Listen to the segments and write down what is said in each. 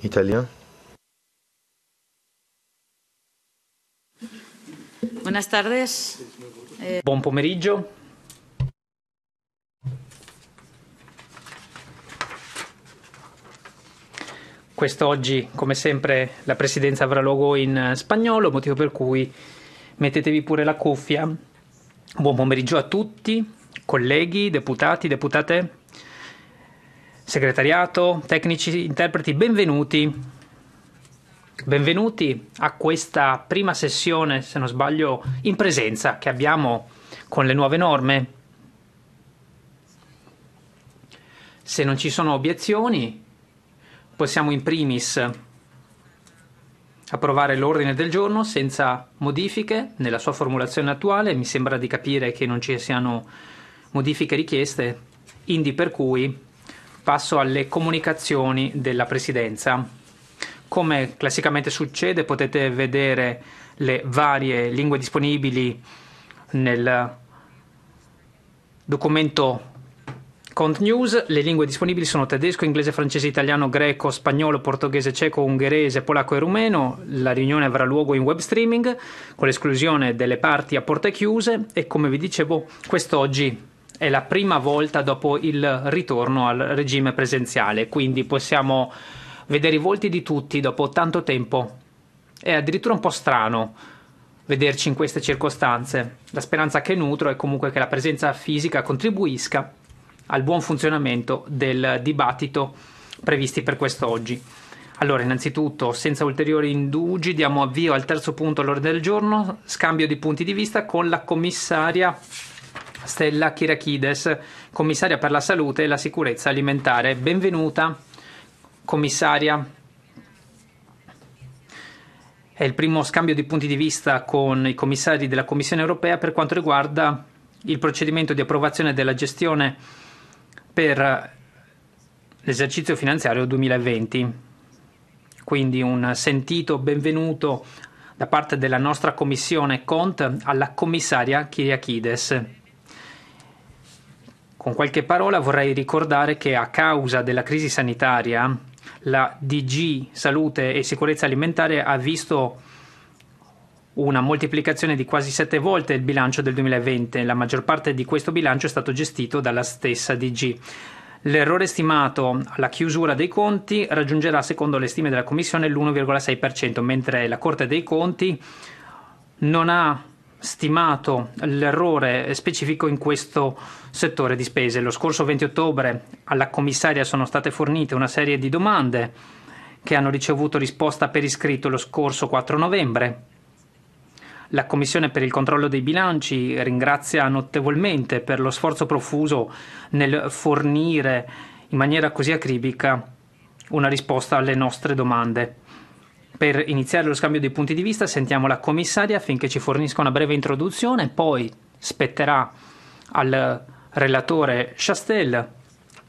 Italia. Buenas tardes. Eh, Buon pomeriggio. Quest'oggi, come sempre, la presidenza avrà luogo in spagnolo, motivo per cui mettetevi pure la cuffia. Buon pomeriggio a tutti, colleghi, deputati, deputate. Segretariato, tecnici, interpreti, benvenuti. Benvenuti a questa prima sessione, se non sbaglio, in presenza che abbiamo con le nuove norme. Se non ci sono obiezioni, possiamo in primis approvare l'ordine del giorno senza modifiche nella sua formulazione attuale. Mi sembra di capire che non ci siano modifiche richieste, indi per cui Passo alle comunicazioni della Presidenza. Come classicamente succede potete vedere le varie lingue disponibili nel documento Cont News. Le lingue disponibili sono tedesco, inglese, francese, italiano, greco, spagnolo, portoghese, ceco, ungherese, polacco e rumeno. La riunione avrà luogo in web streaming con l'esclusione delle parti a porte chiuse e come vi dicevo quest'oggi è la prima volta dopo il ritorno al regime presenziale, quindi possiamo vedere i volti di tutti dopo tanto tempo. È addirittura un po' strano vederci in queste circostanze. La speranza che nutro è comunque che la presenza fisica contribuisca al buon funzionamento del dibattito previsti per quest'oggi. Allora, innanzitutto, senza ulteriori indugi, diamo avvio al terzo punto all'ordine del giorno, scambio di punti di vista con la commissaria Stella Chirachides, commissaria per la salute e la sicurezza alimentare. Benvenuta, commissaria. È il primo scambio di punti di vista con i commissari della Commissione europea per quanto riguarda il procedimento di approvazione della gestione per l'esercizio finanziario 2020. Quindi un sentito benvenuto da parte della nostra commissione CONT alla commissaria Kyriakides. Con qualche parola vorrei ricordare che a causa della crisi sanitaria la DG Salute e Sicurezza Alimentare ha visto una moltiplicazione di quasi sette volte il bilancio del 2020. La maggior parte di questo bilancio è stato gestito dalla stessa DG. L'errore stimato alla chiusura dei conti raggiungerà, secondo le stime della Commissione, l'1,6%, mentre la Corte dei Conti non ha stimato l'errore specifico in questo settore di spese. Lo scorso 20 ottobre alla commissaria sono state fornite una serie di domande che hanno ricevuto risposta per iscritto lo scorso 4 novembre. La Commissione per il controllo dei bilanci ringrazia notevolmente per lo sforzo profuso nel fornire in maniera così acribica una risposta alle nostre domande. Per iniziare lo scambio di punti di vista sentiamo la commissaria affinché ci fornisca una breve introduzione, poi spetterà al relatore Chastel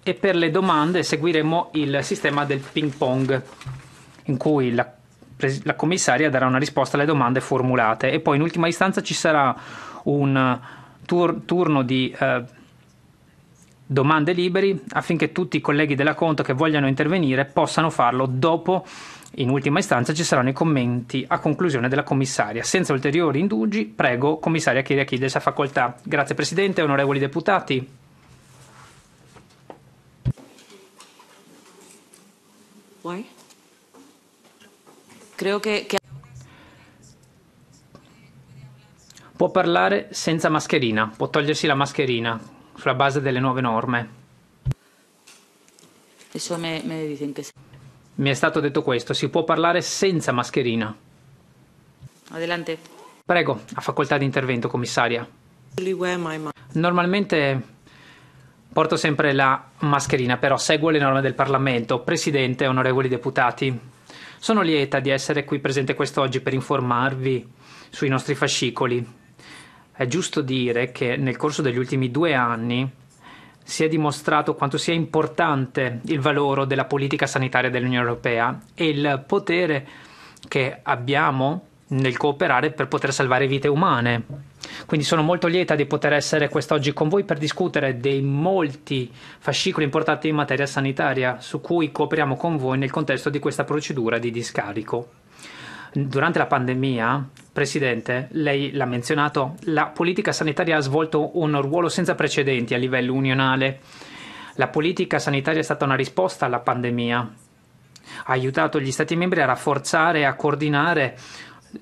e per le domande seguiremo il sistema del ping pong in cui la, la commissaria darà una risposta alle domande formulate e poi in ultima istanza ci sarà un tur, turno di eh, domande liberi affinché tutti i colleghi della Conto che vogliano intervenire possano farlo dopo in ultima istanza ci saranno i commenti a conclusione della commissaria. Senza ulteriori indugi, prego, commissaria Chiriachides a facoltà. Grazie Presidente, onorevoli deputati. Why? che... che... può parlare senza mascherina, può togliersi la mascherina sulla base delle nuove norme. Eso me, me dicen que sí. Mi è stato detto questo, si può parlare senza mascherina. Adelante. Prego, a facoltà di intervento, commissaria. Normalmente porto sempre la mascherina, però seguo le norme del Parlamento. Presidente, onorevoli deputati, sono lieta di essere qui presente quest'oggi per informarvi sui nostri fascicoli. È giusto dire che nel corso degli ultimi due anni si è dimostrato quanto sia importante il valore della politica sanitaria dell'Unione Europea e il potere che abbiamo nel cooperare per poter salvare vite umane. Quindi sono molto lieta di poter essere quest'oggi con voi per discutere dei molti fascicoli importanti in materia sanitaria su cui cooperiamo con voi nel contesto di questa procedura di discarico. Durante la pandemia Presidente, lei l'ha menzionato, la politica sanitaria ha svolto un ruolo senza precedenti a livello unionale. La politica sanitaria è stata una risposta alla pandemia, ha aiutato gli Stati membri a rafforzare e a coordinare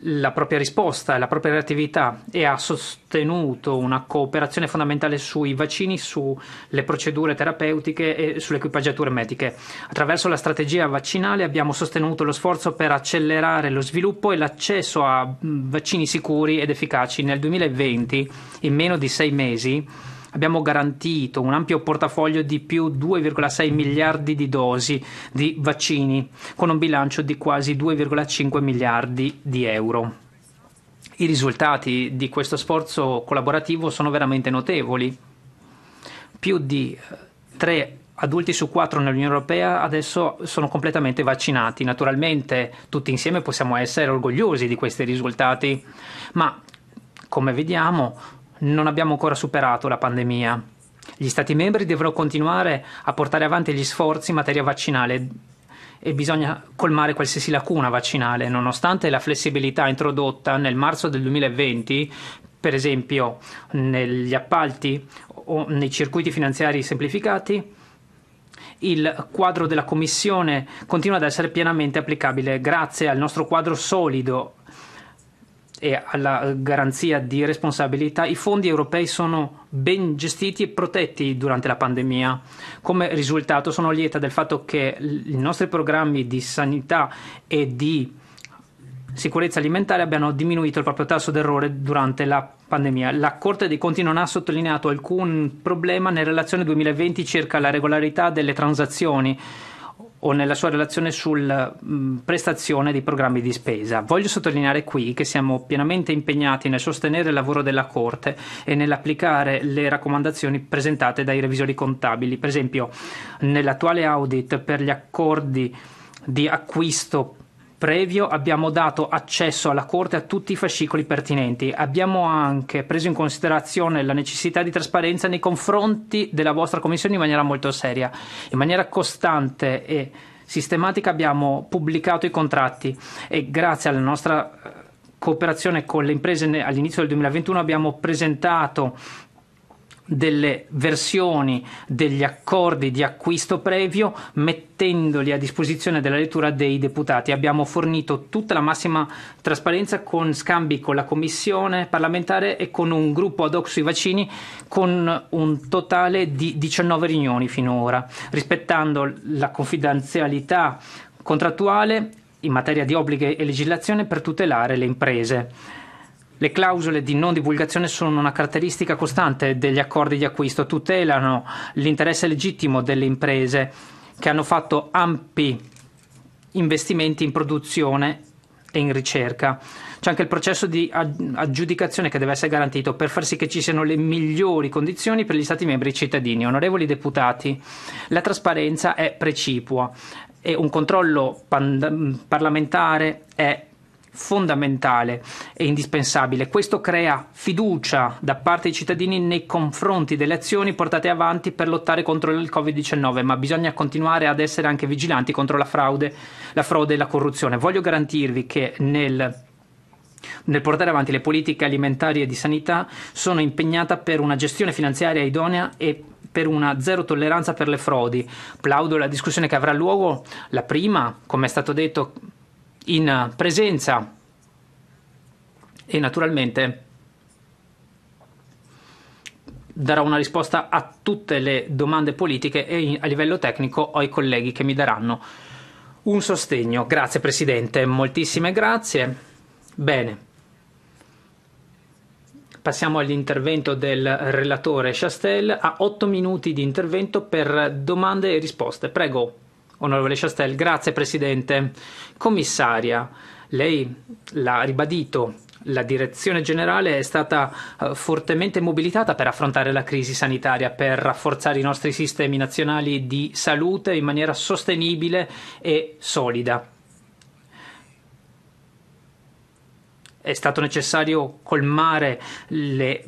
la propria risposta e la propria reattività e ha sostenuto una cooperazione fondamentale sui vaccini, sulle procedure terapeutiche e sulle equipaggiature mediche. Attraverso la strategia vaccinale abbiamo sostenuto lo sforzo per accelerare lo sviluppo e l'accesso a mm, vaccini sicuri ed efficaci. Nel 2020, in meno di sei mesi, abbiamo garantito un ampio portafoglio di più 2,6 miliardi di dosi di vaccini, con un bilancio di quasi 2,5 miliardi di euro. I risultati di questo sforzo collaborativo sono veramente notevoli. Più di 3 eh, adulti su 4 nell'Unione Europea adesso sono completamente vaccinati. Naturalmente tutti insieme possiamo essere orgogliosi di questi risultati, ma come vediamo non abbiamo ancora superato la pandemia. Gli Stati membri devono continuare a portare avanti gli sforzi in materia vaccinale e bisogna colmare qualsiasi lacuna vaccinale, nonostante la flessibilità introdotta nel marzo del 2020, per esempio negli appalti o nei circuiti finanziari semplificati, il quadro della Commissione continua ad essere pienamente applicabile grazie al nostro quadro solido e alla eh, garanzia di responsabilità, i fondi europei sono ben gestiti e protetti durante la pandemia. Come risultato sono lieta del fatto che i nostri programmi di sanità e di sicurezza alimentare abbiano diminuito il proprio tasso d'errore durante la pandemia. La Corte dei Conti non ha sottolineato alcun problema nella relazione 2020 circa la regolarità delle transazioni o nella sua relazione sulla mm, prestazione di programmi di spesa. Voglio sottolineare qui che siamo pienamente impegnati nel sostenere il lavoro della Corte e nell'applicare le raccomandazioni presentate dai revisori contabili. Per esempio, nell'attuale audit per gli accordi di acquisto previo abbiamo dato accesso alla Corte a tutti i fascicoli pertinenti. Abbiamo anche preso in considerazione la necessità di trasparenza nei confronti della vostra Commissione in maniera molto seria. In maniera costante e sistematica abbiamo pubblicato i contratti e grazie alla nostra eh, cooperazione con le imprese all'inizio del 2021 abbiamo presentato delle versioni degli accordi di acquisto previo mettendoli a disposizione della lettura dei deputati. Abbiamo fornito tutta la massima trasparenza con scambi con la commissione parlamentare e con un gruppo ad hoc sui vaccini con un totale di 19 riunioni finora, rispettando la confidenzialità contrattuale in materia di obblighi e legislazione per tutelare le imprese. Le clausole di non divulgazione sono una caratteristica costante degli accordi di acquisto, tutelano l'interesse legittimo delle imprese che hanno fatto ampi investimenti in produzione e in ricerca. C'è anche il processo di aggiudicazione che deve essere garantito per far sì che ci siano le migliori condizioni per gli Stati membri e i cittadini. Onorevoli deputati, la trasparenza è precipua e un controllo parlamentare è fondamentale e indispensabile. Questo crea fiducia da parte dei cittadini nei confronti delle azioni portate avanti per lottare contro il Covid-19, ma bisogna continuare ad essere anche vigilanti contro la fraude, la frode e la corruzione. Voglio garantirvi che nel nel portare avanti le politiche alimentari e di sanità sono impegnata per una gestione finanziaria idonea e per una zero tolleranza per le frodi. Plaudo la discussione che avrà luogo, la prima, come è stato detto, in eh, presenza e naturalmente darò una risposta a tutte le domande politiche e a livello tecnico ho i colleghi che mi daranno un sostegno. Grazie Presidente, moltissime grazie. Bene. Passiamo all'intervento del relatore Chastel. Ha 8 minuti di intervento per domande e risposte. Prego. Onorevole Chastel, grazie Presidente. Commissaria, lei l'ha ribadito, la direzione generale è stata eh, fortemente mobilitata per affrontare la crisi sanitaria, per rafforzare i nostri sistemi nazionali di salute in maniera sostenibile e solida. È stato necessario colmare le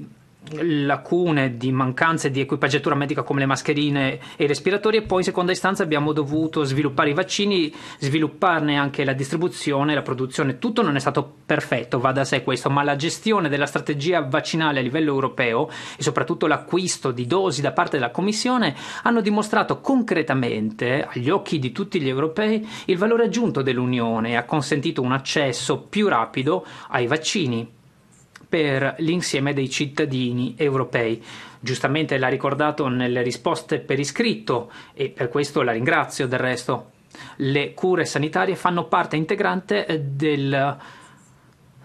lacune di mancanze di equipaggiatura medica come le mascherine e i respiratori e poi in seconda istanza abbiamo dovuto sviluppare i vaccini, svilupparne anche la distribuzione, la produzione, tutto non è stato perfetto, va da sé questo, ma la gestione della strategia vaccinale a livello europeo e soprattutto l'acquisto di dosi da parte della Commissione hanno dimostrato concretamente agli occhi di tutti gli europei il valore aggiunto dell'Unione e ha consentito un accesso più rapido ai vaccini per l'insieme dei cittadini europei. Giustamente l'ha ricordato nelle risposte per iscritto e per questo la ringrazio del resto. Le cure sanitarie fanno parte integrante del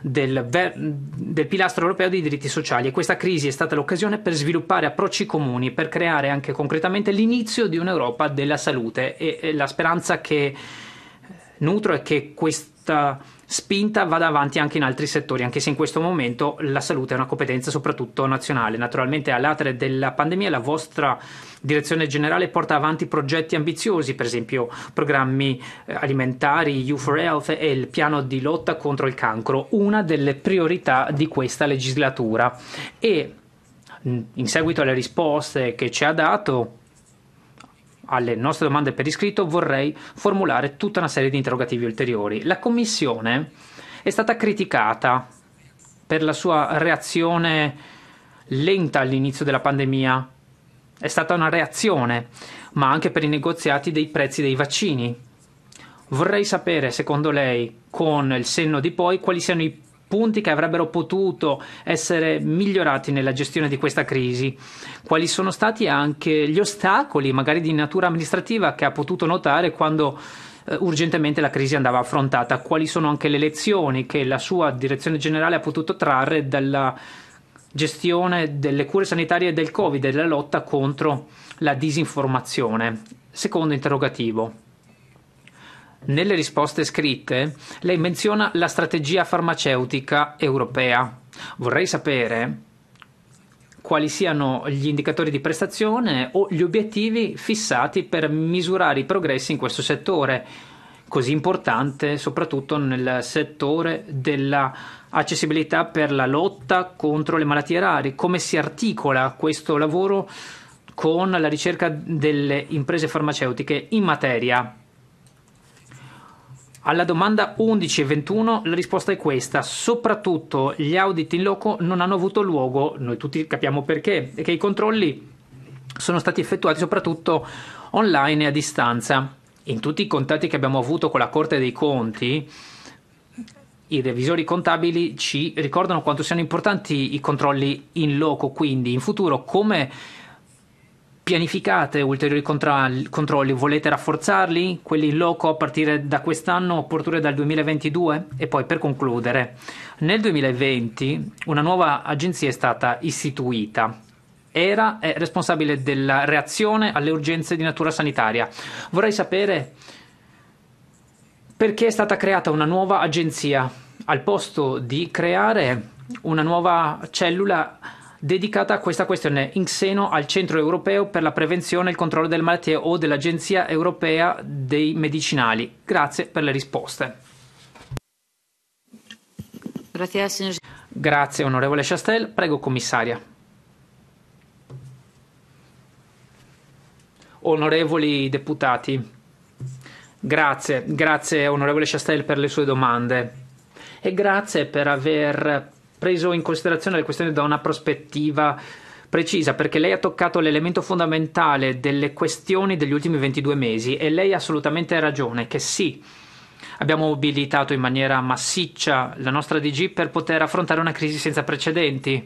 del, ver- del, pilastro europeo dei diritti sociali e questa crisi è stata l'occasione per sviluppare approcci comuni, per creare anche concretamente l'inizio di un'Europa della salute e, e la speranza che nutro è che questa spinta vada avanti anche in altri settori, anche se in questo momento la salute è una competenza soprattutto nazionale. Naturalmente all'atere della pandemia la vostra direzione generale porta avanti progetti ambiziosi, per esempio programmi eh, alimentari, U4Health e il piano di lotta contro il cancro, una delle priorità di questa legislatura. E mm, in seguito alle risposte che ci ha dato, alle nostre domande per iscritto vorrei formulare tutta una serie di interrogativi ulteriori. La Commissione è stata criticata per la sua reazione lenta all'inizio della pandemia. È stata una reazione, ma anche per i negoziati dei prezzi dei vaccini. Vorrei sapere, secondo lei, con il senno di poi, quali siano i punti che avrebbero potuto essere migliorati nella gestione di questa crisi, quali sono stati anche gli ostacoli, magari di natura amministrativa, che ha potuto notare quando eh, urgentemente la crisi andava affrontata, quali sono anche le lezioni che la sua direzione generale ha potuto trarre dalla gestione delle cure sanitarie del Covid e della lotta contro la disinformazione. Secondo interrogativo. Nelle risposte scritte lei menziona la strategia farmaceutica europea. Vorrei sapere quali siano gli indicatori di prestazione o gli obiettivi fissati per misurare i progressi in questo settore, così importante soprattutto nel settore dell'accessibilità per la lotta contro le malattie rare, come si articola questo lavoro con la ricerca delle imprese farmaceutiche in materia. Alla domanda 11 e 21 la risposta è questa, soprattutto gli audit in loco non hanno avuto luogo, noi tutti capiamo perché, che i controlli sono stati effettuati soprattutto online e a distanza. In tutti i contatti che abbiamo avuto con la Corte dei Conti, i revisori contabili ci ricordano quanto siano importanti i controlli in loco, quindi in futuro come Pianificate ulteriori controlli? Volete rafforzarli? Quelli in loco a partire da quest'anno oppure dal 2022? E poi per concludere, nel 2020 una nuova agenzia è stata istituita. Era è responsabile della reazione alle urgenze di natura sanitaria. Vorrei sapere perché è stata creata una nuova agenzia al posto di creare una nuova cellula dedicata a questa questione in seno al Centro Europeo per la Prevenzione e il Controllo delle Malattie o dell'Agenzia Europea dei Medicinali. Grazie per le risposte. Grazie, signor... Grazie onorevole Chastel. Prego, commissaria. Onorevoli deputati, grazie, grazie onorevole Chastel per le sue domande e grazie per aver preso in considerazione le questioni da una prospettiva precisa perché lei ha toccato l'elemento fondamentale delle questioni degli ultimi 22 mesi e lei ha assolutamente ragione che sì, abbiamo mobilitato in maniera massiccia la nostra DG per poter affrontare una crisi senza precedenti.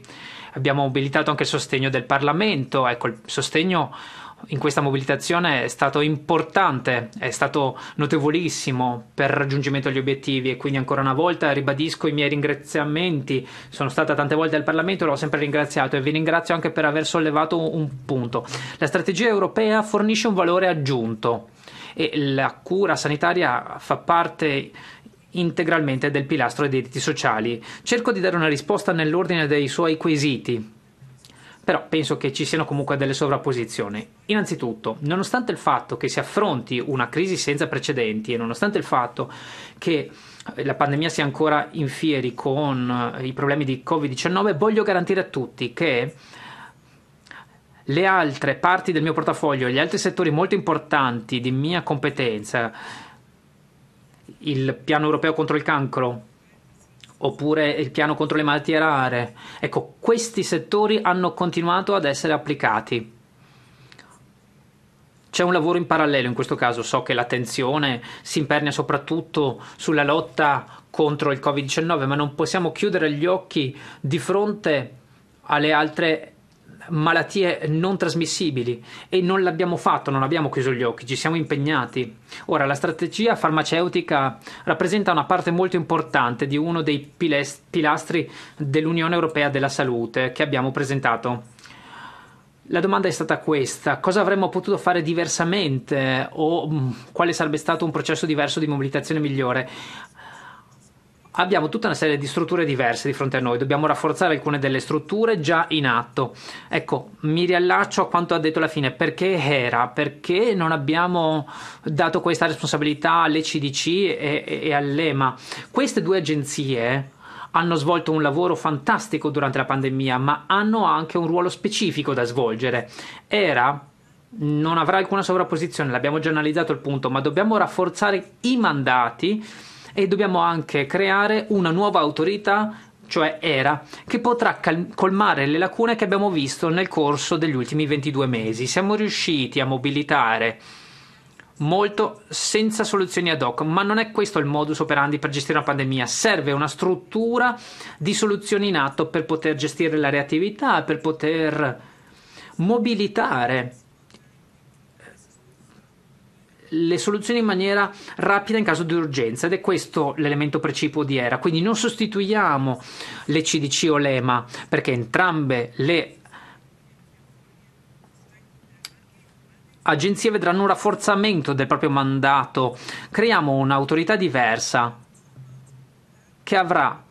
Abbiamo mobilitato anche il sostegno del Parlamento, ecco il sostegno in questa mobilitazione è stato importante, è stato notevolissimo per il raggiungimento degli obiettivi e quindi ancora una volta ribadisco i miei ringraziamenti, sono stata tante volte al Parlamento, e l'ho sempre ringraziato e vi ringrazio anche per aver sollevato un punto. La strategia europea fornisce un valore aggiunto e la cura sanitaria fa parte integralmente del pilastro dei diritti sociali. Cerco di dare una risposta nell'ordine dei suoi quesiti però penso che ci siano comunque delle sovrapposizioni. Innanzitutto, nonostante il fatto che si affronti una crisi senza precedenti e nonostante il fatto che eh, la pandemia sia ancora in fieri con eh, i problemi di Covid-19, voglio garantire a tutti che le altre parti del mio portafoglio, gli altri settori molto importanti di mia competenza, il piano europeo contro il cancro, oppure il piano contro le malattie rare. Ecco, questi settori hanno continuato ad essere applicati. C'è un lavoro in parallelo in questo caso, so che l'attenzione si impernia soprattutto sulla lotta contro il Covid-19, ma non possiamo chiudere gli occhi di fronte alle altre malattie non trasmissibili e non l'abbiamo fatto, non abbiamo chiuso gli occhi, ci siamo impegnati. Ora, la strategia farmaceutica rappresenta una parte molto importante di uno dei pilastri dell'Unione Europea della Salute che abbiamo presentato. La domanda è stata questa, cosa avremmo potuto fare diversamente o mm, quale sarebbe stato un processo diverso di mobilitazione migliore? abbiamo tutta una serie di strutture diverse di fronte a noi, dobbiamo rafforzare alcune delle strutture già in atto. Ecco, mi riallaccio a quanto ha detto alla fine, perché era? Perché non abbiamo dato questa responsabilità alle CDC e, e, e all'EMA? Queste due agenzie hanno svolto un lavoro fantastico durante la pandemia, ma hanno anche un ruolo specifico da svolgere. Era non avrà alcuna sovrapposizione, l'abbiamo già analizzato il punto, ma dobbiamo rafforzare i mandati e dobbiamo anche creare una nuova autorità cioè ERA, che potrà colmare le lacune che abbiamo visto nel corso degli ultimi 22 mesi. Siamo riusciti a mobilitare molto senza soluzioni ad hoc, ma non è questo il modus operandi per gestire una pandemia, serve una struttura di soluzioni in atto per poter gestire la reattività, per poter mobilitare le soluzioni in maniera rapida in caso di urgenza ed è questo l'elemento precipuo di ERA, quindi non sostituiamo le CDC o l'EMA perché entrambe le agenzie vedranno un rafforzamento del proprio mandato, creiamo un'autorità diversa che avrà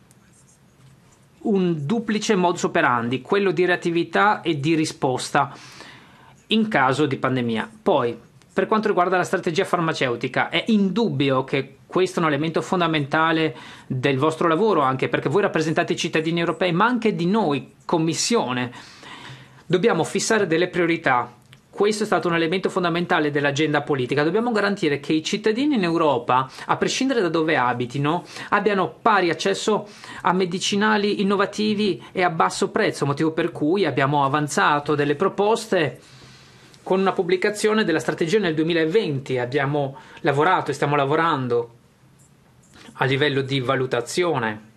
un duplice modus operandi, quello di reattività e di risposta in caso di pandemia. Poi per quanto riguarda la strategia farmaceutica, è indubbio che questo è un elemento fondamentale del vostro lavoro, anche perché voi rappresentate i cittadini europei, ma anche di noi, Commissione. Dobbiamo fissare delle priorità. Questo è stato un elemento fondamentale dell'agenda politica. Dobbiamo garantire che i cittadini in Europa, a prescindere da dove abitino, abbiano pari accesso a medicinali innovativi e a basso prezzo, motivo per cui abbiamo avanzato delle proposte con una pubblicazione della strategia nel 2020 abbiamo lavorato e stiamo lavorando a livello di valutazione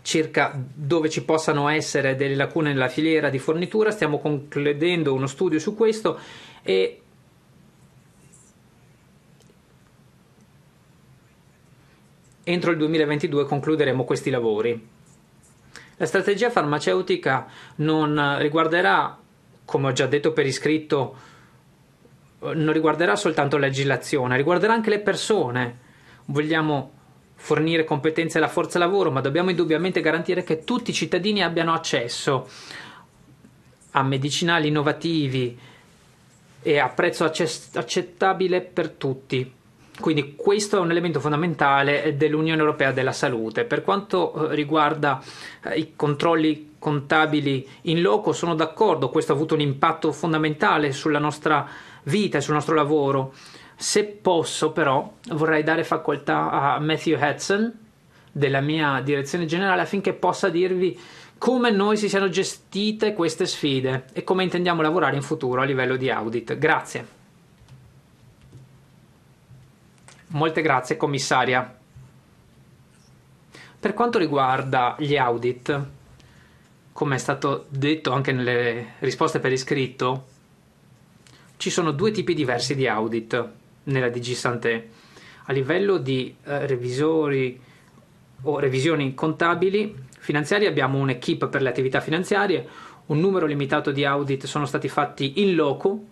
circa dove ci possano essere delle lacune nella filiera di fornitura, stiamo concludendo uno studio su questo e entro il 2022 concluderemo questi lavori. La strategia farmaceutica non riguarderà come ho già detto per iscritto, non riguarderà soltanto la legislazione, riguarderà anche le persone. Vogliamo fornire competenze alla forza lavoro, ma dobbiamo indubbiamente garantire che tutti i cittadini abbiano accesso a medicinali innovativi e a prezzo accettabile per tutti. Quindi questo è un elemento fondamentale dell'Unione Europea della Salute. Per quanto eh, riguarda eh, i controlli contabili in loco, sono d'accordo, questo ha avuto un impatto fondamentale sulla nostra vita e sul nostro lavoro. Se posso però vorrei dare facoltà a Matthew Hudson della mia direzione generale affinché possa dirvi come noi si siano gestite queste sfide e come intendiamo lavorare in futuro a livello di audit. Grazie. Molte grazie commissaria. Per quanto riguarda gli audit, come è stato detto anche nelle risposte per iscritto, ci sono due tipi diversi di audit nella DG Santé. A livello di eh, revisori o revisioni contabili finanziarie abbiamo un'equipe per le attività finanziarie, un numero limitato di audit sono stati fatti in loco,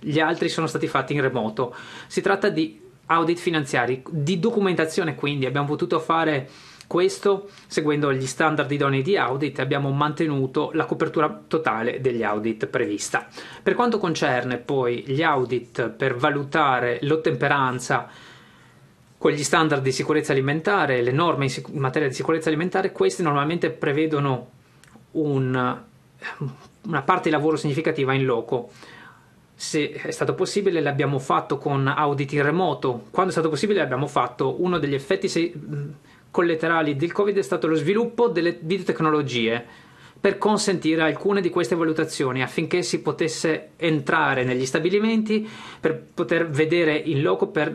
gli altri sono stati fatti in remoto. Si tratta di audit finanziari, di documentazione quindi abbiamo potuto fare questo seguendo gli standard idonei di audit abbiamo mantenuto la copertura totale degli audit prevista. Per quanto concerne poi gli audit per valutare l'ottemperanza con gli standard di sicurezza alimentare, le norme in, sic- in materia di sicurezza alimentare, questi normalmente prevedono un, una parte di lavoro significativa in loco se è stato possibile l'abbiamo fatto con audit in remoto, quando è stato possibile l'abbiamo fatto. Uno degli effetti collaterali del Covid è stato lo sviluppo delle videotecnologie per consentire alcune di queste valutazioni affinché si potesse entrare negli stabilimenti per poter vedere in loco, per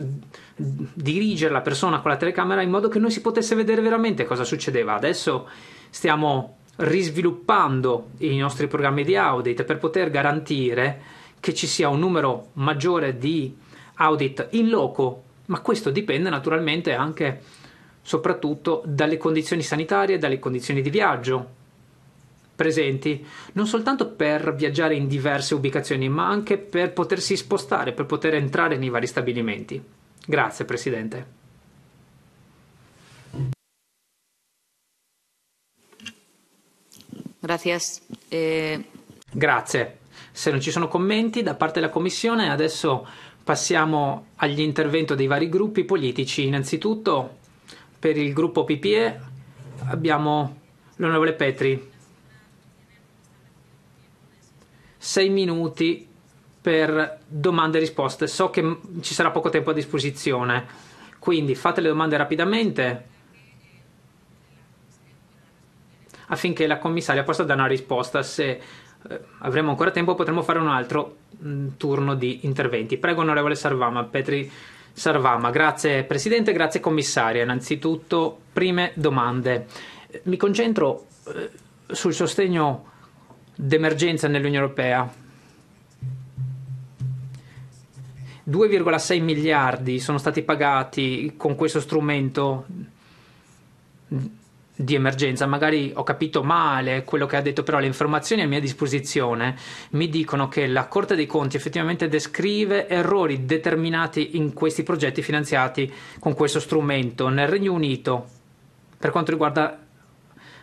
dirigere la persona con la telecamera in modo che noi si potesse vedere veramente cosa succedeva. Adesso stiamo risviluppando i nostri programmi di audit per poter garantire che ci sia un numero maggiore di audit in loco, ma questo dipende naturalmente anche soprattutto dalle condizioni sanitarie, dalle condizioni di viaggio presenti, non soltanto per viaggiare in diverse ubicazioni, ma anche per potersi spostare, per poter entrare nei vari stabilimenti. Grazie Presidente. Grazie. Eh... Grazie. Se non ci sono commenti da parte della Commissione, adesso passiamo agli interventi dei vari gruppi politici. Innanzitutto, per il gruppo PPE abbiamo l'onorevole Petri. Sei minuti per domande e risposte. So che ci sarà poco tempo a disposizione, quindi fate le domande rapidamente affinché la commissaria possa dare una risposta se eh, avremo ancora tempo, potremo fare un altro mh, mm, turno di interventi. Prego, onorevole Sarvama, Petri Sarvama. Grazie Presidente, grazie Commissaria. Innanzitutto, prime domande. Eh, mi concentro eh, sul sostegno d'emergenza nell'Unione Europea. 2,6 miliardi sono stati pagati con questo strumento di emergenza, magari ho capito male quello che ha detto, però le informazioni a mia disposizione mi dicono che la Corte dei Conti effettivamente descrive errori determinati in questi progetti finanziati con questo strumento nel Regno Unito per quanto riguarda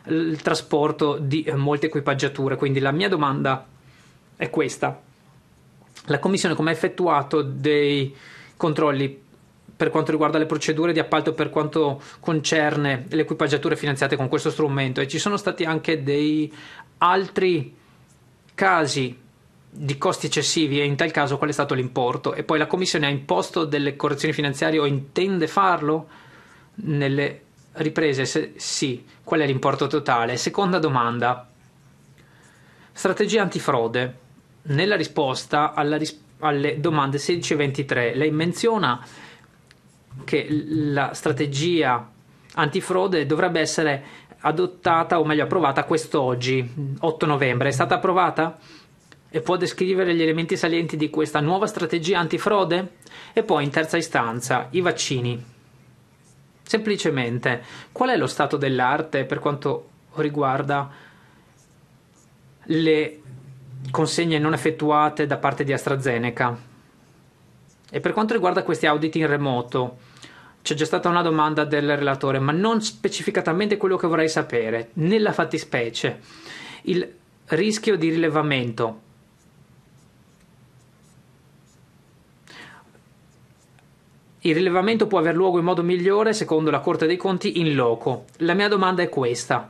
il trasporto di molte equipaggiature. Quindi la mia domanda è questa. La Commissione come ha effettuato dei controlli per quanto riguarda le procedure di appalto per quanto concerne le equipaggiature finanziate con questo strumento e ci sono stati anche dei altri casi di costi eccessivi e in tal caso qual è stato l'importo e poi la commissione ha imposto delle correzioni finanziarie o intende farlo nelle riprese se sì qual è l'importo totale seconda domanda strategia antifrode nella risposta alla risposta alle domande 16 e 23. Lei menziona che la strategia antifrode dovrebbe essere adottata o meglio approvata quest'oggi, 8 novembre. È stata approvata? E può descrivere gli elementi salienti di questa nuova strategia antifrode? E poi in terza istanza, i vaccini. Semplicemente, qual è lo stato dell'arte per quanto riguarda le consegne non effettuate da parte di AstraZeneca? E per quanto riguarda questi audit in remoto, c'è già stata una domanda del relatore, ma non specificatamente quello che vorrei sapere. Nella fattispecie, il rischio di rilevamento. Il rilevamento può aver luogo in modo migliore, secondo la Corte dei Conti, in loco. La mia domanda è questa.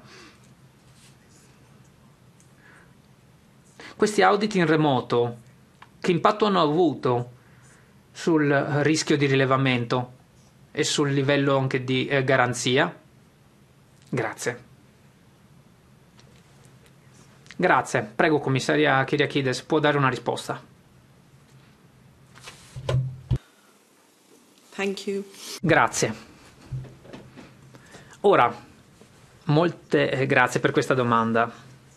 Questi audit in remoto, che impatto hanno avuto? sul eh, rischio di rilevamento e sul livello anche di eh, garanzia? Grazie. Grazie. Prego, commissaria Kiriakides, può dare una risposta. Grazie. Ora, molte eh, grazie per questa domanda,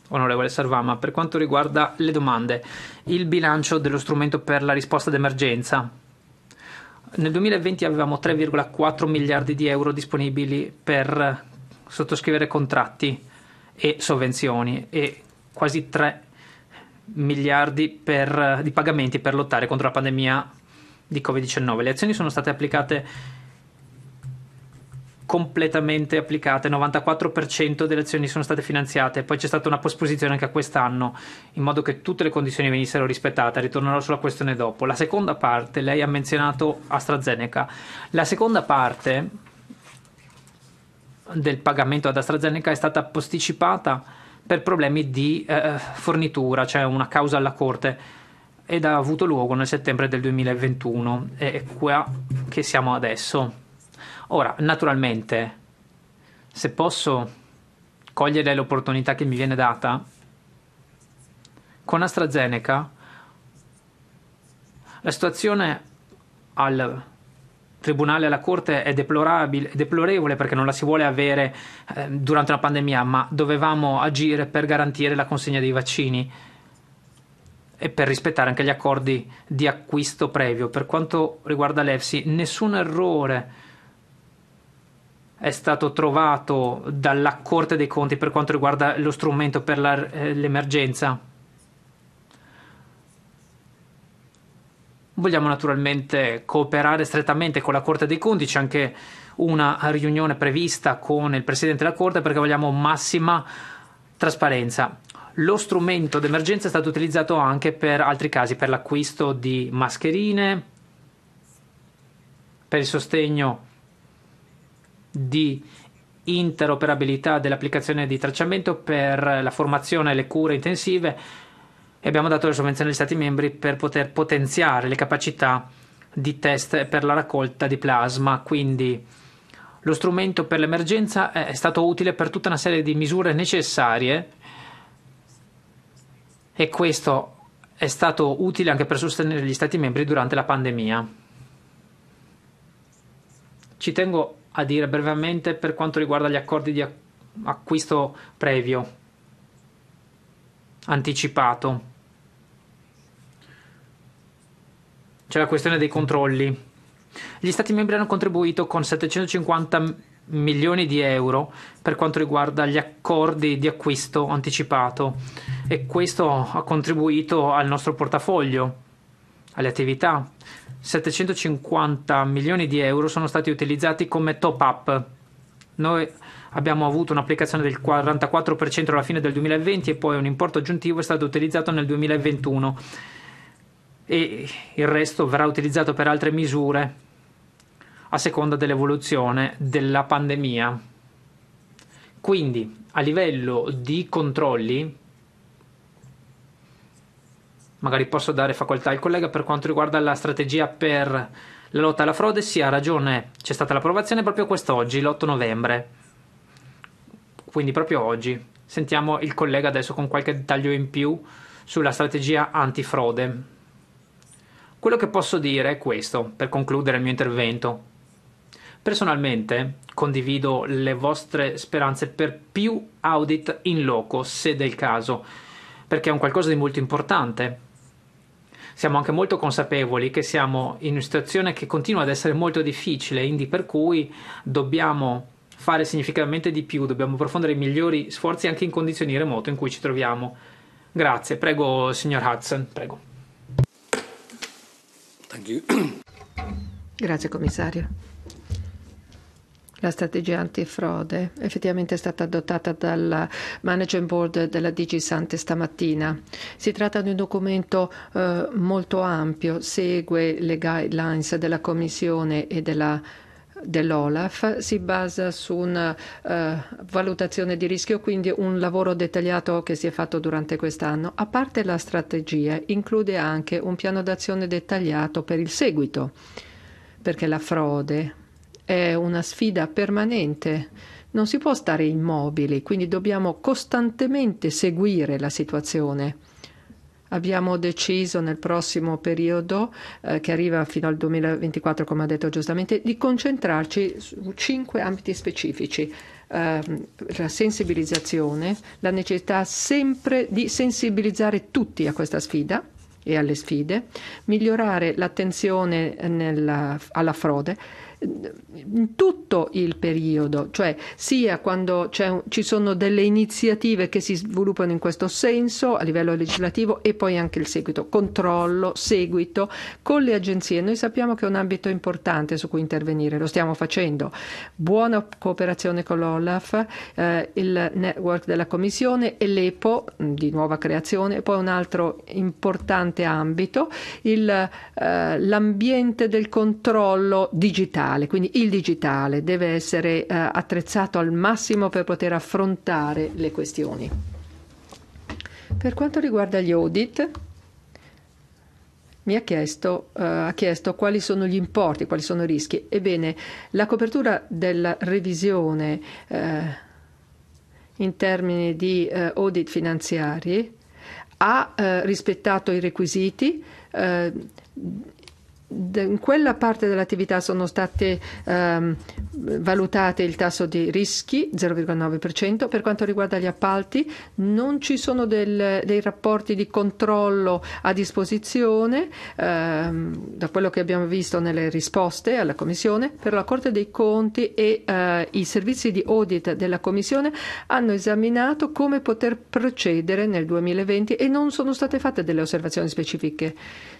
onorevole Sarvama. Per quanto riguarda le domande, il bilancio dello strumento per la risposta d'emergenza nel 2020 avevamo 3,4 miliardi di euro disponibili per sottoscrivere contratti e sovvenzioni e quasi 3 miliardi per, di pagamenti per lottare contro la pandemia di Covid-19. Le azioni sono state applicate completamente applicate, il 94% delle azioni sono state finanziate, poi c'è stata una posposizione anche a quest'anno, in modo che tutte le condizioni venissero rispettate, ritornerò sulla questione dopo. La seconda parte, lei ha menzionato AstraZeneca, la seconda parte del pagamento ad AstraZeneca è stata posticipata per problemi di eh, fornitura, cioè una causa alla Corte ed ha avuto luogo nel settembre del 2021 è qua che siamo adesso. Ora, naturalmente, se posso cogliere l'opportunità che mi viene data, con AstraZeneca la situazione al tribunale, alla corte è deplorabile, è deplorevole perché non la si vuole avere eh, durante una pandemia, ma dovevamo agire per garantire la consegna dei vaccini e per rispettare anche gli accordi di acquisto previo. Per quanto riguarda l'EFSI, nessun errore è stato trovato dalla Corte dei Conti per quanto riguarda lo strumento per la, eh, l'emergenza. Vogliamo naturalmente cooperare strettamente con la Corte dei Conti, c'è anche una riunione prevista con il Presidente della Corte perché vogliamo massima trasparenza. Lo strumento d'emergenza è stato utilizzato anche per altri casi, per l'acquisto di mascherine, per il sostegno di interoperabilità dell'applicazione di tracciamento per la formazione e le cure intensive e abbiamo dato le sovvenzioni agli Stati membri per poter potenziare le capacità di test per la raccolta di plasma. Quindi lo strumento per l'emergenza è stato utile per tutta una serie di misure necessarie e questo è stato utile anche per sostenere gli Stati membri durante la pandemia. Ci tengo a dire brevemente per quanto riguarda gli accordi di acquisto previo anticipato. C'è la questione dei controlli. Gli Stati membri hanno contribuito con 750 milioni di euro per quanto riguarda gli accordi di acquisto anticipato e questo ha contribuito al nostro portafoglio, alle attività 750 milioni di euro sono stati utilizzati come top up. Noi abbiamo avuto un'applicazione del 44% alla fine del 2020 e poi un importo aggiuntivo è stato utilizzato nel 2021 e il resto verrà utilizzato per altre misure a seconda dell'evoluzione della pandemia. Quindi a livello di controlli magari posso dare facoltà al collega per quanto riguarda la strategia per la lotta alla frode, sì ha ragione, c'è stata l'approvazione proprio quest'oggi, l'8 novembre, quindi proprio oggi. Sentiamo il collega adesso con qualche dettaglio in più sulla strategia antifrode. Quello che posso dire è questo, per concludere il mio intervento. Personalmente condivido le vostre speranze per più audit in loco, se del caso, perché è un qualcosa di molto importante siamo anche molto consapevoli che siamo in una situazione che continua ad essere molto difficile, quindi per cui dobbiamo fare significativamente di più, dobbiamo approfondire i migliori sforzi anche in condizioni remote in cui ci troviamo. Grazie, prego signor Hudson, prego. Grazie commissario la strategia antifrode effettivamente è stata adottata dal Management Board della DigiSante stamattina. Si tratta di un documento eh, molto ampio, segue le guidelines della Commissione e della dell'Olaf si basa su una uh, valutazione di rischio, quindi un lavoro dettagliato che si è fatto durante quest'anno. A parte la strategia, include anche un piano d'azione dettagliato per il seguito, perché la frode è una sfida permanente. Non si può stare immobili, quindi dobbiamo costantemente seguire la situazione. Abbiamo deciso nel prossimo periodo, eh, che arriva fino al 2024, come ha detto giustamente, di concentrarci su cinque ambiti specifici. Eh, la sensibilizzazione, la necessità sempre di sensibilizzare tutti a questa sfida, e alle sfide, migliorare l'attenzione nella, alla frode, in tutto il periodo, cioè sia quando ci sono delle iniziative che si sviluppano in questo senso a livello legislativo e poi anche il seguito, controllo, seguito con le agenzie. Noi sappiamo che è un ambito importante su cui intervenire, lo stiamo facendo. Buona cooperazione con l'OLAF, eh, il network della Commissione e l'EPO di nuova creazione, poi un altro importante ambito, il, eh, l'ambiente del controllo digitale digitale, quindi il digitale deve essere eh, attrezzato al massimo per poter affrontare le questioni. Per quanto riguarda gli audit, mi ha chiesto, uh, ha chiesto, quali sono gli importi, quali sono i rischi. Ebbene, la copertura della revisione uh, in termini di uh, audit finanziari ha rispettato i requisiti in quella parte dell'attività sono state ehm, valutate il tasso di rischi 0,9%. Per quanto riguarda gli appalti non ci sono del, dei rapporti di controllo a disposizione, ehm, da quello che abbiamo visto nelle risposte alla Commissione, per la Corte dei Conti e eh, i servizi di audit della Commissione hanno esaminato come poter procedere nel 2020 e non sono state fatte delle osservazioni specifiche.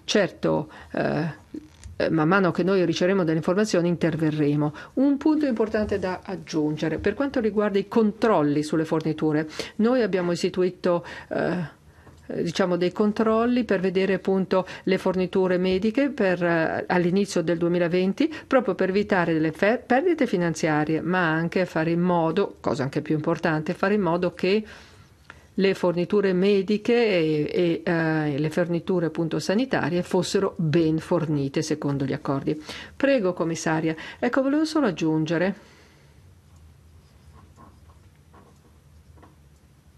Certo, eh, man mano che noi riceveremo delle informazioni interverremo. Un punto importante da aggiungere, per quanto riguarda i controlli sulle forniture, noi abbiamo istituito... Eh, diciamo, dei controlli per vedere appunto le forniture mediche per, eh, all'inizio del 2020, proprio per evitare le fer- perdite finanziarie, ma anche fare in modo, cosa anche più importante, fare in modo che le forniture mediche e, e eh, le forniture appunto sanitarie fossero ben fornite secondo gli accordi. Prego commissaria, ecco volevo solo aggiungere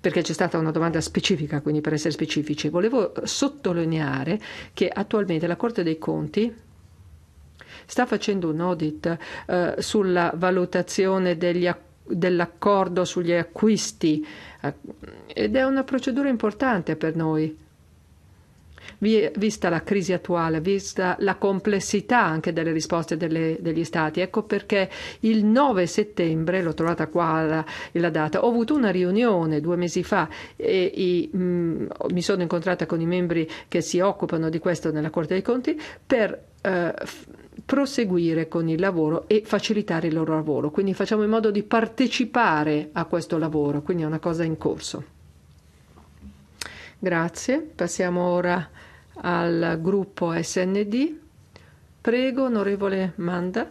perché c'è stata una domanda specifica, quindi per essere specifici, volevo sottolineare che attualmente la Corte dei Conti sta facendo un audit eh, sulla valutazione degli, dell'accordo sugli acquisti eh, ed è una procedura importante per noi. Vista la crisi attuale, vista la complessità anche delle risposte delle, degli Stati, ecco perché il 9 settembre, l'ho trovata qua la, la data, ho avuto una riunione due mesi fa e, e mh, mm, mi sono incontrata con i membri che si occupano di questo nella Corte dei Conti per eh, proseguire con il lavoro e facilitare il loro lavoro. Quindi facciamo in modo di partecipare a questo lavoro, quindi è una cosa in corso. Grazie, passiamo ora al gruppo SND. Prego, onorevole Manda.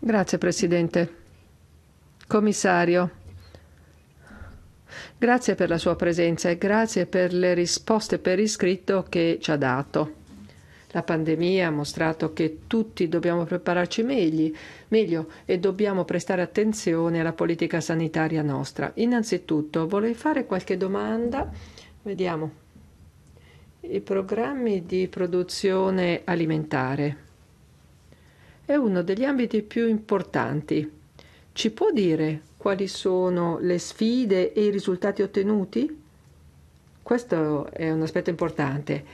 Grazie Presidente. Commissario. Grazie per la sua presenza e grazie per le risposte per iscritto che ci ha dato. La pandemia ha mostrato che tutti dobbiamo prepararci meglio, meglio, e dobbiamo prestare attenzione alla politica sanitaria nostra. Innanzitutto volevo fare qualche domanda. Vediamo. I programmi di produzione alimentare è uno degli ambiti più importanti. Ci può dire quali sono le sfide e i risultati ottenuti? Questo è un aspetto importante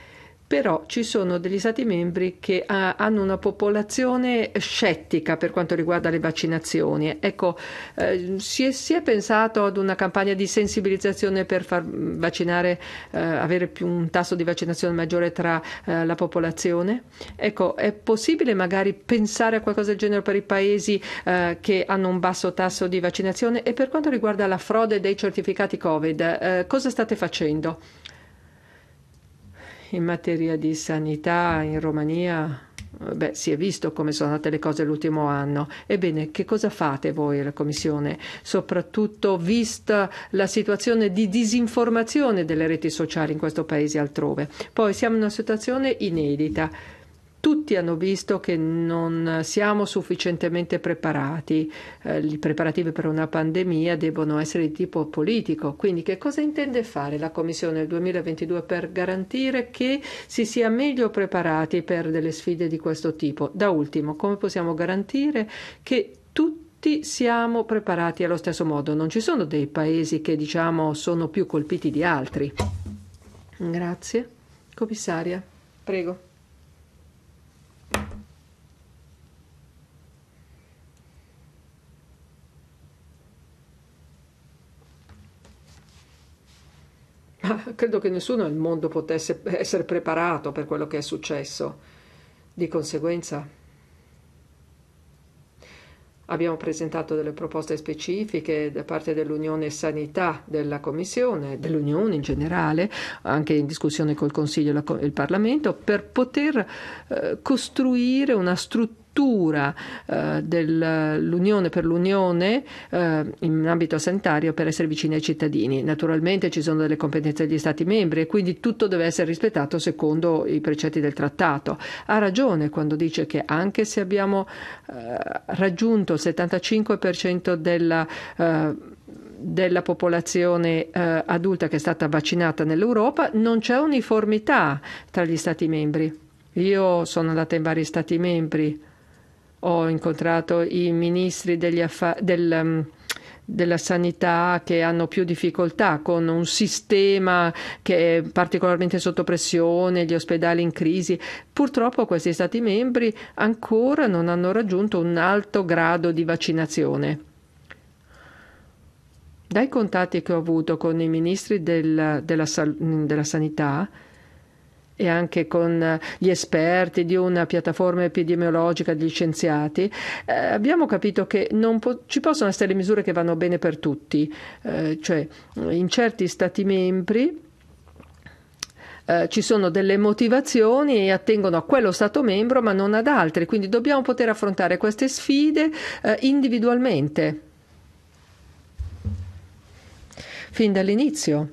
però ci sono degli Stati membri che ha, ah, hanno una popolazione scettica per quanto riguarda le vaccinazioni. Ecco, eh, si, è, si, è, pensato ad una campagna di sensibilizzazione per far vaccinare, eh, avere più, un tasso di vaccinazione maggiore tra eh, la popolazione? Ecco, è possibile magari pensare a qualcosa del genere per i paesi eh, che hanno un basso tasso di vaccinazione? E per quanto riguarda la frode dei certificati Covid, eh, cosa state facendo? in materia di sanità in Romania Beh, si è visto come sono andate le cose l'ultimo anno. Ebbene, che cosa fate voi la Commissione? Soprattutto vista la situazione di disinformazione delle reti sociali in questo Paese e altrove. Poi siamo in una situazione inedita tutti hanno visto che non siamo sufficientemente preparati. Eh, I preparativi per una pandemia devono essere di tipo politico. Quindi che cosa intende fare la Commissione nel 2022 per garantire che si sia meglio preparati per delle sfide di questo tipo? Da ultimo, come possiamo garantire che tutti siamo preparati allo stesso modo, non ci sono dei paesi che diciamo sono più colpiti di altri. Grazie. Commissaria, prego. credo che nessuno nel mondo potesse essere preparato per quello che è successo. Di conseguenza abbiamo presentato delle proposte specifiche da parte dell'Unione Sanità della Commissione, dell'Unione in generale, anche in discussione col Consiglio e il Parlamento, per poter eh, costruire una struttura struttura eh, dell'Unione per l'Unione eh, in ambito sanitario per essere vicini ai cittadini. Naturalmente ci sono delle competenze degli Stati membri e quindi tutto deve essere rispettato secondo i precetti del trattato. Ha ragione quando dice che anche se abbiamo eh, raggiunto il 75% della eh, della popolazione eh, adulta che è stata vaccinata nell'Europa, non c'è uniformità tra gli Stati membri. Io sono andata in vari Stati membri ho incontrato i ministri affa- del, mm, della sanità che hanno più difficoltà con un sistema che è particolarmente sotto pressione, gli ospedali in crisi. Purtroppo questi Stati membri ancora non hanno raggiunto un alto grado di vaccinazione. Dai contatti che ho avuto con i ministri della, della, della sanità, e anche con eh, gli esperti di una piattaforma epidemiologica di scienziati, eh, abbiamo capito che po- ci possono essere misure che vanno bene per tutti, eh, cioè in certi Stati membri. Eh, ci sono delle motivazioni e attengono a quello Stato membro ma non ad altri, quindi dobbiamo poter affrontare queste sfide eh, individualmente. Fin dall'inizio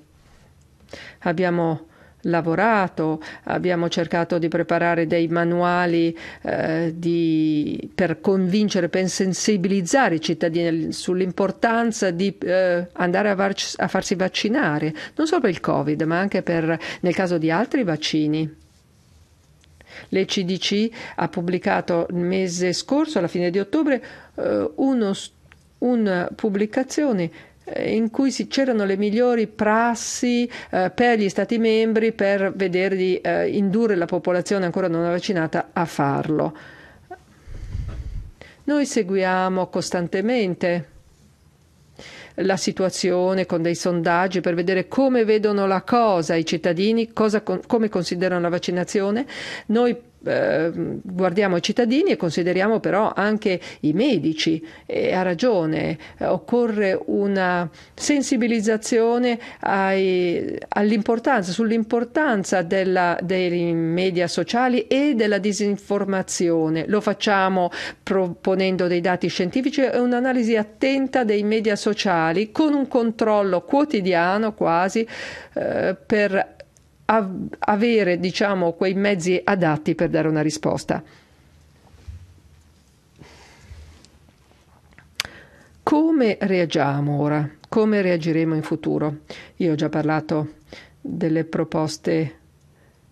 abbiamo lavorato, abbiamo cercato di preparare dei manuali eh, di, per convincere, per sensibilizzare i cittadini sull'importanza di eh, andare a, varci, a, farsi vaccinare, non solo per il Covid, ma anche per, nel caso di altri vaccini. L'ECDC ha pubblicato il mese scorso, alla fine di ottobre, eh, uno, una pubblicazione eh, in cui c'erano le migliori prassi eh, per gli Stati membri per vedere di eh, indurre la popolazione ancora non vaccinata a farlo. Noi seguiamo costantemente la situazione con dei sondaggi per vedere come vedono la cosa i cittadini, cosa, come considerano la vaccinazione. Noi Ehm, guardiamo i cittadini e consideriamo però anche i medici e ha ragione, eh, occorre una sensibilizzazione ai, all'importanza, sull'importanza della, dei media sociali e della disinformazione. Lo facciamo proponendo dei dati scientifici e un'analisi attenta dei media sociali con un controllo quotidiano quasi eh, per av- avere diciamo, quei mezzi adatti per dare una risposta. Come reagiamo ora? Come reagiremo in futuro? Io ho già parlato delle proposte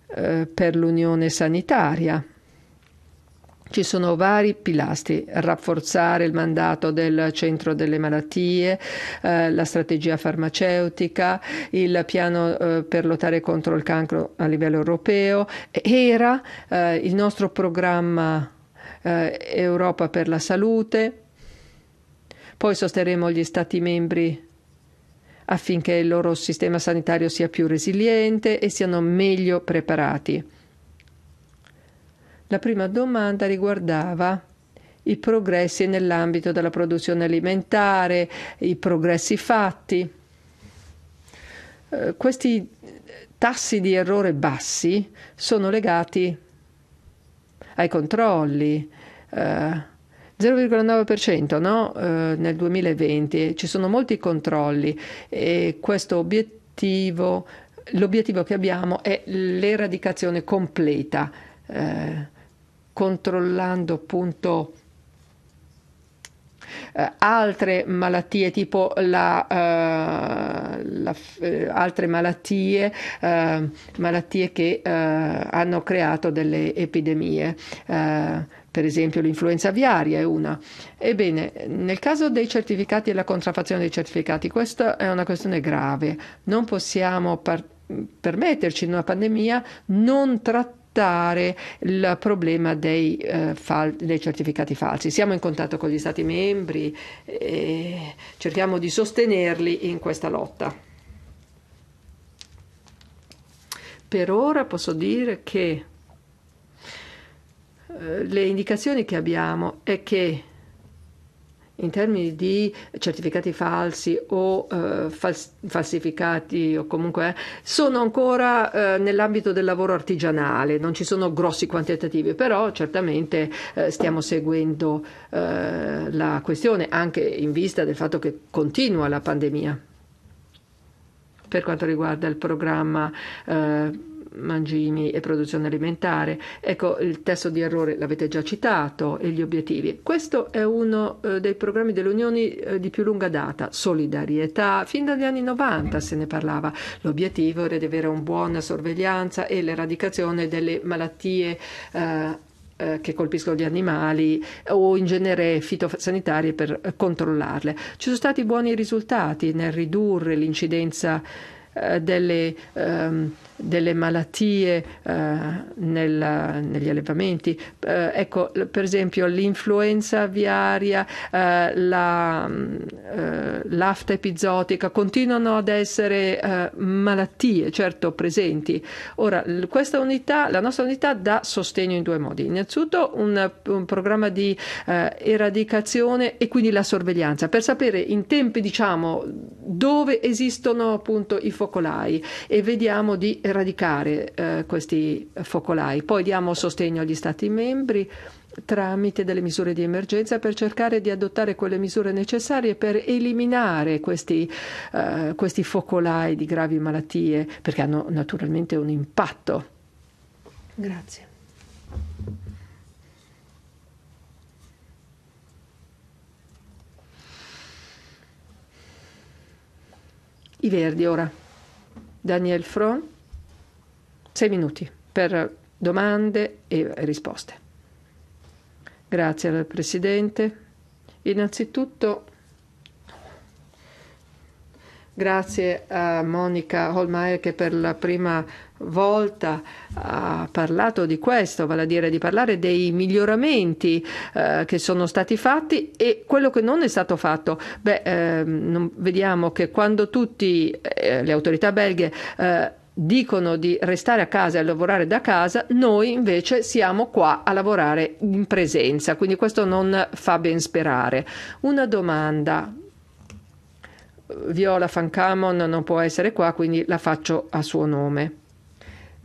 eh, per l'unione sanitaria ci sono vari pilastri, rafforzare il mandato del centro delle malattie, eh, la strategia farmaceutica, il piano eh, per lottare contro il cancro a livello europeo, era eh, il nostro programma eh, Europa per la salute, poi sosterremo gli Stati membri affinché il loro sistema sanitario sia più resiliente e siano meglio preparati. La prima domanda riguardava i progressi nell'ambito della produzione alimentare, i progressi fatti. Eh, questi eh, tassi di errore bassi sono legati ai controlli. Eh, 0,9% no? eh, nel 2020, ci sono molti controlli e questo obiettivo, l'obiettivo che abbiamo è l'eradicazione completa. Eh, controllando appunto Uh, altre malattie tipo la, uh, la, uh, altre malattie, malattie che hanno creato delle epidemie. per esempio l'influenza aviaria è una. Ebbene, nel caso dei certificati e la contraffazione dei certificati, questa è una questione grave. Non possiamo par- permetterci in una pandemia non trattare affrontare il problema dei, eh, fal- dei, certificati falsi. Siamo in contatto con gli Stati membri e cerchiamo di sostenerli in questa lotta. Per ora posso dire che eh, le indicazioni che abbiamo è che in termini di certificati falsi o eh, fals- falsificati o comunque eh, sono ancora eh, nell'ambito del lavoro artigianale, non ci sono grossi quantitativi, però certamente eh, stiamo seguendo eh, la questione anche in vista del fatto che continua la pandemia. Per quanto riguarda il programma eh, mangimi e produzione alimentare. Ecco, il testo di errore l'avete già citato e gli obiettivi. Questo è uno eh, dei programmi dell'Unione eh, di più lunga data, solidarietà, fin dagli anni 90 se ne parlava. L'obiettivo era di avere una buona sorveglianza e l'eradicazione delle malattie eh, eh, che colpiscono gli animali o in genere fitosanitarie per eh, controllarle. Ci sono stati buoni risultati nel ridurre l'incidenza eh, delle, ehm, delle, malattie eh, nel, negli allevamenti. Eh, ecco, per esempio l'influenza aviaria, eh, la, mm, eh, l'afta epizotica continuano ad essere malattie, certo presenti. Ora, questa unità, la nostra unità dà sostegno in due modi. Innanzitutto un, un programma di eradicazione e quindi la sorveglianza per sapere in tempi diciamo dove esistono appunto i focolai focolai e vediamo di eradicare eh, questi focolai. Poi diamo sostegno agli Stati membri tramite delle misure di emergenza per cercare di adottare quelle misure necessarie per eliminare questi, eh, questi focolai di gravi malattie perché hanno naturalmente un impatto. Grazie. I verdi ora. Daniel Fron, sei minuti per domande e risposte. Grazie al Presidente. Innanzitutto grazie a Monica Holmeier che per la prima volta ha parlato di questo, vale a dire di parlare dei miglioramenti eh, che sono stati fatti e quello che non è stato fatto. Beh, eh, non, vediamo che quando tutte eh, le autorità belghe eh, dicono di restare a casa e lavorare da casa, noi invece siamo qua a lavorare in presenza, quindi questo non fa ben sperare. Una domanda. Viola Fancamon non può essere qua, quindi la faccio a suo nome.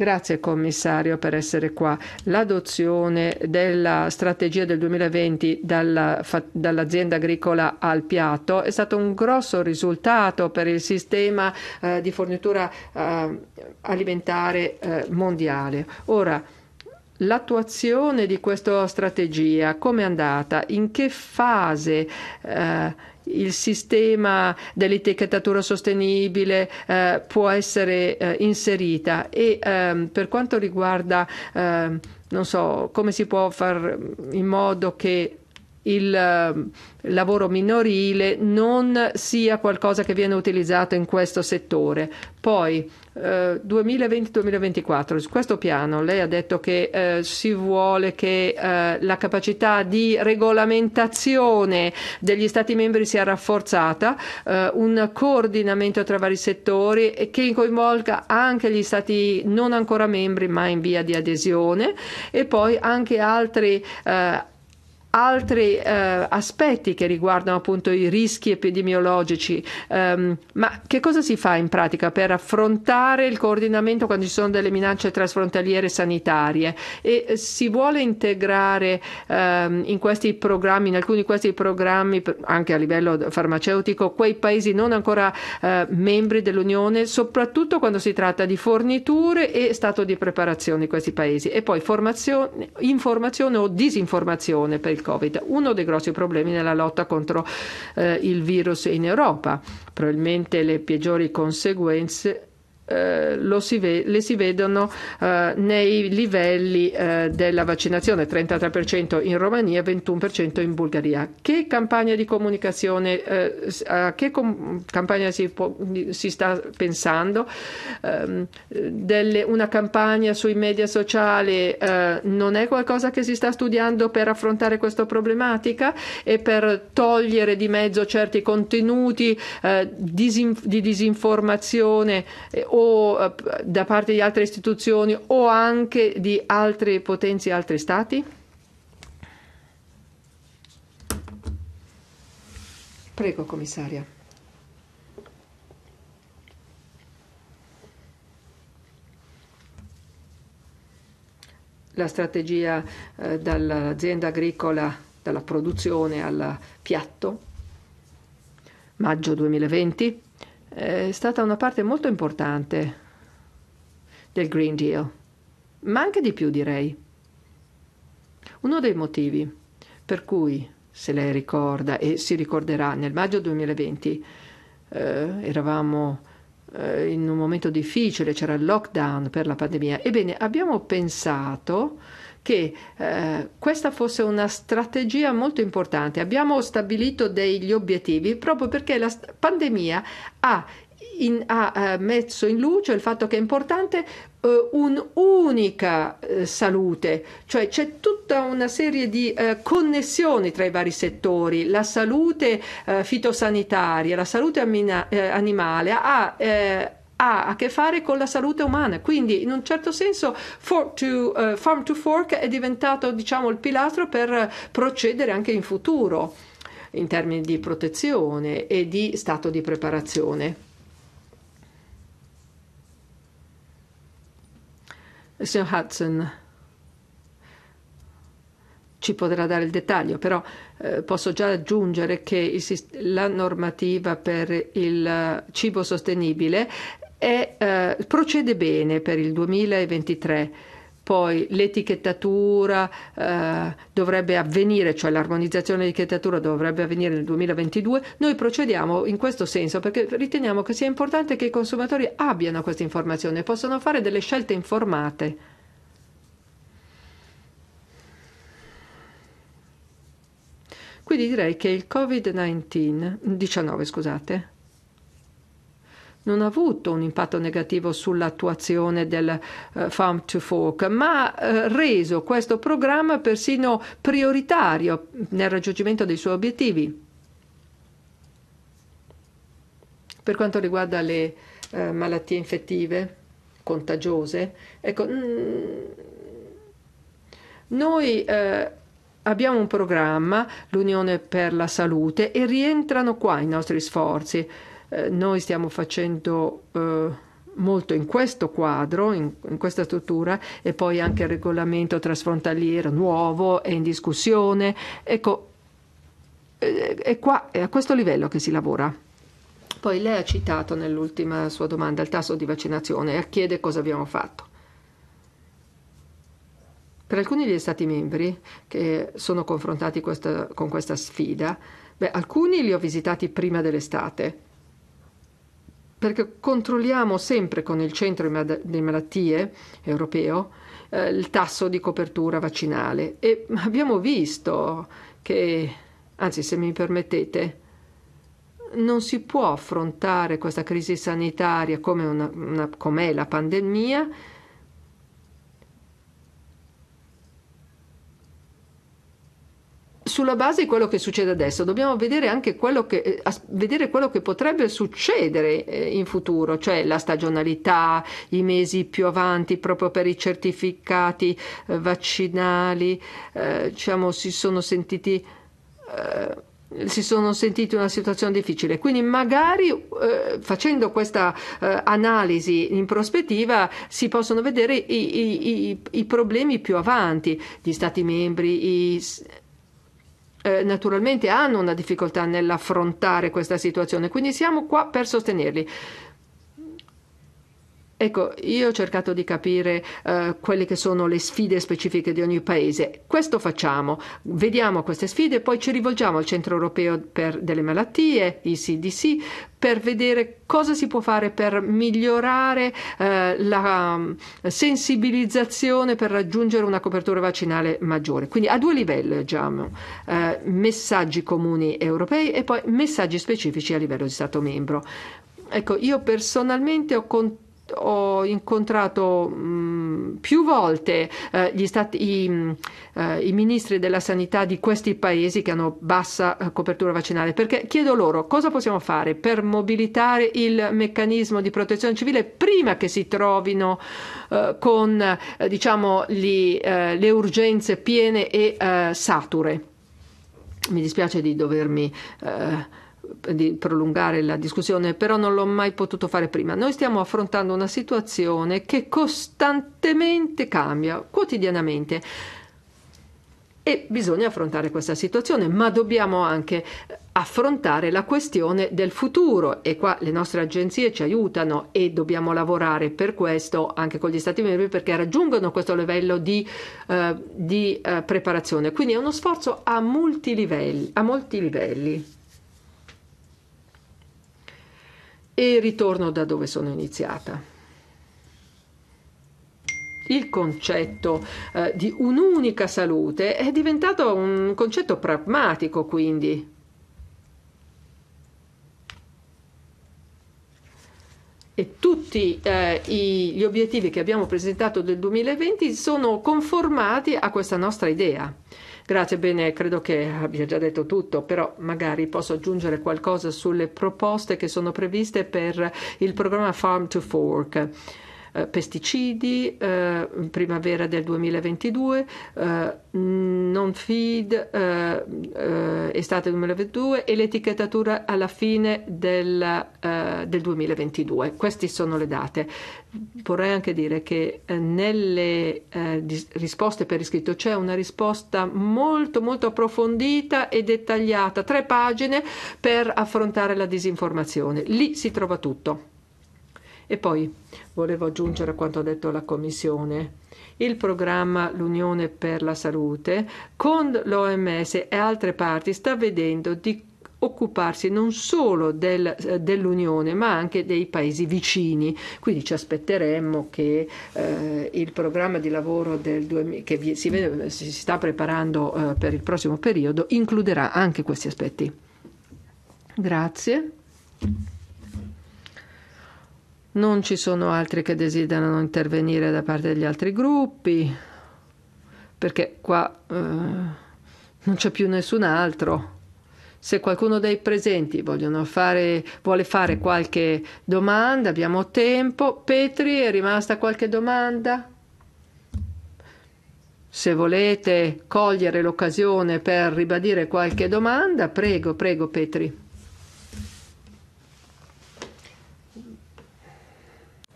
Grazie commissario per essere qua. L'adozione della strategia del 2020 dalla, dall'azienda agricola al piatto è stato un grosso risultato per il sistema eh, di fornitura eh, alimentare eh, mondiale. Ora, l'attuazione di questa strategia, come è andata? In che fase? Eh, il sistema dell'etichettatura sostenibile eh, può essere eh, inserita e ehm, per quanto riguarda ehm, non so come si può fare in modo che Ehm, il lavoro minorile non sia qualcosa che viene utilizzato in questo settore. Poi eh, 2020-2024, su questo piano lei ha detto che eh, si vuole che eh, la capacità di regolamentazione degli Stati membri sia rafforzata, eh, un coordinamento tra vari settori e che coinvolga anche gli Stati non ancora membri ma in via di adesione e poi anche altri eh, altri eh, aspetti che riguardano appunto i rischi epidemiologici. Um, ma che cosa si fa in pratica per affrontare il coordinamento quando ci sono delle minacce trasfrontaliere sanitarie? E eh, si vuole integrare ehm, in questi programmi, in alcuni di questi programmi, anche a livello farmaceutico, quei paesi non ancora eh, membri dell'Unione, soprattutto quando si tratta di forniture e stato di preparazione di questi paesi. E poi informazione o disinformazione per il del Covid, uno dei grossi problemi nella lotta contro eh, il virus in Europa. Probabilmente le peggiori conseguenze eh, si ve- le si vedono eh, nei livelli eh, della vaccinazione, 33% in Romania, 21% in Bulgaria. Che campagna di comunicazione, eh, a che com- campagna si, può, si, sta pensando? Ehm, delle, una campagna sui media sociali eh, non è qualcosa che si sta studiando per affrontare questa problematica e per togliere di mezzo certi contenuti eh, disin- di disinformazione o eh, da parte di altre istituzioni o anche di altre potenze e altri stati? Prego, commissaria. La strategia eh, dall'azienda agricola, dalla produzione al piatto, maggio 2020 eh, è stata una parte molto importante del Green Deal, ma anche di più direi. Uno dei motivi per cui se lei ricorda e si ricorderà nel maggio 2020 eh, eravamo eh, in un momento difficile, c'era il lockdown per la pandemia. Ebbene, abbiamo pensato che eh, questa fosse una strategia molto importante. Abbiamo stabilito degli obiettivi proprio perché la pandemia ha in, ha eh, messo in luce il fatto che è importante eh, un'unica eh, salute, cioè c'è tutta una serie di eh, connessioni tra i vari settori, la salute eh, fitosanitaria, la salute amina- eh, animale ha ha a che fare con la salute umana, quindi in un certo senso for to, uh, Farm to Fork è diventato diciamo, il pilastro per procedere anche in futuro in termini di protezione e di stato di preparazione. Signor Hudson ci potrà dare il dettaglio, però eh, posso già aggiungere che il, la normativa per il eh, cibo sostenibile è, eh, procede bene per il 2023. Poi l'etichettatura eh, dovrebbe avvenire, cioè l'armonizzazione dell'etichettatura dovrebbe avvenire nel 2022. Noi procediamo in questo senso perché riteniamo che sia importante che i consumatori abbiano questa informazione e possano fare delle scelte informate. Quindi direi che il Covid-19, 19 scusate, non ha avuto un impatto negativo sull'attuazione del uh, Farm to Fork, ma ha uh, eh, reso questo programma persino prioritario nel raggiungimento dei suoi obiettivi. Per quanto riguarda le uh, malattie infettive contagiose, ecco, mh, mm, noi Abbiamo un programma, l'Unione per la Salute, e rientrano qua i nostri sforzi. Eh, noi stiamo facendo eh, molto in questo quadro, in, in, questa struttura e poi anche il regolamento trasfrontaliero nuovo è in discussione. Ecco, eh, è, qua, è a questo livello che si lavora. Poi lei ha citato nell'ultima sua domanda il tasso di vaccinazione e chiede cosa abbiamo fatto. Per alcuni degli Stati membri che sono confrontati questa, con questa sfida, beh, alcuni li ho visitati prima dell'estate perché controlliamo sempre con il centro di malattie europeo eh, il tasso di copertura vaccinale e abbiamo visto che, anzi se mi permettete, non si può affrontare questa crisi sanitaria come una, una, com'è la pandemia sulla base di quello che succede adesso, dobbiamo vedere anche quello che, eh, vedere quello che potrebbe succedere eh, in futuro, cioè la stagionalità, i mesi più avanti proprio per i certificati eh, vaccinali, eh, diciamo, si sono sentiti. Eh, si sono sentiti una situazione difficile. Quindi magari eh, facendo questa eh, analisi in prospettiva si possono vedere i, i, i, i, problemi più avanti, gli Stati membri, i eh, naturalmente hanno una difficoltà nell'affrontare questa situazione, quindi siamo qua per sostenerli. Ecco, io ho cercato di capire eh, quelle che sono le sfide specifiche di ogni paese. Questo facciamo, vediamo queste sfide, e poi ci rivolgiamo al Centro Europeo per delle Malattie, ICDC, per vedere cosa si può fare per migliorare eh, la mm, sensibilizzazione per raggiungere una copertura vaccinale maggiore. Quindi a due livelli, diciamo, eh, messaggi comuni europei e poi messaggi specifici a livello di Stato membro. Ecco, io personalmente ho contattato ho incontrato mh, mm, più volte eh, stati, i, mh, mm, eh, i, ministri della sanità di questi paesi che hanno bassa eh, copertura vaccinale, perché chiedo loro cosa possiamo fare per mobilitare il meccanismo di protezione civile prima che si trovino eh, con eh, diciamo, gli, le urgenze piene e sature. Mi dispiace di dovermi di prolungare la discussione, però non l'ho mai potuto fare prima. Noi stiamo affrontando una situazione che costantemente cambia, quotidianamente. E bisogna affrontare questa situazione, ma dobbiamo anche affrontare la questione del futuro e qua le nostre agenzie ci aiutano e dobbiamo lavorare per questo anche con gli Stati membri perché raggiungono questo livello di, eh, di eh, preparazione. Quindi è uno sforzo a, livelli, a molti livelli. e ritorno da dove sono iniziata. Il concetto eh, di un'unica salute è diventato un concetto pragmatico, quindi. E tutti eh, gli obiettivi che abbiamo presentato del 2020 sono conformati a questa nostra idea. Grazie, bene, credo che abbia già detto tutto, però magari posso aggiungere qualcosa sulle proposte che sono previste per il programma Farm to Fork eh, pesticidi, eh, primavera del 2022, eh, non feed, eh, estate 2022 e l'etichettatura alla fine del, del, 2022. Queste sono le date. Vorrei anche dire che nelle risposte per iscritto c'è una risposta molto molto approfondita e dettagliata, tre pagine per affrontare la disinformazione. Lì si trova tutto. E poi volevo aggiungere a quanto ha detto la Commissione. Il programma L'Unione per la Salute con l'OMS e altre parti sta vedendo di occuparsi non solo del, eh, dell'Unione ma anche dei paesi vicini. Quindi ci aspetteremmo che eh, il programma di lavoro del, che vi, si, si, sta preparando eh, per il prossimo periodo includerà anche questi aspetti. Grazie. Non ci sono altri che desiderano intervenire da parte degli altri gruppi, perché qua eh, non c'è più nessun altro. Se qualcuno dei presenti fare, vuole fare qualche domanda, abbiamo tempo. Petri, è rimasta qualche domanda? Se volete cogliere l'occasione per ribadire qualche domanda, prego, prego Petri.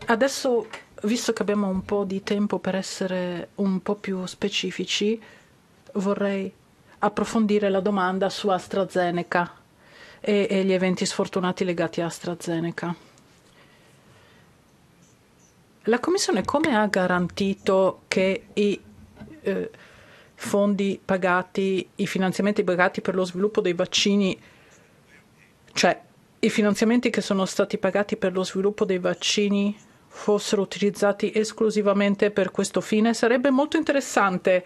Adesso, visto che abbiamo un po' di tempo per essere un po' più specifici, vorrei approfondire la domanda su AstraZeneca e, e gli eventi sfortunati legati a AstraZeneca. La Commissione come ha garantito che i eh, fondi pagati, i finanziamenti pagati per lo sviluppo dei vaccini, cioè i finanziamenti che sono stati pagati per lo sviluppo dei vaccini fossero utilizzati esclusivamente per questo fine, sarebbe molto interessante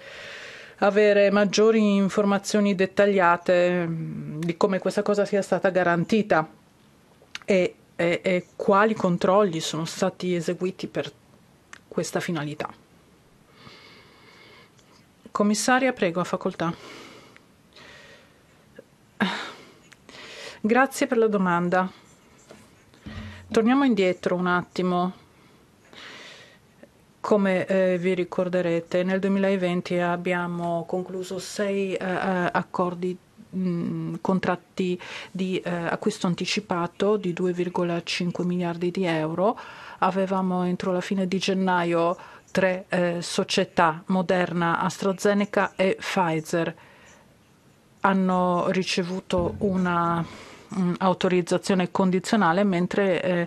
avere maggiori informazioni dettagliate mm, di come questa cosa sia stata garantita e, e, e quali controlli sono stati eseguiti per questa finalità. Commissaria, prego, a facoltà. Grazie per la domanda. Torniamo indietro un attimo come eh, vi ricorderete, nel 2020 abbiamo concluso sei eh, eh, accordi mh, contratti di eh, acquisto anticipato di 2,5 miliardi di euro. Avevamo entro la fine di gennaio tre eh, società, Moderna, AstraZeneca e Pfizer. Hanno ricevuto un'autorizzazione condizionale mentre eh,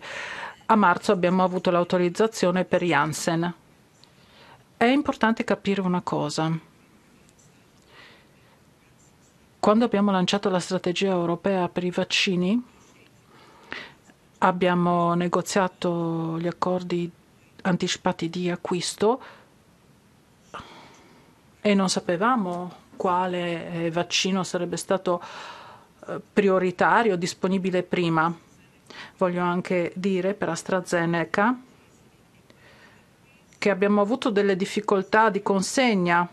a marzo abbiamo avuto l'autorizzazione per Janssen. È importante capire una cosa. Quando abbiamo lanciato la strategia europea per i vaccini, abbiamo negoziato gli accordi anticipati di acquisto e non sapevamo quale eh, vaccino sarebbe stato eh, prioritario, disponibile prima. Voglio anche dire per AstraZeneca che abbiamo avuto delle difficoltà di consegna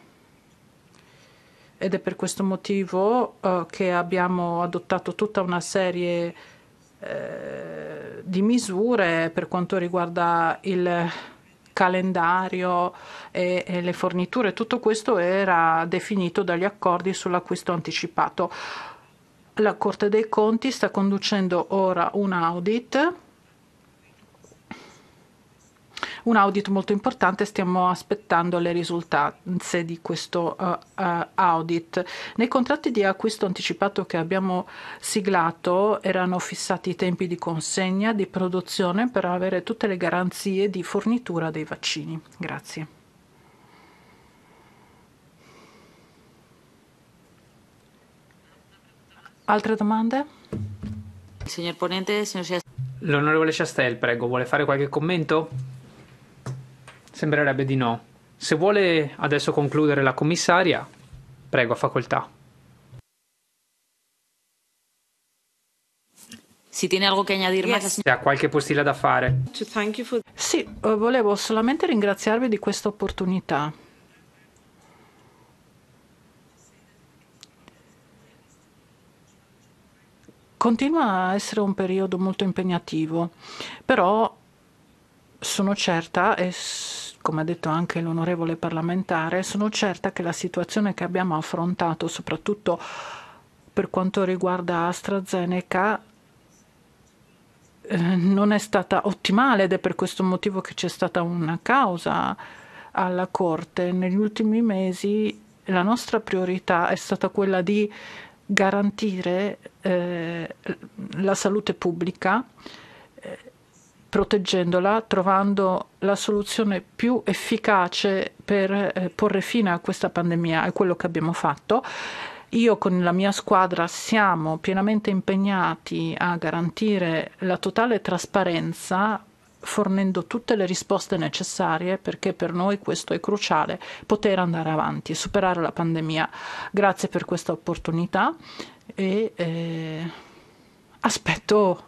ed è per questo motivo uh, che abbiamo adottato tutta una serie eh, di misure per quanto riguarda il calendario e, e, le forniture. Tutto questo era definito dagli accordi sull'acquisto anticipato. La Corte dei Conti sta conducendo ora un audit un audit molto importante, stiamo aspettando le risultanze di questo uh, uh, audit. Nei contratti di acquisto anticipato che abbiamo siglato erano fissati i tempi di consegna, di produzione per avere tutte le garanzie di fornitura dei vaccini. Grazie. Altre domande? Signor Ponente, signor Chastel. L'onorevole Chastel, prego, vuole fare qualche commento? Sembrerebbe di no. Se vuole adesso concludere la commissaria, prego, a facoltà. Si tiene algo che añadir yes. más. Se ha qualche postilla da fare. For... Sì, eh, volevo solamente ringraziarvi di questa opportunità. Continua a essere un periodo molto impegnativo, però sono certa e come ha detto anche l'onorevole parlamentare, sono certa che la situazione che abbiamo affrontato, soprattutto per quanto riguarda AstraZeneca, eh, non è stata ottimale ed è per questo motivo che c'è stata una causa alla Corte. Negli ultimi mesi la nostra priorità è stata quella di garantire eh, la salute pubblica proteggendola, trovando la soluzione più efficace per eh, porre fine a questa pandemia, è quello che abbiamo fatto. Io con la mia squadra siamo pienamente impegnati a garantire la totale trasparenza fornendo tutte le risposte necessarie perché per noi questo è cruciale, poter andare avanti, e superare la pandemia. Grazie per questa opportunità e eh, aspetto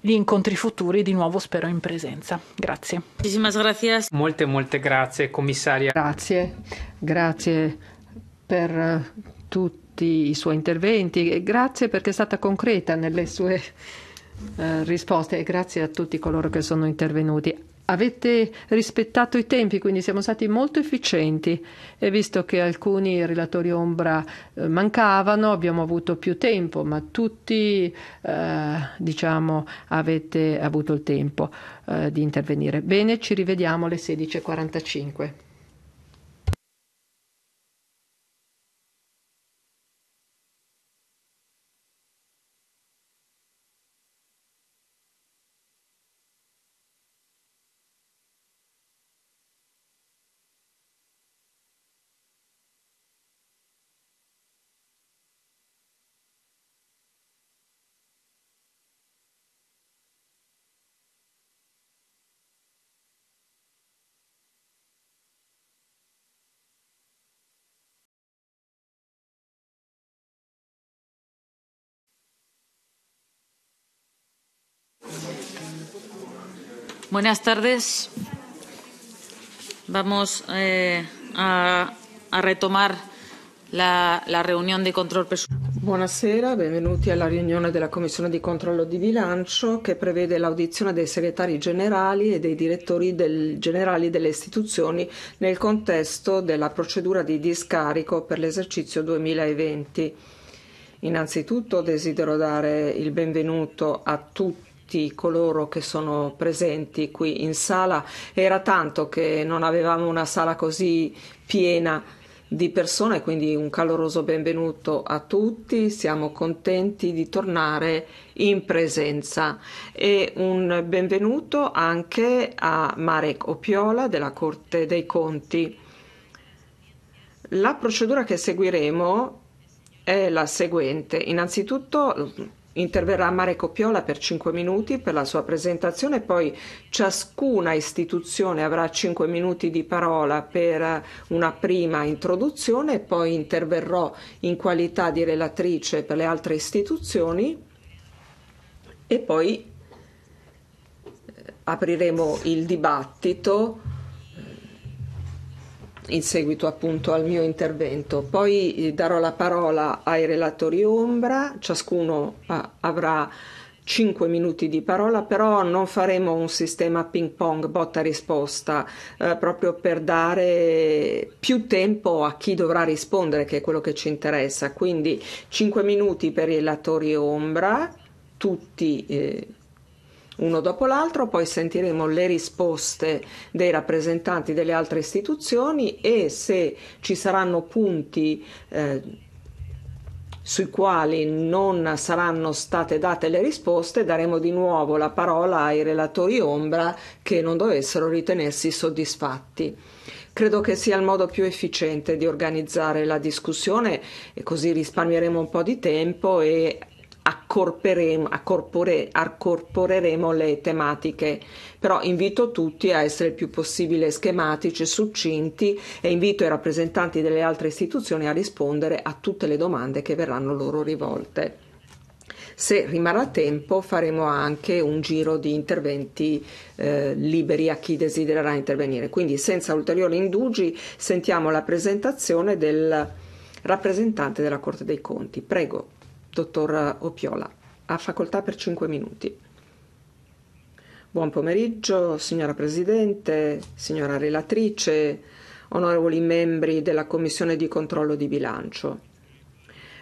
gli incontri futuri di nuovo spero in presenza. Grazie. Molte, molte grazie commissaria. Grazie, grazie per eh, tutti i suoi interventi e grazie perché è stata concreta nelle sue eh, risposte e grazie a tutti coloro che sono intervenuti. Avete rispettato i tempi, quindi siamo stati molto efficienti e visto che alcuni relatori ombra eh, mancavano, abbiamo avuto più tempo, ma tutti eh, diciamo avete avuto il tempo eh, di intervenire. Bene, ci rivediamo alle 16.45. Buenas tardes. Vamos eh, a, a, retomar la, la reunión di control presupuestario. Buonasera, benvenuti alla riunione della Commissione di controllo di bilancio che prevede l'audizione dei segretari generali e dei direttori del, generali delle istituzioni nel contesto della procedura di discarico per l'esercizio 2020. Innanzitutto desidero dare il benvenuto a tutti tutti coloro che sono presenti qui in sala. Era tanto che non avevamo una sala così piena di persone, quindi un caloroso benvenuto a tutti. Siamo contenti di tornare in presenza e un benvenuto anche a Marek Opiola della Corte dei Conti. La procedura che seguiremo è la seguente. Innanzitutto Interverrà Mare Coppiola per 5 minuti per la sua presentazione, poi ciascuna istituzione avrà 5 minuti di parola per una prima introduzione, poi interverrò in qualità di relatrice per le altre istituzioni e poi eh, apriremo il dibattito in seguito appunto al mio intervento. Poi eh, darò la parola ai relatori ombra, ciascuno ah, avrà 5 minuti di parola, però non faremo un sistema ping pong botta risposta, eh, proprio per dare più tempo a chi dovrà rispondere, che è quello che ci interessa. Quindi 5 minuti per i relatori ombra, tutti eh, uno dopo l'altro, poi sentiremo le risposte dei rappresentanti delle altre istituzioni e se ci saranno punti eh, sui quali non saranno state date le risposte, daremo di nuovo la parola ai relatori ombra che non dovessero ritenersi soddisfatti. Credo che sia il modo più efficiente di organizzare la discussione e così risparmieremo un po' di tempo e accorporeremo, accorpore, accorporeremo le tematiche. Però invito tutti a essere il più possibile schematici, e succinti e invito i rappresentanti delle altre istituzioni a rispondere a tutte le domande che verranno loro rivolte. Se rimarrà tempo faremo anche un giro di interventi eh, liberi a chi desidererà intervenire. Quindi senza ulteriori indugi sentiamo la presentazione del rappresentante della Corte dei Conti. Prego dottor Opiola. Ha facoltà per 5 minuti. Buon pomeriggio, signora Presidente, signora relatrice, onorevoli membri della Commissione di controllo di bilancio.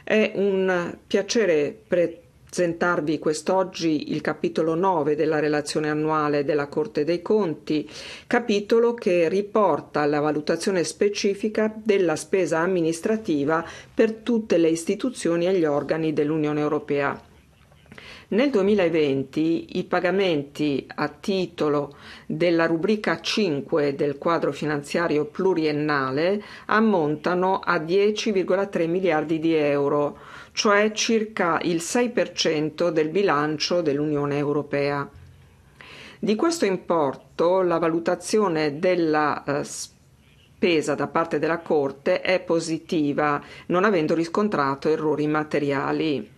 È un piacere pre- presentarvi quest'oggi il capitolo 9 della relazione annuale della Corte dei Conti, capitolo che riporta la valutazione specifica della spesa amministrativa per tutte le istituzioni e gli organi dell'Unione Europea. Nel 2020 i pagamenti a titolo della rubrica 5 del quadro finanziario pluriennale ammontano a 10,3 miliardi di euro, cioè circa il 6% del bilancio dell'Unione Europea. Di questo importo la valutazione della eh, spesa da parte della Corte è positiva, non avendo riscontrato errori materiali.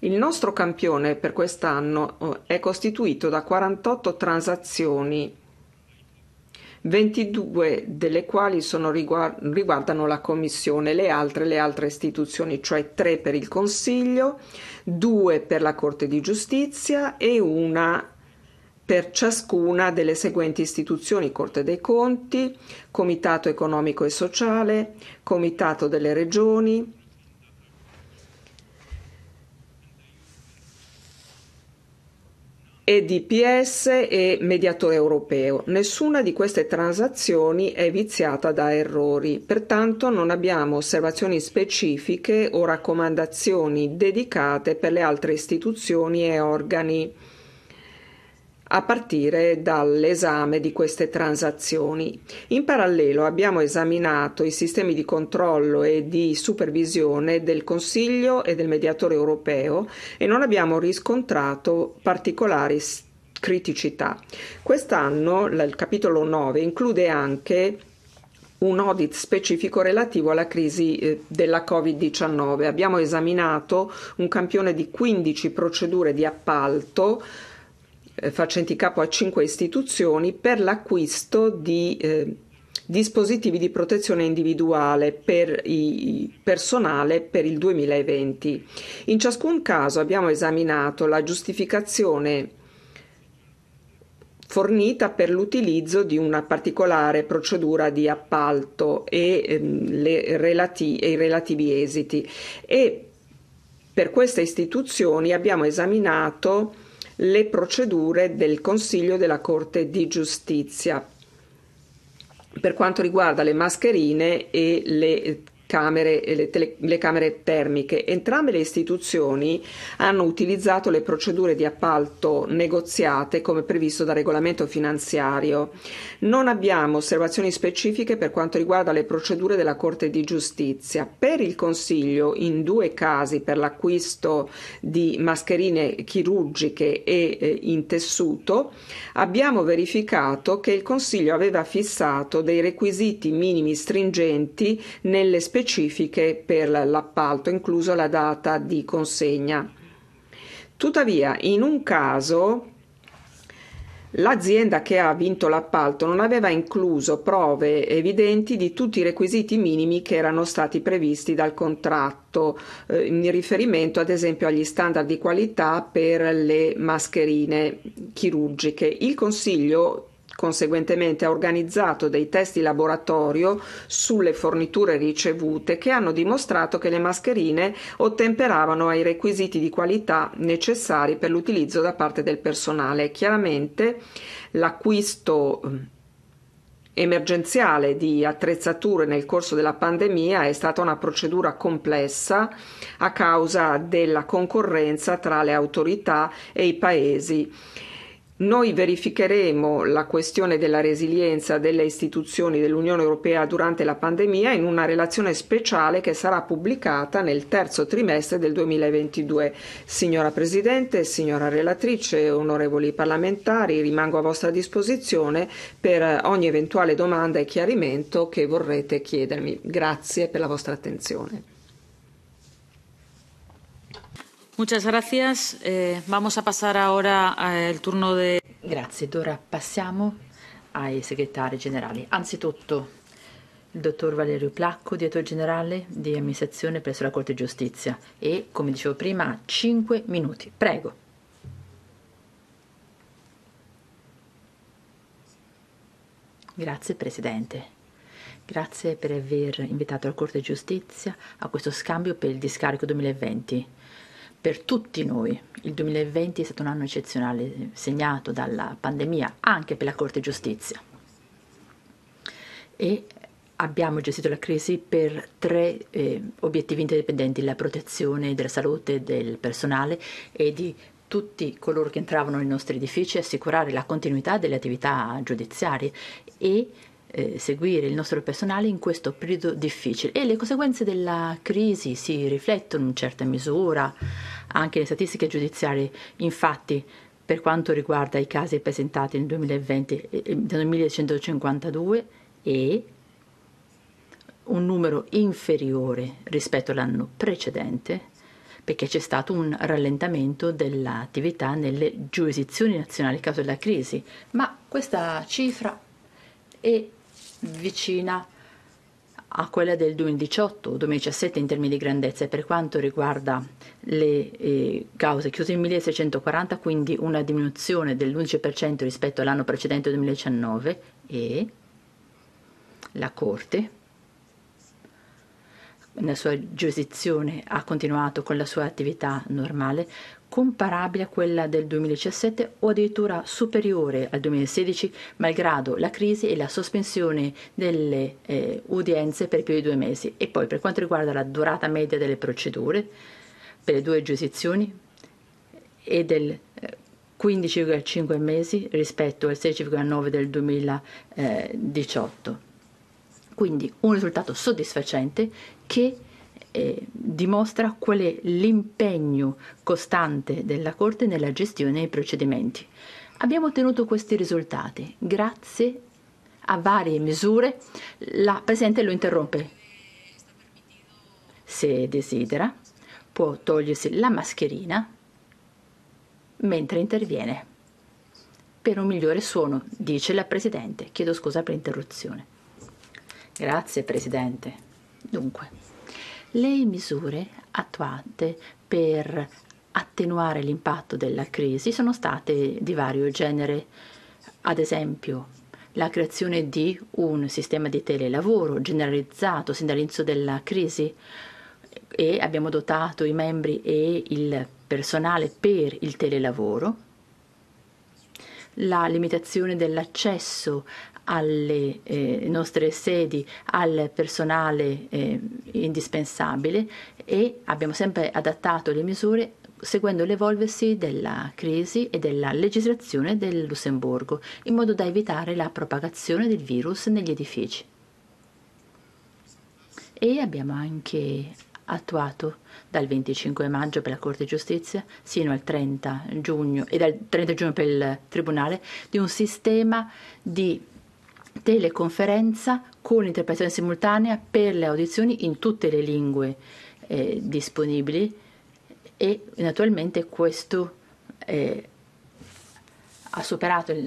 Il nostro campione per quest'anno eh, è costituito da 48 transazioni 22 delle quali riguard riguardano la Commissione, le altre le altre istituzioni, cioè 3 per il Consiglio, 2 per la Corte di Giustizia e una per ciascuna delle seguenti istituzioni Corte dei Conti, Comitato Economico e Sociale, Comitato delle Regioni, EDPS e mediatore europeo. Nessuna di queste transazioni è viziata da errori, pertanto non abbiamo osservazioni specifiche o raccomandazioni dedicate per le altre istituzioni e organi a partire dall'esame di queste transazioni. In parallelo abbiamo esaminato i sistemi di controllo e di supervisione del Consiglio e del mediatore europeo e non abbiamo riscontrato particolari criticità. Quest'anno il capitolo 9 include anche un audit specifico relativo alla crisi eh, della Covid-19. Abbiamo esaminato un campione di 15 procedure di appalto eh, facenti capo a cinque istituzioni, per l'acquisto di eh, dispositivi di protezione individuale per il personale per il 2020. In ciascun caso abbiamo esaminato la giustificazione fornita per l'utilizzo di una particolare procedura di appalto e, ehm, relati- e i relativi esiti e per queste istituzioni abbiamo esaminato le procedure del Consiglio della Corte di Giustizia per quanto riguarda le mascherine e le camere, eh, le, tele, le camere termiche. Entrambe le istituzioni hanno utilizzato le procedure di appalto negoziate come previsto dal regolamento finanziario. Non abbiamo osservazioni specifiche per quanto riguarda le procedure della Corte di Giustizia. Per il Consiglio, in due casi, per l'acquisto di mascherine chirurgiche e eh, in tessuto, abbiamo verificato che il Consiglio aveva fissato dei requisiti minimi stringenti nelle specificazioni specifiche per l'appalto, incluso la data di consegna. Tuttavia, in un caso L'azienda che ha vinto l'appalto non aveva incluso prove evidenti di tutti i requisiti minimi che erano stati previsti dal contratto, eh, in riferimento ad esempio agli standard di qualità per le mascherine chirurgiche. Il Consiglio Conseguentemente ha organizzato dei testi laboratorio sulle forniture ricevute che hanno dimostrato che le mascherine ottemperavano ai requisiti di qualità necessari per l'utilizzo da parte del personale. Chiaramente l'acquisto ehm, emergenziale di attrezzature nel corso della pandemia è stata una procedura complessa a causa della concorrenza tra le autorità e i paesi noi verificheremo la questione della resilienza delle istituzioni dell'Unione Europea durante la pandemia in una relazione speciale che sarà pubblicata nel terzo trimestre del 2022. Signora Presidente, signora relatrice, onorevoli parlamentari, rimango a vostra disposizione per ogni eventuale domanda e chiarimento che vorrete chiedermi. Grazie per la vostra attenzione. Muchas gracias. Eh, vamos a pasar ahora al turno de... Grazie, ora passiamo ai segretari generali. Anzitutto il dottor Valerio Placco, direttore generale di amministrazione presso la Corte di Giustizia e, come dicevo prima, ha 5 minuti. Prego. Grazie Presidente. Grazie per aver invitato la Corte di Giustizia a questo scambio per il discarico 2020 per tutti noi. Il 2020 è stato un anno eccezionale, segnato dalla pandemia, anche per la Corte di Giustizia. E abbiamo gestito la crisi per tre eh, obiettivi interdipendenti, la protezione della salute del personale e di tutti coloro che entravano nei nostri edifici, assicurare la continuità delle attività giudiziarie e eh, seguire il nostro personale in questo periodo difficile e le conseguenze della crisi si riflettono in certa misura anche nelle statistiche giudiziarie. Infatti, per quanto riguarda i casi presentati nel 2020, da 1152 e un numero inferiore rispetto all'anno precedente, perché c'è stato un rallentamento dell'attività nelle giurisdizioni nazionali a causa della crisi, ma questa cifra è vicina a quella del 2018 o 2017 in termini di grandezza e per quanto riguarda le eh, cause chiuse in 1640 quindi una diminuzione dell'11% rispetto all'anno precedente 2019 e la Corte nella sua giurisdizione ha continuato con la sua attività normale comparabile a quella del 2017 o addirittura superiore al 2016, malgrado la crisi e la sospensione delle eh, udienze per più di due mesi. E poi per quanto riguarda la durata media delle procedure per le due giurisdizioni è del 15,5 eh, mesi rispetto al 16,9 del 2018. Quindi un risultato soddisfacente che eh, dimostra qual è l'impegno costante della Corte nella gestione dei procedimenti. Abbiamo ottenuto questi risultati grazie a varie misure. La Presidente lo interrompe. Se desidera, può togliersi la mascherina mentre interviene per un migliore suono, dice la Presidente. Chiedo scusa per l'interruzione. Grazie Presidente. Dunque. Le misure attuate per attenuare l'impatto della crisi sono state di vario genere, ad esempio la creazione di un sistema di telelavoro generalizzato sin dall'inizio della crisi e abbiamo dotato i membri e il personale per il telelavoro, la limitazione dell'accesso alle eh, nostre sedi al personale eh, indispensabile e abbiamo sempre adattato le misure seguendo l'evolversi della crisi e della legislazione del Lussemburgo, in modo da evitare la propagazione del virus negli edifici. E abbiamo anche attuato dal 25 maggio per la Corte di Giustizia sino al 30 giugno e dal 30 giugno per il Tribunale di un sistema di teleconferenza con interpretazione simultanea per le audizioni in tutte le lingue eh, disponibili e naturalmente questo eh, ha superato il,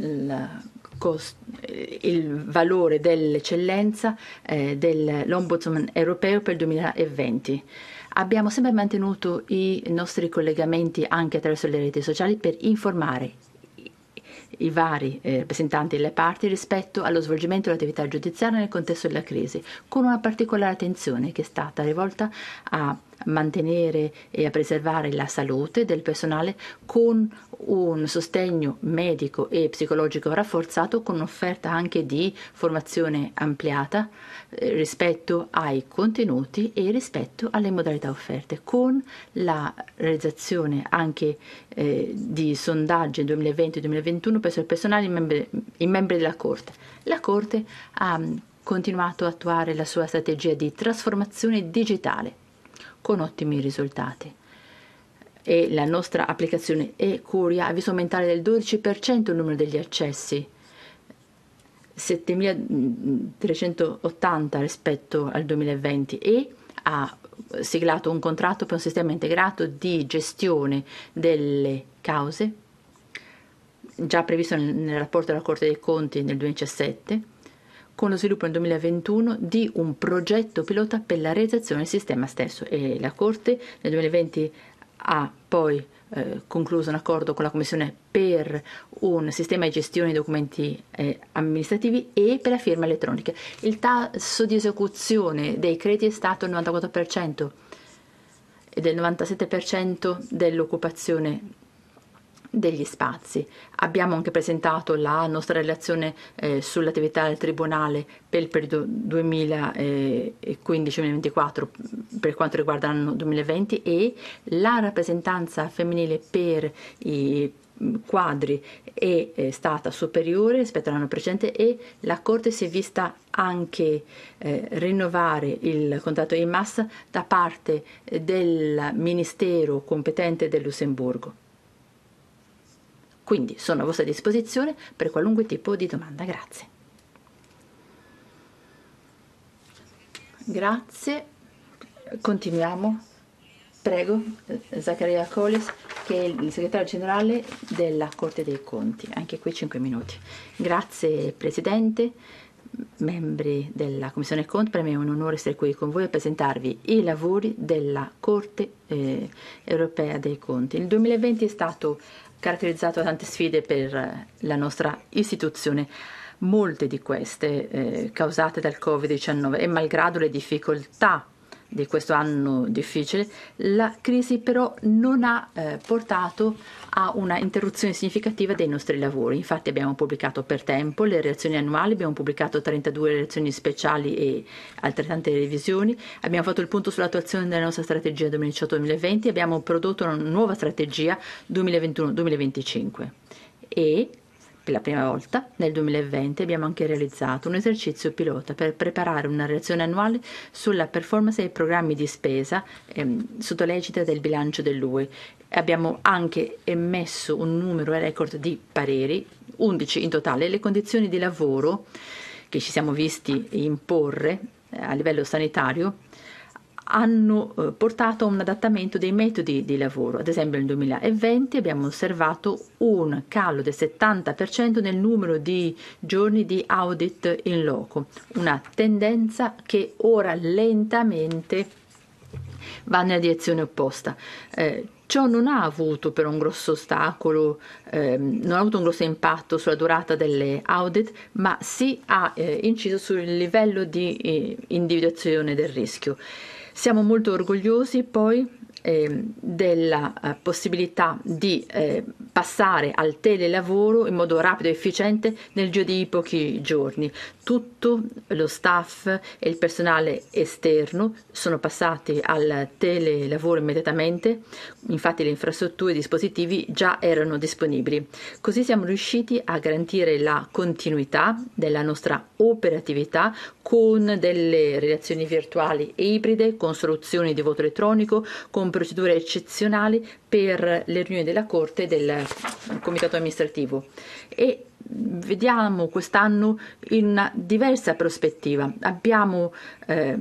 il eh, valore dell'eccellenza eh, dell'Ombudsman europeo per il 2020. Abbiamo sempre mantenuto i nostri collegamenti anche attraverso le reti sociali per informare i vari eh, rappresentanti delle parti rispetto allo svolgimento dell'attività giudiziaria nel contesto della crisi, con una particolare attenzione che è stata rivolta a mantenere e a preservare la salute del personale con un sostegno medico e psicologico rafforzato con un'offerta anche di formazione ampliata eh, rispetto ai contenuti e rispetto alle modalità offerte, con la realizzazione anche eh, di sondaggi 2020-2021 presso il personale in membri, in membri della Corte. La Corte ha continuato a attuare la sua strategia di trasformazione digitale con ottimi risultati. E la nostra applicazione e-curia ha visto aumentare del 12% il numero degli accessi, 7.380 mm, mm, rispetto al 2020 e ha siglato un contratto per un sistema integrato di gestione delle cause, già previsto nel rapporto della Corte dei Conti nel 2017 con lo sviluppo nel 2021 di un progetto pilota per la realizzazione del sistema stesso e la Corte nel 2020 ha poi eh, concluso un accordo con la Commissione per un sistema di gestione dei documenti eh, amministrativi e per la firma elettronica. Il tasso di esecuzione dei crediti è stato il 94% e del 97% dell'occupazione degli spazi. Abbiamo anche presentato la nostra relazione eh, sull'attività del Tribunale per il periodo 2015-2024 eh, mm, per quanto riguarda l'anno 2020 e la rappresentanza femminile per i mm, quadri è eh, stata superiore rispetto all'anno precedente e la Corte si è vista anche eh, rinnovare il contratto IMAS da parte del Ministero competente del Lussemburgo. Quindi sono a vostra disposizione per qualunque tipo di domanda. Grazie. Grazie. Continuiamo. Prego, eh, Zaccaria Colis, che è il segretario generale della Corte dei Conti. Anche qui 5 minuti. Grazie Presidente membri della Commissione Cont, per me è un onore essere qui con voi e presentarvi i lavori della Corte eh, europea dei conti. Il 2020 è stato caratterizzato da tante sfide per eh, la nostra istituzione, molte di queste eh, causate dal Covid-19 e malgrado le difficoltà di questo anno difficile, la crisi però non ha eh, portato a una interruzione significativa dei nostri lavori. Infatti abbiamo pubblicato per tempo le reazioni annuali, abbiamo pubblicato 32 reazioni speciali e altrettante revisioni, abbiamo fatto il punto sull'attuazione della nostra strategia 2018-2020, abbiamo prodotto una nuova strategia 2021-2025 e per la prima volta, nel 2020, abbiamo anche realizzato un esercizio pilota per preparare una relazione annuale sulla performance dei programmi di spesa ehm, sotto l'egida del bilancio dell'UE. Abbiamo anche emesso un numero record di pareri, 11 in totale, le condizioni di lavoro che ci siamo visti imporre a livello sanitario hanno eh, portato a un adattamento dei metodi di lavoro. Ad esempio nel 2020 abbiamo osservato un calo del 70% nel numero di giorni di audit in loco, una tendenza che ora lentamente va nella direzione opposta. Eh, Ciò non ha avuto però un grosso ostacolo, ehm, non ha avuto un grosso impatto sulla durata delle audit, ma sì ha eh, inciso sul livello di eh, individuazione del rischio. Siamo molto orgogliosi poi Ehm, della eh, possibilità di eh, passare al telelavoro in modo rapido e efficiente nel giro di pochi giorni. Tutto lo staff e il personale esterno sono passati al telelavoro immediatamente, infatti le infrastrutture e i dispositivi già erano disponibili. Così siamo riusciti a garantire la continuità della nostra operatività con delle relazioni virtuali e ibride, con soluzioni di voto elettronico, con con procedure eccezionali per le riunioni della Corte e del Comitato amministrativo e vediamo quest'anno in una diversa prospettiva. Abbiamo eh,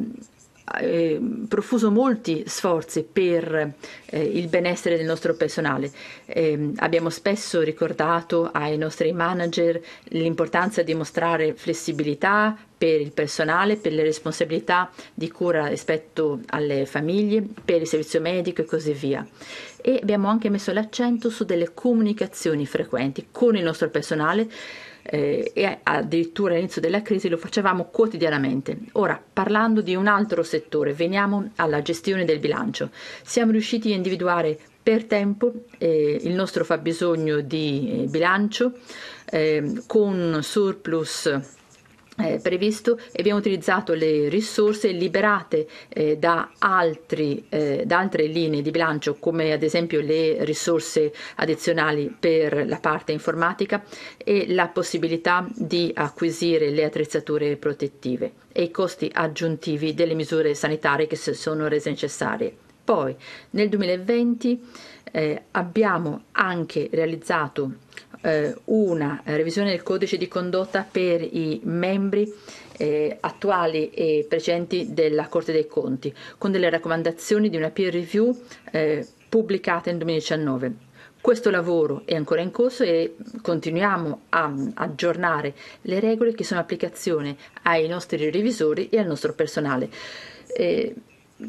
eh, profuso molti sforzi per eh, il benessere del nostro personale. Eh, abbiamo spesso ricordato ai nostri manager l'importanza di mostrare flessibilità per il personale, per le responsabilità di cura rispetto alle famiglie, per il servizio medico e così via. E abbiamo anche messo l'accento su delle comunicazioni frequenti con il nostro personale eh, e addirittura all'inizio della crisi lo facevamo quotidianamente. Ora, parlando di un altro settore, veniamo alla gestione del bilancio. Siamo riusciti a individuare per tempo eh, il nostro fabbisogno di eh, bilancio ehm, con surplus eh, previsto e abbiamo utilizzato le risorse liberate eh, da, altri, eh, da, altre linee di bilancio come ad esempio le risorse addizionali per la parte informatica e la possibilità di acquisire le attrezzature protettive e i costi aggiuntivi delle misure sanitarie che si sono rese necessarie. Poi nel 2020 eh, abbiamo anche realizzato eh, una revisione del codice di condotta per i membri eh, attuali e presenti della Corte dei Conti, con delle raccomandazioni di una peer review eh, pubblicata nel 2019. Questo lavoro è ancora in corso e continuiamo a aggiornare le regole che sono applicazione ai nostri revisori e al nostro personale. Eh,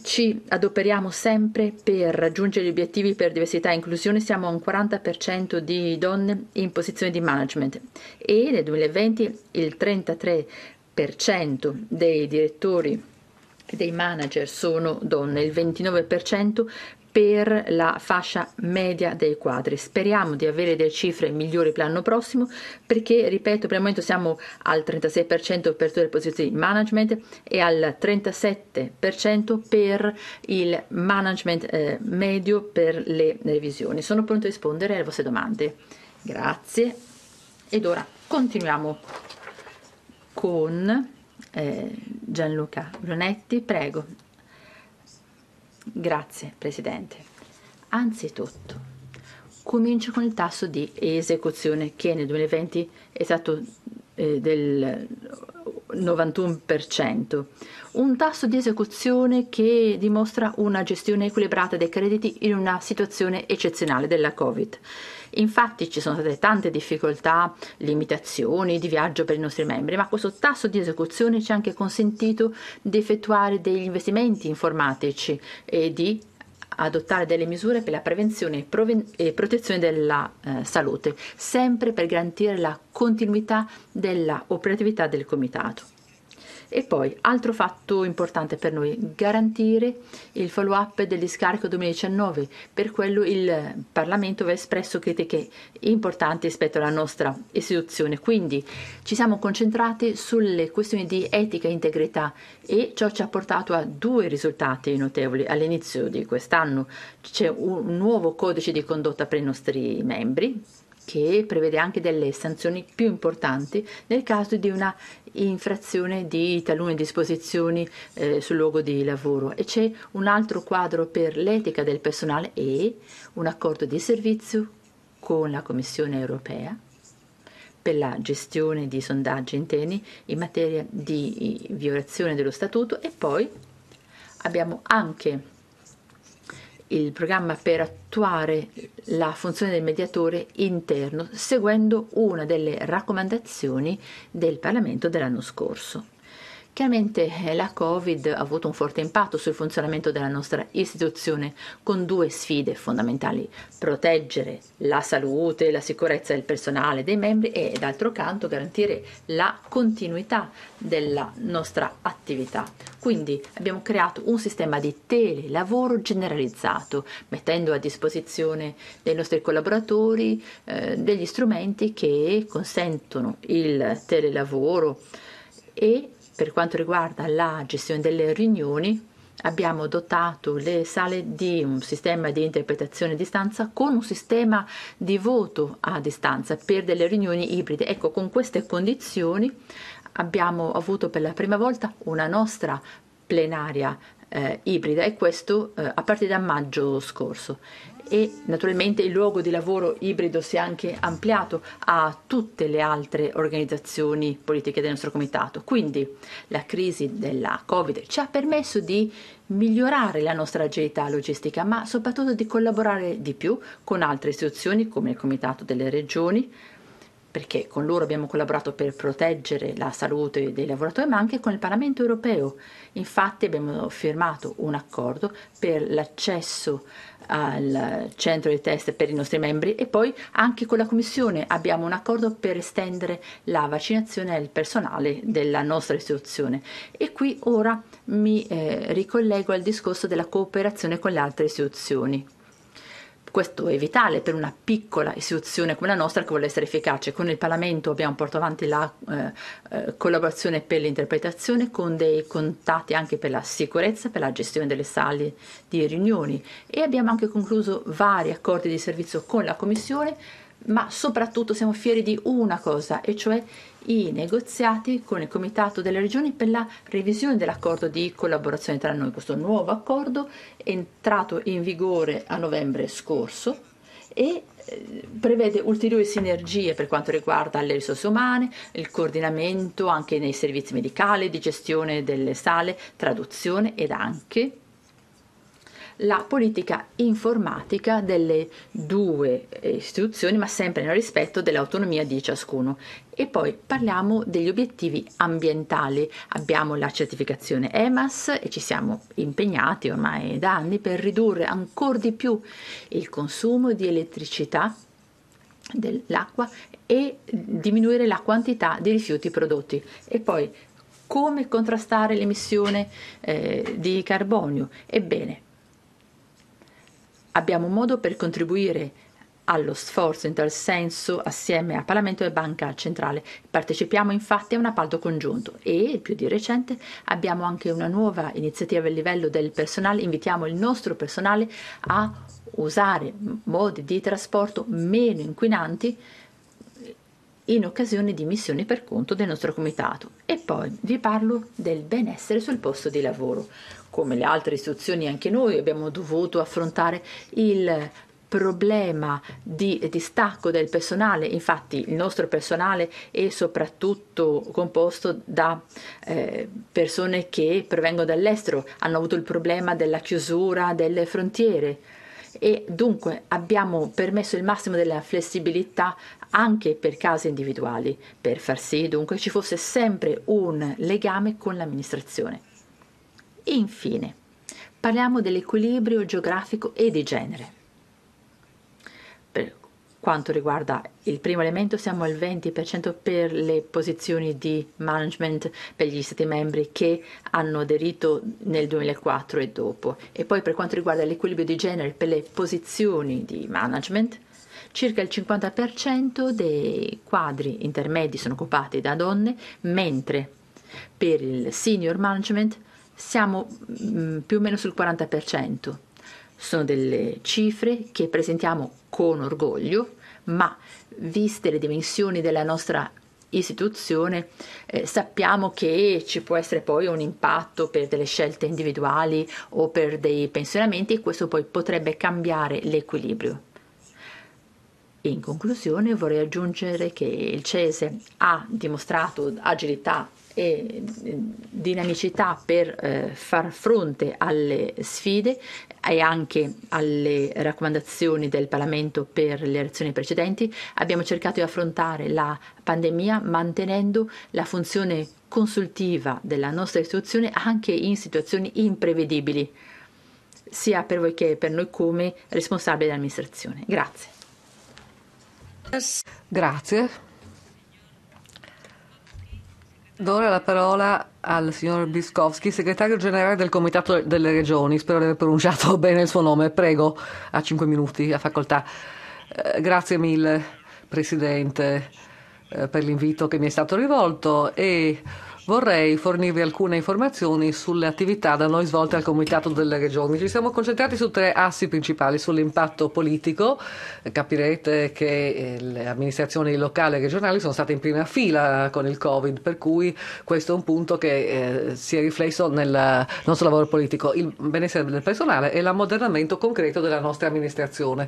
ci adoperiamo sempre per raggiungere gli obiettivi per diversità e inclusione, siamo a un 40% di donne in posizione di management e nel 2020 il 33% dei direttori dei manager sono donne, il 29% per la fascia media dei quadri. Speriamo di avere delle cifre migliori per l'anno prossimo perché, ripeto, per il momento siamo al 36% per tutte le posizioni di management e al 37% per il management eh, medio per le revisioni. Sono pronto a rispondere alle vostre domande. Grazie. Ed ora continuiamo con eh, Gianluca Brunetti, prego. Grazie, Presidente. Anzitutto, comincio con il tasso di esecuzione che nel 2020 è stato eh, del 91%, un tasso di esecuzione che dimostra una gestione equilibrata dei crediti in una situazione eccezionale della Covid. Infatti ci sono state tante difficoltà, limitazioni di viaggio per i nostri membri, ma questo tasso di esecuzione ci ha anche consentito di effettuare degli investimenti informatici e di adottare delle misure per la prevenzione e protezione della eh, salute, sempre per garantire la continuità dell'operatività del Comitato. E poi, altro fatto importante per noi, garantire il follow up del discarico 2019, per quello il Parlamento aveva espresso critiche importanti rispetto alla nostra istituzione, quindi ci siamo concentrati sulle questioni di etica e integrità e ciò ci ha portato a due risultati notevoli. All'inizio di quest'anno c'è un nuovo codice di condotta per i nostri membri, che prevede anche delle sanzioni più importanti nel caso di una infrazione di talune disposizioni eh, sul luogo di lavoro e c'è un altro quadro per l'etica del personale e un accordo di servizio con la Commissione europea per la gestione di sondaggi interni in materia di violazione dello statuto e poi abbiamo anche il programma per attuare la funzione del mediatore interno seguendo una delle raccomandazioni del Parlamento dell'anno scorso. Chiaramente eh, la Covid ha avuto un forte impatto sul funzionamento della nostra istituzione con due sfide fondamentali, proteggere la salute, la sicurezza del personale, dei membri e d'altro canto garantire la continuità della nostra attività. Quindi abbiamo creato un sistema di telelavoro generalizzato, mettendo a disposizione dei nostri collaboratori eh, degli strumenti che consentono il telelavoro e per quanto riguarda la gestione delle riunioni, abbiamo dotato le sale di un sistema di interpretazione a distanza con un sistema di voto a distanza per delle riunioni ibride. Ecco, con queste condizioni abbiamo avuto per la prima volta una nostra plenaria eh, ibrida e questo eh, a partire da maggio scorso e naturalmente il luogo di lavoro ibrido si è anche ampliato a tutte le altre organizzazioni politiche del nostro comitato. Quindi la crisi della Covid ci ha permesso di migliorare la nostra agilità logistica, ma soprattutto di collaborare di più con altre istituzioni come il Comitato delle Regioni, perché con loro abbiamo collaborato per proteggere la salute dei lavoratori, ma anche con il Parlamento europeo. Infatti abbiamo firmato un accordo per l'accesso al centro di test per i nostri membri e poi anche con la Commissione abbiamo un accordo per estendere la vaccinazione al personale della nostra istituzione e qui ora mi eh, ricollego al discorso della cooperazione con le altre istituzioni. Questo è vitale per una piccola istituzione come la nostra che vuole essere efficace. Con il Parlamento abbiamo portato avanti la eh, eh, collaborazione per l'interpretazione con dei contatti anche per la sicurezza, per la gestione delle sale di riunioni e abbiamo anche concluso vari accordi di servizio con la Commissione, ma soprattutto siamo fieri di una cosa, e cioè i negoziati con il Comitato delle Regioni per la revisione dell'accordo di collaborazione tra noi, questo nuovo accordo entrato in vigore a novembre scorso e eh, prevede ulteriori sinergie per quanto riguarda le risorse umane, il coordinamento anche nei servizi medicali, di gestione delle sale, traduzione ed anche la politica informatica delle due istituzioni, ma sempre nel rispetto dell'autonomia di ciascuno. E poi parliamo degli obiettivi ambientali. Abbiamo la certificazione EMAS e ci siamo impegnati ormai da anni per ridurre ancora di più il consumo di elettricità dell'acqua e diminuire la quantità di rifiuti prodotti. E poi come contrastare l'emissione eh, di carbonio? Ebbene, Abbiamo modo per contribuire allo sforzo in tal senso assieme a Parlamento e Banca Centrale. Partecipiamo infatti a un appalto congiunto e, più di recente, abbiamo anche una nuova iniziativa a livello del personale. Invitiamo il nostro personale a usare modi di trasporto meno inquinanti in occasione di missioni per conto del nostro comitato. E poi vi parlo del benessere sul posto di lavoro come le altre istituzioni, anche noi abbiamo dovuto affrontare il problema di distacco del personale, infatti il nostro personale è soprattutto composto da eh, persone che provengono dall'estero, hanno avuto il problema della chiusura delle frontiere e dunque abbiamo permesso il massimo della flessibilità anche per casi individuali, per far sì dunque ci fosse sempre un legame con l'amministrazione infine, parliamo dell'equilibrio geografico e di genere. Per quanto riguarda il primo elemento, siamo al 20% per le posizioni di management per gli Stati membri che hanno aderito nel 2004 e dopo. E poi per quanto riguarda l'equilibrio di genere per le posizioni di management, circa il 50% dei quadri intermedi sono occupati da donne, mentre per il senior management siamo mm, più o meno sul 40%. Sono delle cifre che presentiamo con orgoglio, ma viste le dimensioni della nostra istituzione eh, sappiamo che ci può essere poi un impatto per delle scelte individuali o per dei pensionamenti e questo poi potrebbe cambiare l'equilibrio. In conclusione vorrei aggiungere che il CESE ha dimostrato agilità e eh, dinamicità per eh, far fronte alle sfide e anche alle raccomandazioni del Parlamento per le elezioni precedenti. Abbiamo cercato di affrontare la pandemia mantenendo la funzione consultiva della nostra istituzione anche in situazioni imprevedibili, sia per voi che per noi come responsabili dell'amministrazione. Grazie. Grazie. Do ora la parola al signor Biskowski, segretario generale del Comitato delle Regioni. Spero di aver pronunciato bene il suo nome. Prego, a 5 minuti, a facoltà. Eh, grazie mille, Presidente, eh, per l'invito che mi è stato rivolto e Vorrei fornirvi alcune informazioni sulle attività da noi svolte al Comitato delle Regioni. Ci siamo concentrati su tre assi principali, sull'impatto politico. Capirete che eh, le amministrazioni locali e regionali sono state in prima fila con il Covid, per cui questo è un punto che eh, si è riflesso nel nostro lavoro politico, il benessere del personale e l'ammodernamento concreto della nostra amministrazione.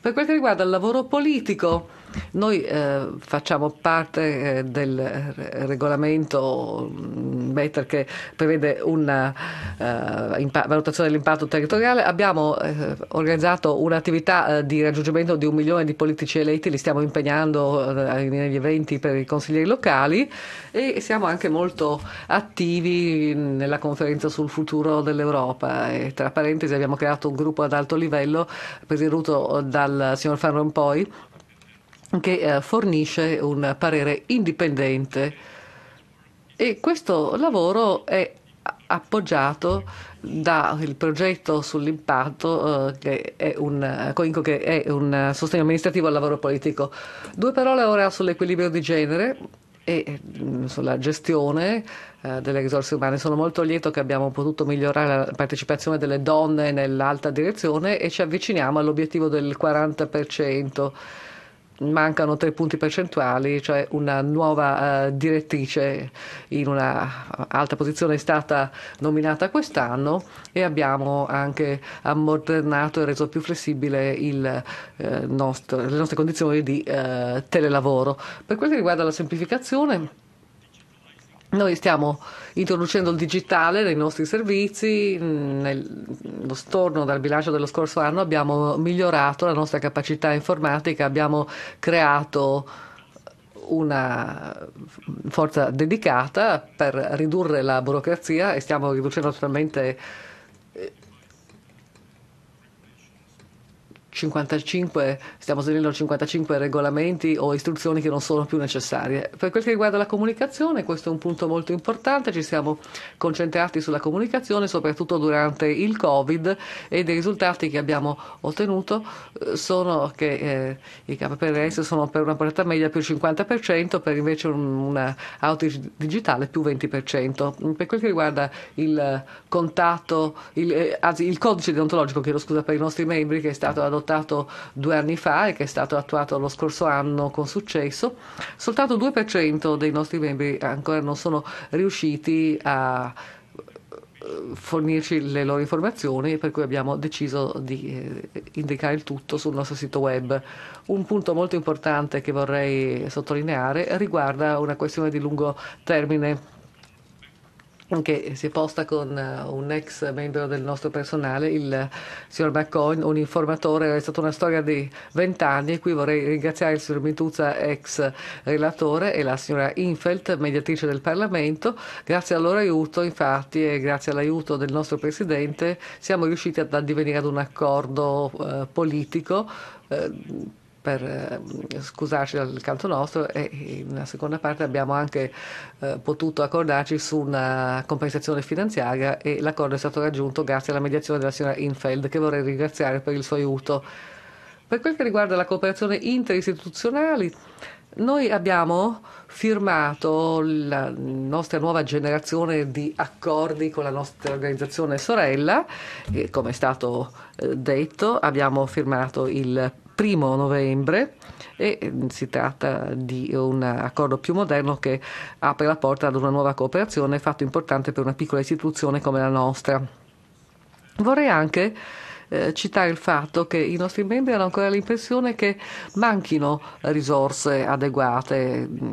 Per quel che riguarda il lavoro politico, noi eh, facciamo parte eh, del eh, regolamento mm, METER che prevede una eh, valutazione dell'impatto territoriale. Abbiamo eh, organizzato un'attività eh, di raggiungimento di un milione di politici eletti, li stiamo impegnando negli eventi per i consiglieri locali e siamo anche molto attivi mm, nella conferenza sul futuro dell'Europa. E, tra parentesi abbiamo creato un gruppo ad alto livello presieduto dal signor Van Rompuy che eh, fornisce un parere indipendente e questo lavoro è appoggiato dal progetto sull'impatto eh, che è un coinco che è un sostegno amministrativo al lavoro politico. Due parole ora sull'equilibrio di genere e eh, sulla gestione eh, delle risorse umane. Sono molto lieto che abbiamo potuto migliorare la partecipazione delle donne nell'alta direzione e ci avviciniamo all'obiettivo del 40% mancano tre punti percentuali, cioè una nuova uh, direttrice in una alta posizione è stata nominata quest'anno e abbiamo anche ammodernato e reso più flessibile il, uh, nostro, le nostre condizioni di uh, telelavoro. Per quel che riguarda la semplificazione, noi stiamo introducendo il digitale nei nostri servizi. Mm, Nello storno dal bilancio dello scorso anno abbiamo migliorato la nostra capacità informatica, abbiamo creato una forza dedicata per ridurre la burocrazia e stiamo riducendo totalmente... 55, stiamo svenendo 55 regolamenti o istruzioni che non sono più necessarie. Per quel che riguarda la comunicazione, questo è un punto molto importante, ci siamo concentrati sulla comunicazione soprattutto durante il Covid e dei risultati che abbiamo ottenuto eh, sono che eh, i KPRS sono per una portata media più 50%, per invece un, una auto digitale più 20%. Per quel che riguarda il contatto, il, eh, anzi il codice deontologico, chiedo scusa per i nostri membri che è stato adottato, adottato due anni fa e che è stato attuato lo scorso anno con successo, soltanto 2% dei nostri membri ancora non sono riusciti a eh, fornirci le loro informazioni, per cui abbiamo deciso di eh, indicare il tutto sul nostro sito web. Un punto molto importante che vorrei sottolineare riguarda una questione di lungo termine che si è posta con eh, un ex membro del nostro personale, il eh, signor McCoy, un informatore, è stata una storia di vent'anni e qui vorrei ringraziare il signor Mituzza, ex relatore, e la signora Infelt, mediatrice del Parlamento. Grazie al loro aiuto, infatti, e grazie all'aiuto del nostro Presidente, siamo riusciti ad addivenire ad un accordo eh, politico eh, per eh, scusarci dal canto nostro e nella seconda parte abbiamo anche eh, potuto accordarci su una compensazione finanziaria e l'accordo è stato raggiunto grazie alla mediazione della signora Infeld che vorrei ringraziare per il suo aiuto. Per quel che riguarda la cooperazione interistituzionale, noi abbiamo firmato la nostra nuova generazione di accordi con la nostra organizzazione sorella, e come è stato eh, detto, abbiamo firmato il primo novembre e mm, si tratta di un accordo più moderno che apre la porta ad una nuova cooperazione, fatto importante per una piccola istituzione come la nostra. Vorrei anche eh, citare il fatto che i nostri membri hanno ancora l'impressione che manchino risorse adeguate mh,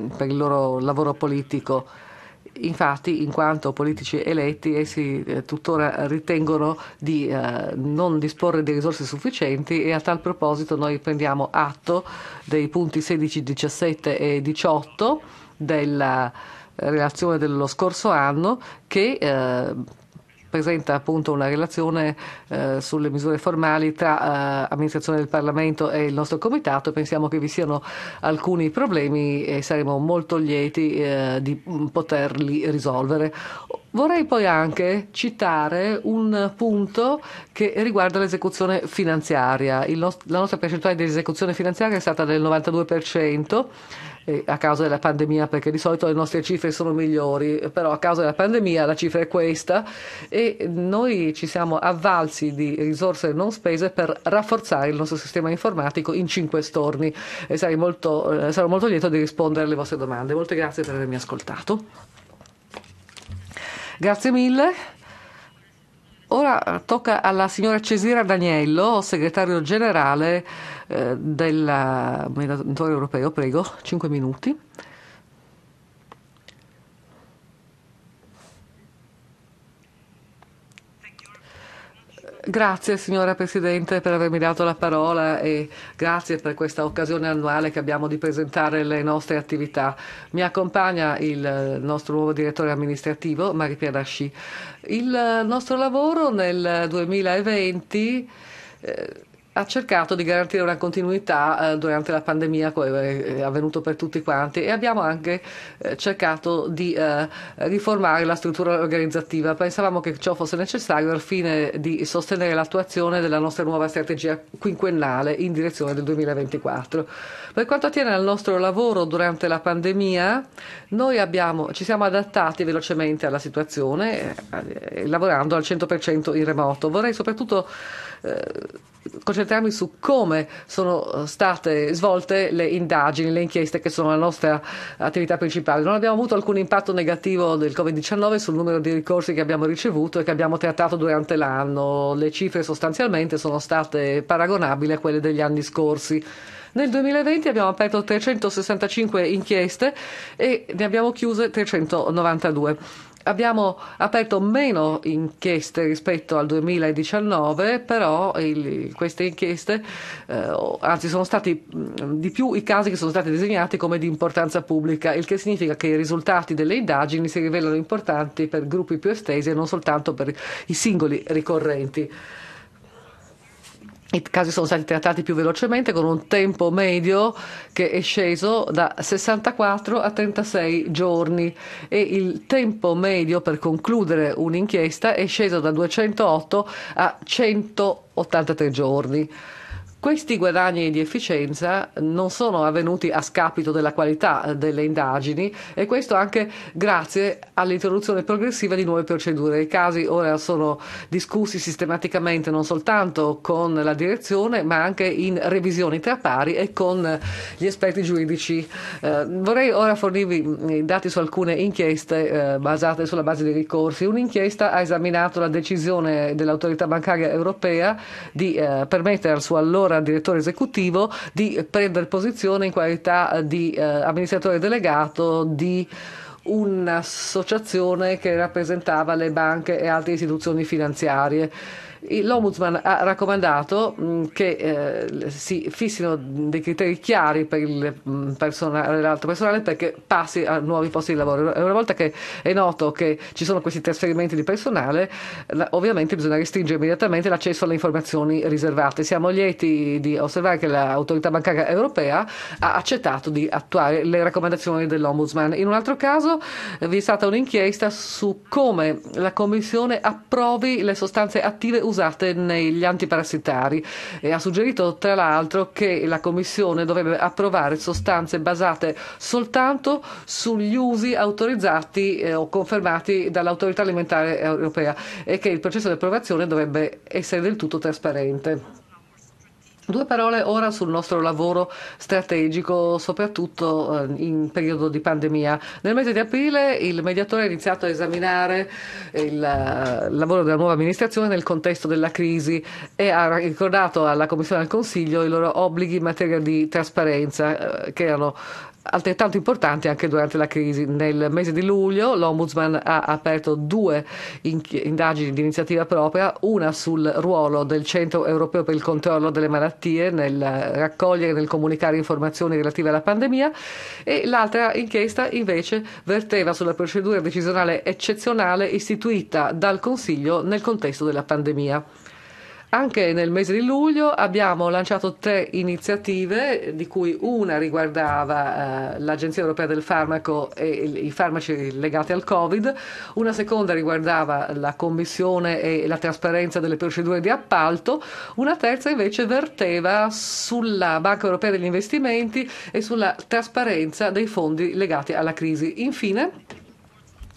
mm, per il loro lavoro politico Infatti, in quanto politici eletti, essi eh, tuttora ritengono di eh, non disporre di risorse sufficienti e a tal proposito noi prendiamo atto dei punti 16, 17 e 18 della eh, relazione dello scorso anno che eh, presenta appunto una relazione eh, sulle misure formali tra eh, amministrazione del Parlamento e il nostro comitato. Pensiamo che vi siano alcuni problemi e saremo molto lieti eh, di mm, poterli risolvere. Vorrei poi anche citare un punto che riguarda l'esecuzione finanziaria. Nost- la nostra percentuale di esecuzione finanziaria è stata del 92% a causa della pandemia, perché di solito le nostre cifre sono migliori, però a causa della pandemia la cifra è questa e noi ci siamo avvalsi di risorse non spese per rafforzare il nostro sistema informatico in cinque storni e sarei molto, eh, sarò molto lieto di rispondere alle vostre domande. Molte grazie per avermi ascoltato. Grazie mille. Ora tocca alla signora Cesira Daniello, segretario generale eh, del mediatore europeo, prego, 5 minuti. Grazie signora Presidente per avermi dato la parola e grazie per questa occasione annuale che abbiamo di presentare le nostre attività. Mi accompagna il nostro nuovo direttore amministrativo, Mari Pianasci. Il nostro lavoro nel 2020 eh, ha cercato di garantire una continuità eh, durante la pandemia, come eh, è avvenuto per tutti quanti, e abbiamo anche eh, cercato di eh, riformare la struttura organizzativa. Pensavamo che ciò fosse necessario al fine di sostenere l'attuazione della nostra nuova strategia quinquennale in direzione del 2024. Per quanto attiene al nostro lavoro durante la pandemia, noi abbiamo, ci siamo adattati velocemente alla situazione, eh, eh, lavorando al 100% in remoto. Vorrei soprattutto concentrarmi su come sono eh, state svolte le indagini, le inchieste che sono la nostra attività principale. Non abbiamo avuto alcun impatto negativo del Covid-19 sul numero di ricorsi che abbiamo ricevuto e che abbiamo trattato durante l'anno. Le cifre sostanzialmente sono state paragonabili a quelle degli anni scorsi. Nel 2020 abbiamo aperto 365 inchieste e ne abbiamo chiuse 392 abbiamo aperto meno inchieste rispetto al 2019, però il, queste inchieste, eh, anzi sono stati mm, di più i casi che sono stati disegnati come di importanza pubblica, il che significa che i risultati delle indagini si rivelano importanti per gruppi più estesi e non soltanto per i singoli ricorrenti. I casi sono stati trattati più velocemente con un tempo medio che è sceso da 64 a 36 giorni e il tempo medio per concludere un'inchiesta è sceso da 208 a 183 giorni. Questi guadagni di efficienza non sono avvenuti a scapito della qualità eh, delle indagini e questo anche grazie all'introduzione progressiva di nuove procedure. I casi ora sono discussi sistematicamente non soltanto con la direzione ma anche in revisioni tra pari e con gli esperti giuridici. Eh, vorrei ora fornirvi mm, i dati su alcune inchieste eh, basate sulla base dei ricorsi. Un'inchiesta ha esaminato la decisione dell'autorità bancaria europea di eh, permettere al suo allora allora al direttore esecutivo di prendere posizione in qualità eh, di eh, amministratore delegato di un'associazione che rappresentava le banche e altre istituzioni finanziarie. L'Ombudsman ha raccomandato mm, che eh, si fissino dei criteri chiari per il mm, personale, l'altro personale perché passi a nuovi posti di lavoro. Una volta che è noto che ci sono questi trasferimenti di personale, ovviamente bisogna restringere immediatamente l'accesso alle informazioni riservate. Siamo lieti di osservare che l'autorità bancaria europea ha accettato di attuare le raccomandazioni dell'Ombudsman. In un altro caso vi è stata un'inchiesta su come la Commissione approvi le sostanze attive usate negli antiparassitari e ha suggerito tra l'altro che la Commissione dovrebbe approvare sostanze basate soltanto sugli usi autorizzati eh, o confermati dall'autorità alimentare europea e che il processo di approvazione dovrebbe essere del tutto trasparente. Due parole ora sul nostro lavoro strategico, soprattutto eh, in periodo di pandemia. Nel mese di aprile il mediatore ha iniziato a esaminare eh, il lavoro della nuova amministrazione nel contesto della crisi e ha ricordato alla Commissione e al Consiglio i loro obblighi in materia di trasparenza, eh, che erano Altrettanto importante anche durante la crisi. Nel mese di luglio l'Ombudsman ha aperto due indagini di iniziativa propria, una sul ruolo del Centro Europeo per il Controllo delle Malattie nel raccogliere e nel comunicare informazioni relative alla pandemia e l'altra inchiesta invece verteva sulla procedura decisionale eccezionale istituita dal Consiglio nel contesto della pandemia. Anche nel mese di luglio abbiamo lanciato tre iniziative, di cui una riguardava eh, l'Agenzia europea del farmaco e il, i farmaci legati al Covid, una seconda riguardava la commissione e la trasparenza delle procedure di appalto, una terza invece verteva sulla Banca europea degli investimenti e sulla trasparenza dei fondi legati alla crisi. Infine,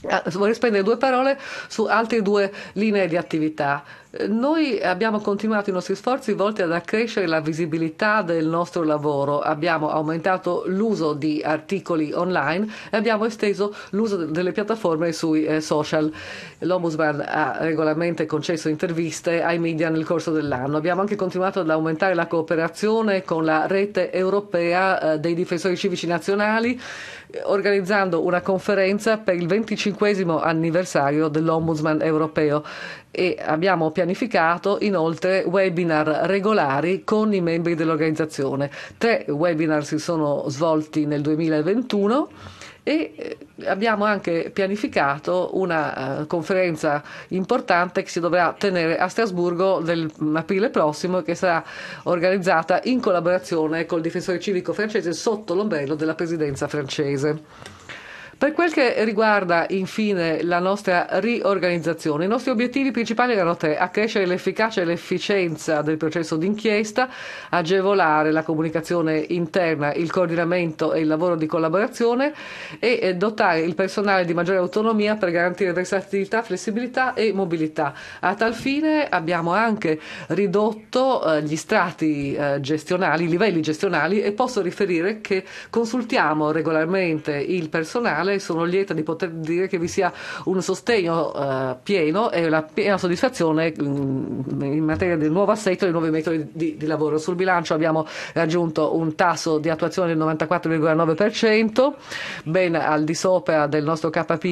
eh, vorrei spendere due parole su altre due linee di attività. Noi abbiamo continuato i nostri sforzi volti ad accrescere la visibilità del nostro lavoro, abbiamo aumentato l'uso di articoli online e abbiamo esteso l'uso delle piattaforme sui eh, social. L'Ombudsman ha regolarmente concesso interviste ai media nel corso dell'anno. Abbiamo anche continuato ad aumentare la cooperazione con la rete europea eh, dei difensori civici nazionali, organizzando una conferenza per il 25 anniversario dell'Ombudsman europeo e abbiamo pianificato inoltre webinar regolari con i membri dell'organizzazione. Tre webinar si sono svolti nel 2021 e eh, abbiamo anche pianificato una eh, conferenza importante che si dovrà tenere a Strasburgo nell'aprile mm, prossimo che sarà organizzata in collaborazione col difensore civico francese sotto l'ombrello della presidenza francese. Per quel che riguarda infine la nostra riorganizzazione, i nostri obiettivi principali erano tre, accrescere l'efficacia e l'efficienza del processo d'inchiesta, agevolare la comunicazione interna, il coordinamento e il lavoro di collaborazione e eh, dotare il personale di maggiore autonomia per garantire versatilità, flessibilità e mobilità. A tal fine abbiamo anche ridotto eh, gli strati eh, gestionali, i livelli gestionali e posso riferire che consultiamo regolarmente il personale lei sono lieta di poter dire che vi sia un sostegno uh, pieno e la piena soddisfazione mm, in materia del nuovo assetto e dei nuovi metodi di, di lavoro. Sul bilancio abbiamo raggiunto un tasso di attuazione del 94,9%, ben al di sopra del nostro KP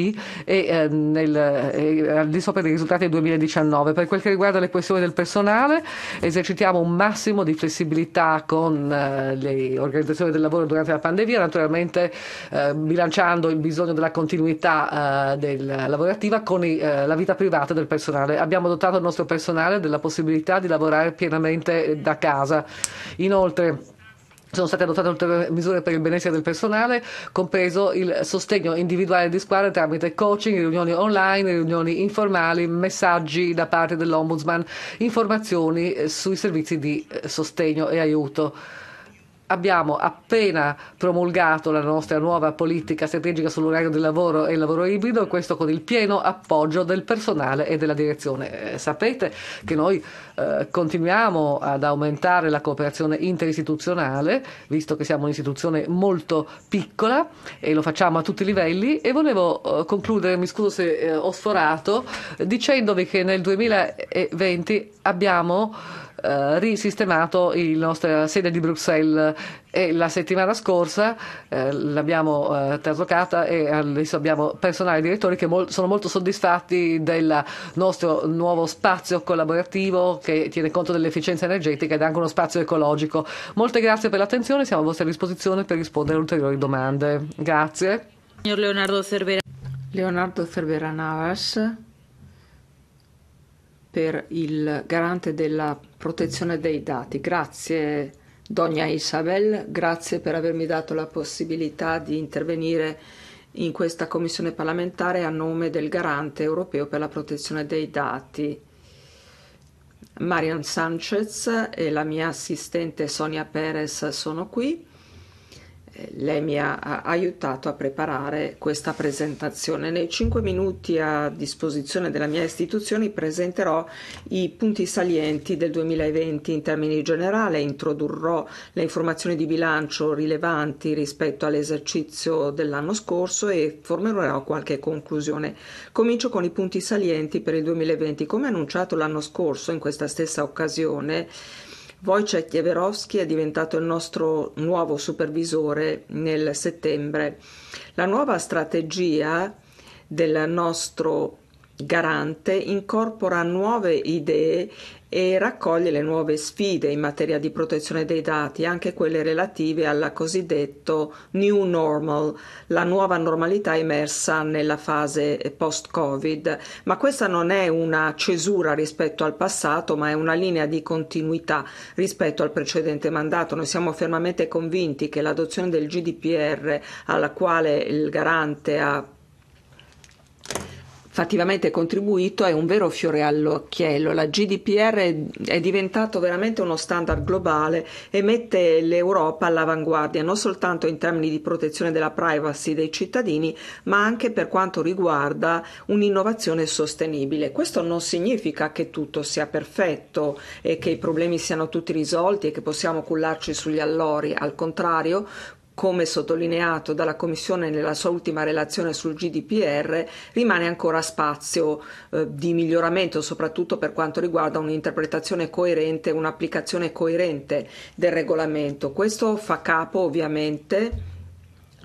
e, eh, nel, eh, al di sopra dei risultati del 2019. Per quel che riguarda le questioni del personale, esercitiamo un massimo di flessibilità con eh, le organizzazioni del lavoro durante la pandemia, naturalmente eh, bilanciando il bilancio bisogno della continuità eh, del, lavorativa con i, eh, la vita privata del personale. Abbiamo dotato il nostro personale della possibilità di lavorare pienamente eh, da casa. Inoltre, sono state adottate ulteriori misure per il benessere del personale, compreso il sostegno individuale di squadra tramite coaching, riunioni online, riunioni informali, messaggi da parte dell'Ombudsman, informazioni eh, sui servizi di eh, sostegno e aiuto abbiamo appena promulgato la nostra nuova politica strategica sull'orario del lavoro e il lavoro ibrido, questo con il pieno appoggio del personale e della direzione. Eh, sapete che noi eh, continuiamo ad aumentare la cooperazione interistituzionale, visto che siamo un'istituzione molto piccola e lo facciamo a tutti i livelli e volevo eh, concludere, mi scuso se eh, ho sforato, dicendovi che nel 2020 abbiamo eh, risistemato la nostra sede di Bruxelles e la settimana scorsa eh, l'abbiamo eh, traslocata e adesso abbiamo personale e direttori che mol sono molto soddisfatti del nostro nuovo spazio collaborativo che tiene conto dell'efficienza energetica ed anche uno spazio ecologico. Molte grazie per l'attenzione, siamo a vostra disposizione per rispondere a ulteriori domande. Grazie. Signor Leonardo Cervera. Leonardo Cervera Navas per il garante della protezione dei dati. Grazie Dogna Isabel, grazie per avermi dato la possibilità di intervenire in questa commissione parlamentare a nome del garante europeo per la protezione dei dati. Marian Sanchez e la mia assistente Sonia Perez sono qui. Eh, lei mi ha, aiutato a preparare questa presentazione. Nei cinque minuti a disposizione della mia istituzione presenterò i punti salienti del 2020 in termini generali, introdurrò le informazioni di bilancio rilevanti rispetto all'esercizio dell'anno scorso e formulerò qualche conclusione. Comincio con i punti salienti per il 2020. Come annunciato l'anno scorso in questa stessa occasione, Wojciech Jeverowski è diventato il nostro nuovo supervisore nel settembre. La nuova strategia del nostro garante incorpora nuove idee e raccoglie le nuove sfide in materia di protezione dei dati, anche quelle relative al cosiddetto new normal, la nuova normalità emersa nella fase post-Covid. Ma questa non è una cesura rispetto al passato, ma è una linea di continuità rispetto al precedente mandato. Noi siamo fermamente convinti che l'adozione del GDPR alla quale il garante ha fattivamente contribuito è un vero fiore all'occhiello. La GDPR è diventato veramente uno standard globale e mette l'Europa all'avanguardia non soltanto in termini di protezione della privacy dei cittadini, ma anche per quanto riguarda un'innovazione sostenibile. Questo non significa che tutto sia perfetto e che i problemi siano tutti risolti e che possiamo cullarci sugli allori, al contrario, come sottolineato dalla Commissione nella sua ultima relazione sul GDPR, rimane ancora spazio eh, di miglioramento, soprattutto per quanto riguarda un'interpretazione coerente, un'applicazione coerente del regolamento. Questo fa capo ovviamente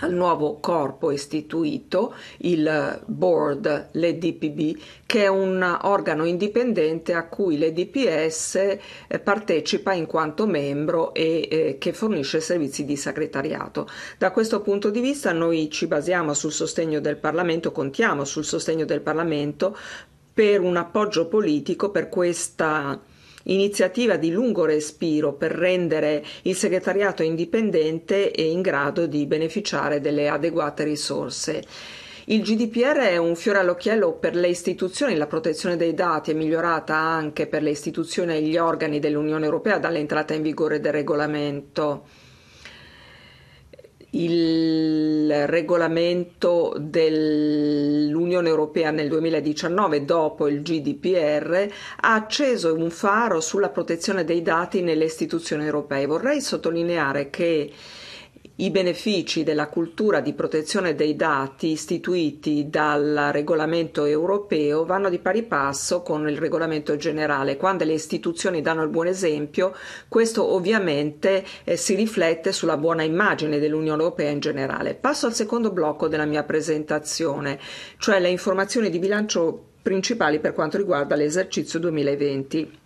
al nuovo corpo istituito, il board, l'EDPB, che è un organo indipendente a cui l'EDPS eh, partecipa in quanto membro e eh, che fornisce servizi di segretariato. Da questo punto di vista noi ci basiamo sul sostegno del Parlamento, contiamo sul sostegno del Parlamento per un appoggio politico per questa iniziativa di lungo respiro per rendere il segretariato indipendente e in grado di beneficiare delle adeguate risorse. Il GDPR è un fiore all'occhiello per le istituzioni, la protezione dei dati è migliorata anche per le istituzioni e gli organi dell'Unione Europea dall'entrata in vigore del regolamento il regolamento dell'Unione Europea nel 2019 dopo il GDPR ha acceso un faro sulla protezione dei dati nelle istituzioni europee. Vorrei sottolineare che i benefici della cultura di protezione dei dati istituiti dal regolamento europeo vanno di pari passo con il regolamento generale. Quando le istituzioni danno il buon esempio, questo ovviamente eh, si riflette sulla buona immagine dell'Unione Europea in generale. Passo al secondo blocco della mia presentazione, cioè le informazioni di bilancio principali per quanto riguarda l'esercizio 2020.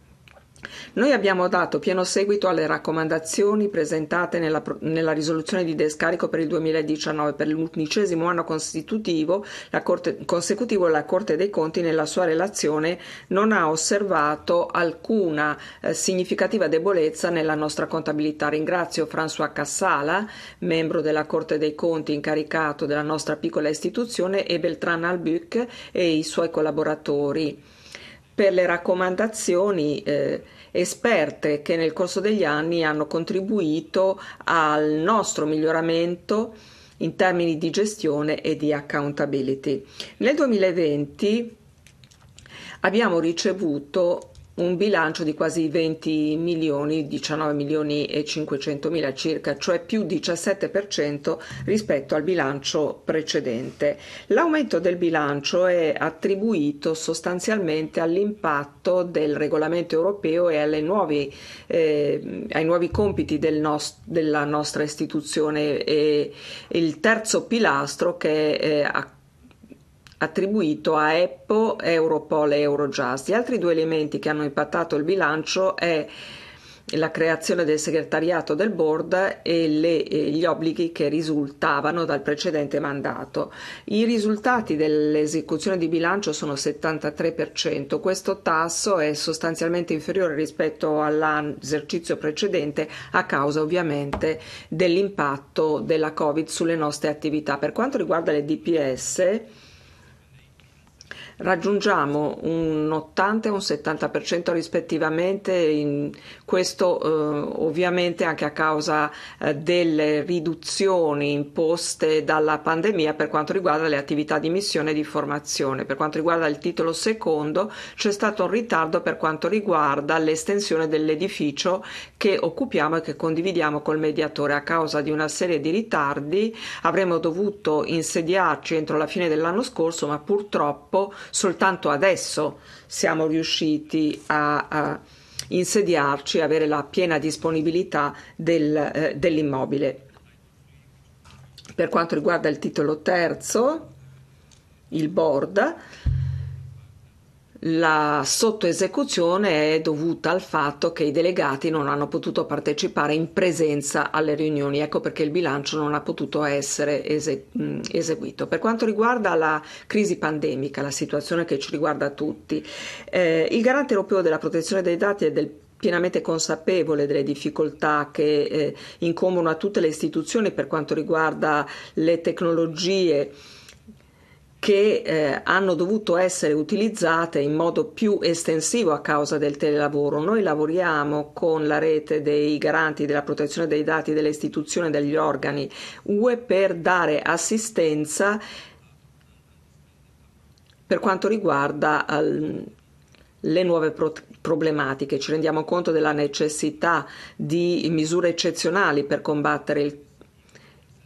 Noi abbiamo dato pieno seguito alle raccomandazioni presentate nella, nella, risoluzione di descarico per il 2019 per l'undicesimo anno la Corte, consecutivo la Corte dei Conti nella sua relazione non ha osservato alcuna eh, significativa debolezza nella nostra contabilità. Ringrazio François Cassala, membro della Corte dei Conti incaricato della nostra piccola istituzione e Beltrán Albuc e i suoi collaboratori per le raccomandazioni eh, esperte che nel corso degli anni hanno contribuito al nostro miglioramento in termini di gestione e di accountability. Nel 2020 abbiamo ricevuto un bilancio di quasi 20 milioni, 19 milioni e 500 mila circa, cioè più 17% rispetto al bilancio precedente. L'aumento del bilancio è attribuito sostanzialmente all'impatto del regolamento europeo e nuove, eh, ai nuovi compiti del nost- della nostra istituzione e il terzo pilastro che eh, attribuito a EPPO, Europol e Eurojust. Gli altri due elementi che hanno impattato il bilancio è la creazione del segretariato del board e, le, e eh, gli obblighi che risultavano dal precedente mandato. I risultati dell'esecuzione di bilancio sono 73%, questo tasso è sostanzialmente inferiore rispetto all'esercizio precedente a causa ovviamente dell'impatto della Covid sulle nostre attività. Per quanto riguarda le DPS, raggiungiamo un 80 e un 70% rispettivamente in questo eh, ovviamente anche a causa eh, delle riduzioni imposte dalla pandemia per quanto riguarda le attività di missione e di formazione. Per quanto riguarda il titolo secondo c'è stato un ritardo per quanto riguarda l'estensione dell'edificio che occupiamo e che condividiamo col mediatore. A causa di una serie di ritardi avremmo dovuto insediarci entro la fine dell'anno scorso, ma purtroppo soltanto adesso siamo riusciti a, a insediarci e avere la piena disponibilità del, eh, dell'immobile. Per quanto riguarda il titolo terzo, il board, la sottoesecuzione è dovuta al fatto che i delegati non hanno potuto partecipare in presenza alle riunioni, ecco perché il bilancio non ha potuto essere ese- eseguito. Per quanto riguarda la crisi pandemica, la situazione che ci riguarda tutti, eh, il garante europeo della protezione dei dati è del pienamente consapevole delle difficoltà che eh, incombono a tutte le istituzioni per quanto riguarda le tecnologie che eh, hanno dovuto essere utilizzate in modo più estensivo a causa del telelavoro. Noi lavoriamo con la rete dei garanti della protezione dei dati delle istituzioni e degli organi UE per dare assistenza per quanto riguarda al, le nuove pro- problematiche. Ci rendiamo conto della necessità di misure eccezionali per combattere il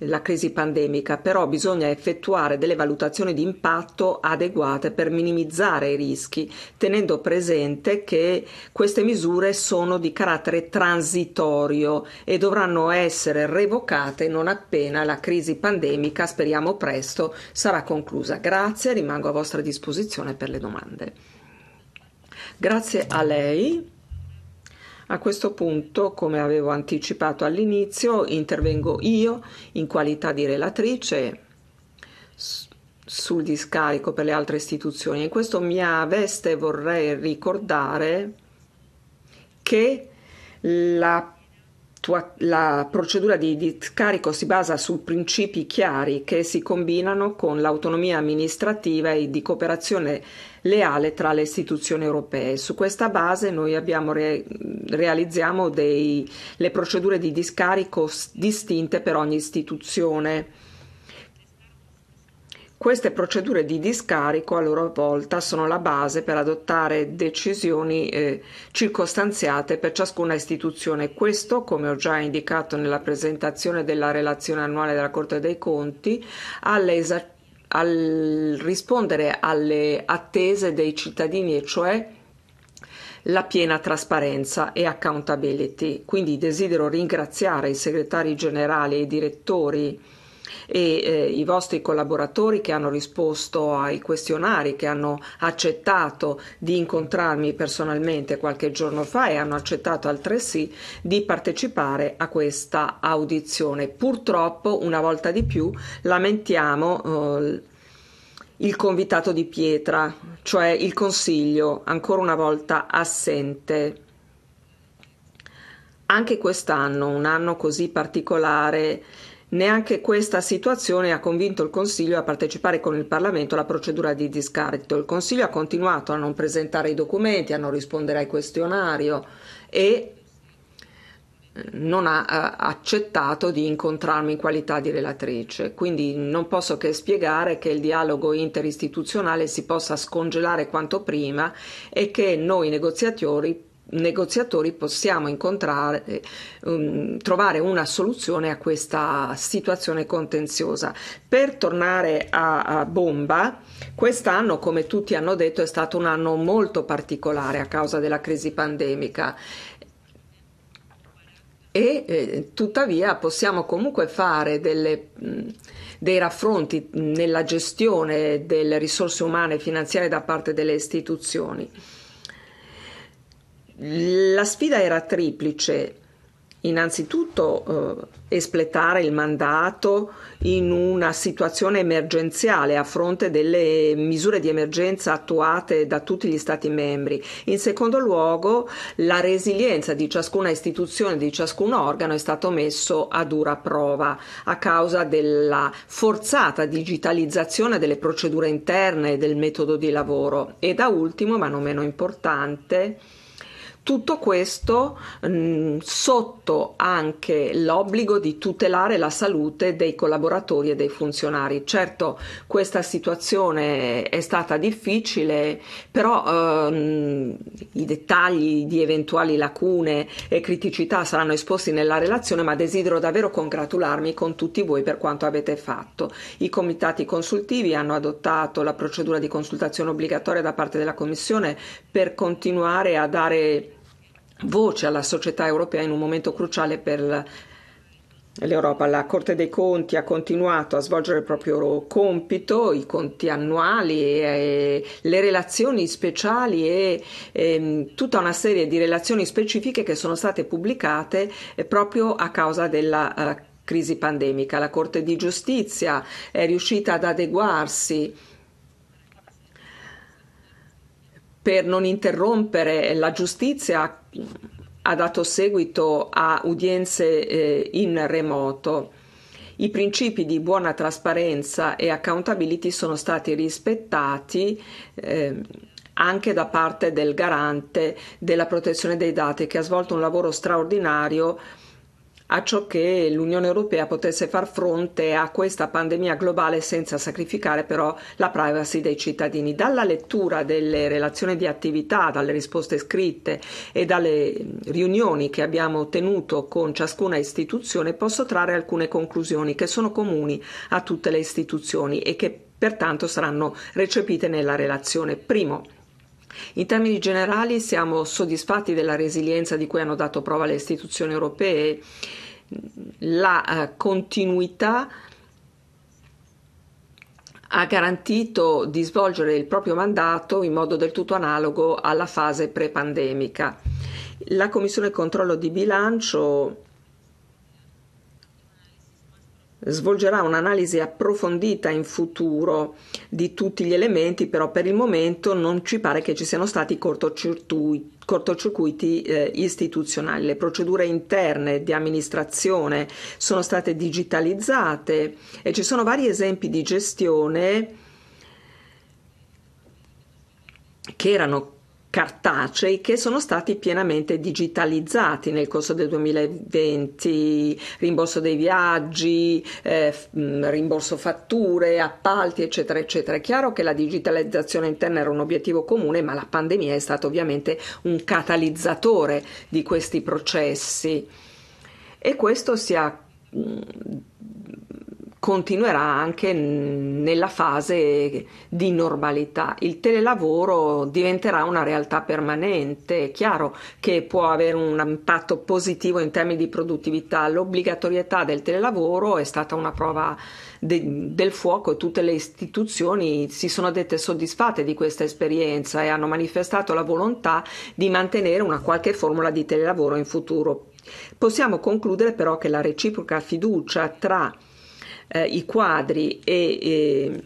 la crisi pandemica, però bisogna effettuare delle valutazioni di impatto adeguate per minimizzare i rischi, tenendo presente che queste misure sono di carattere transitorio e dovranno essere revocate non appena la crisi pandemica, speriamo presto, sarà conclusa. Grazie, rimango a vostra disposizione per le domande. Grazie a lei. A questo punto, come avevo anticipato all'inizio, intervengo io in qualità di relatrice sul discarico per le altre istituzioni. In questa mia veste vorrei ricordare che la, tua, la procedura di discarico si basa su principi chiari che si combinano con l'autonomia amministrativa e di cooperazione leale tra le istituzioni europee. Su questa base noi abbiamo, realizziamo dei, le procedure di discarico distinte per ogni istituzione. Queste procedure di discarico a loro volta sono la base per adottare decisioni eh, circostanziate per ciascuna istituzione. Questo, come ho già indicato nella presentazione della relazione annuale della Corte dei Conti, alle esazioni al rispondere alle attese dei cittadini, e cioè la piena trasparenza e accountability. Quindi desidero ringraziare i segretari generali e i direttori e eh, i vostri collaboratori che hanno risposto ai questionari, che hanno accettato di incontrarmi personalmente qualche giorno fa e hanno accettato altresì di partecipare a questa audizione. Purtroppo, una volta di più, lamentiamo eh, il convitato di pietra, cioè il consiglio, ancora una volta assente. Anche quest'anno, un anno così particolare, Neanche questa situazione ha convinto il Consiglio a partecipare con il Parlamento alla procedura di discarico. Il Consiglio ha continuato a non presentare i documenti, a non rispondere al questionario e eh, non ha eh, accettato di incontrarmi in qualità di relatrice, quindi non posso che spiegare che il dialogo interistituzionale si possa scongelare quanto prima e che noi negoziatori negoziatori possiamo incontrare, um, trovare una soluzione a questa situazione contenziosa. Per tornare a, a Bomba, quest'anno, come tutti hanno detto, è stato un anno molto particolare a causa della crisi pandemica e eh, tuttavia possiamo comunque fare delle, mh, dei raffronti nella gestione delle risorse umane e finanziarie da parte delle istituzioni. La sfida era triplice, innanzitutto eh, espletare il mandato in una situazione emergenziale a fronte delle misure di emergenza attuate da tutti gli Stati membri. In secondo luogo la resilienza di ciascuna istituzione, di ciascun organo è stato messo a dura prova a causa della forzata digitalizzazione delle procedure interne e del metodo di lavoro. E da ultimo, ma non meno importante, tutto questo mh, mm, sotto anche l'obbligo di tutelare la salute dei collaboratori e dei funzionari. Certo, questa situazione è stata difficile, però ehm, i dettagli di eventuali lacune e criticità saranno esposti nella relazione, ma desidero davvero congratularmi con tutti voi per quanto avete fatto. I comitati consultivi hanno adottato la procedura di consultazione obbligatoria da parte della Commissione per continuare a dare voce alla società europea in un momento cruciale per l'Europa. La Corte dei Conti ha continuato a svolgere il proprio compito, i conti annuali, le relazioni speciali e, e ehm, tutta una serie di relazioni specifiche che sono state pubblicate eh, proprio a causa della eh, crisi pandemica. La Corte di Giustizia è riuscita ad adeguarsi per non interrompere la giustizia ha dato seguito a udienze eh, in remoto. I principi di buona trasparenza e accountability sono stati rispettati eh, anche da parte del garante della protezione dei dati che ha svolto un lavoro straordinario a ciò che l'Unione Europea potesse far fronte a questa pandemia globale senza sacrificare però la privacy dei cittadini. Dalla lettura delle relazioni di attività, dalle risposte scritte e dalle riunioni che abbiamo tenuto con ciascuna istituzione posso trarre alcune conclusioni che sono comuni a tutte le istituzioni e che pertanto saranno recepite nella relazione. Primo, in termini generali siamo soddisfatti della resilienza di cui hanno dato prova le istituzioni europee, la eh, continuità ha garantito di svolgere il proprio mandato in modo del tutto analogo alla fase pre-pandemica. La Commissione Controllo di Bilancio svolgerà un'analisi approfondita in futuro di tutti gli elementi, però per il momento non ci pare che ci siano stati cortocircuiti cortocircuiti eh, istituzionali. Le procedure interne di amministrazione sono state digitalizzate e ci sono vari esempi di gestione che erano cartacei che sono stati pienamente digitalizzati nel corso del 2020, rimborso dei viaggi, eh, mm, rimborso fatture, appalti eccetera eccetera. È chiaro che la digitalizzazione interna era un obiettivo comune ma la pandemia è stata ovviamente un catalizzatore di questi processi e questo si ha mm, continuerà anche nella fase di normalità. Il telelavoro diventerà una realtà permanente, è chiaro che può avere un impatto positivo in termini di produttività. L'obbligatorietà del telelavoro è stata una prova de- del fuoco e tutte le istituzioni si sono dette soddisfatte di questa esperienza e hanno manifestato la volontà di mantenere una qualche formula di telelavoro in futuro. Possiamo concludere però che la reciproca fiducia tra eh, i quadri e, e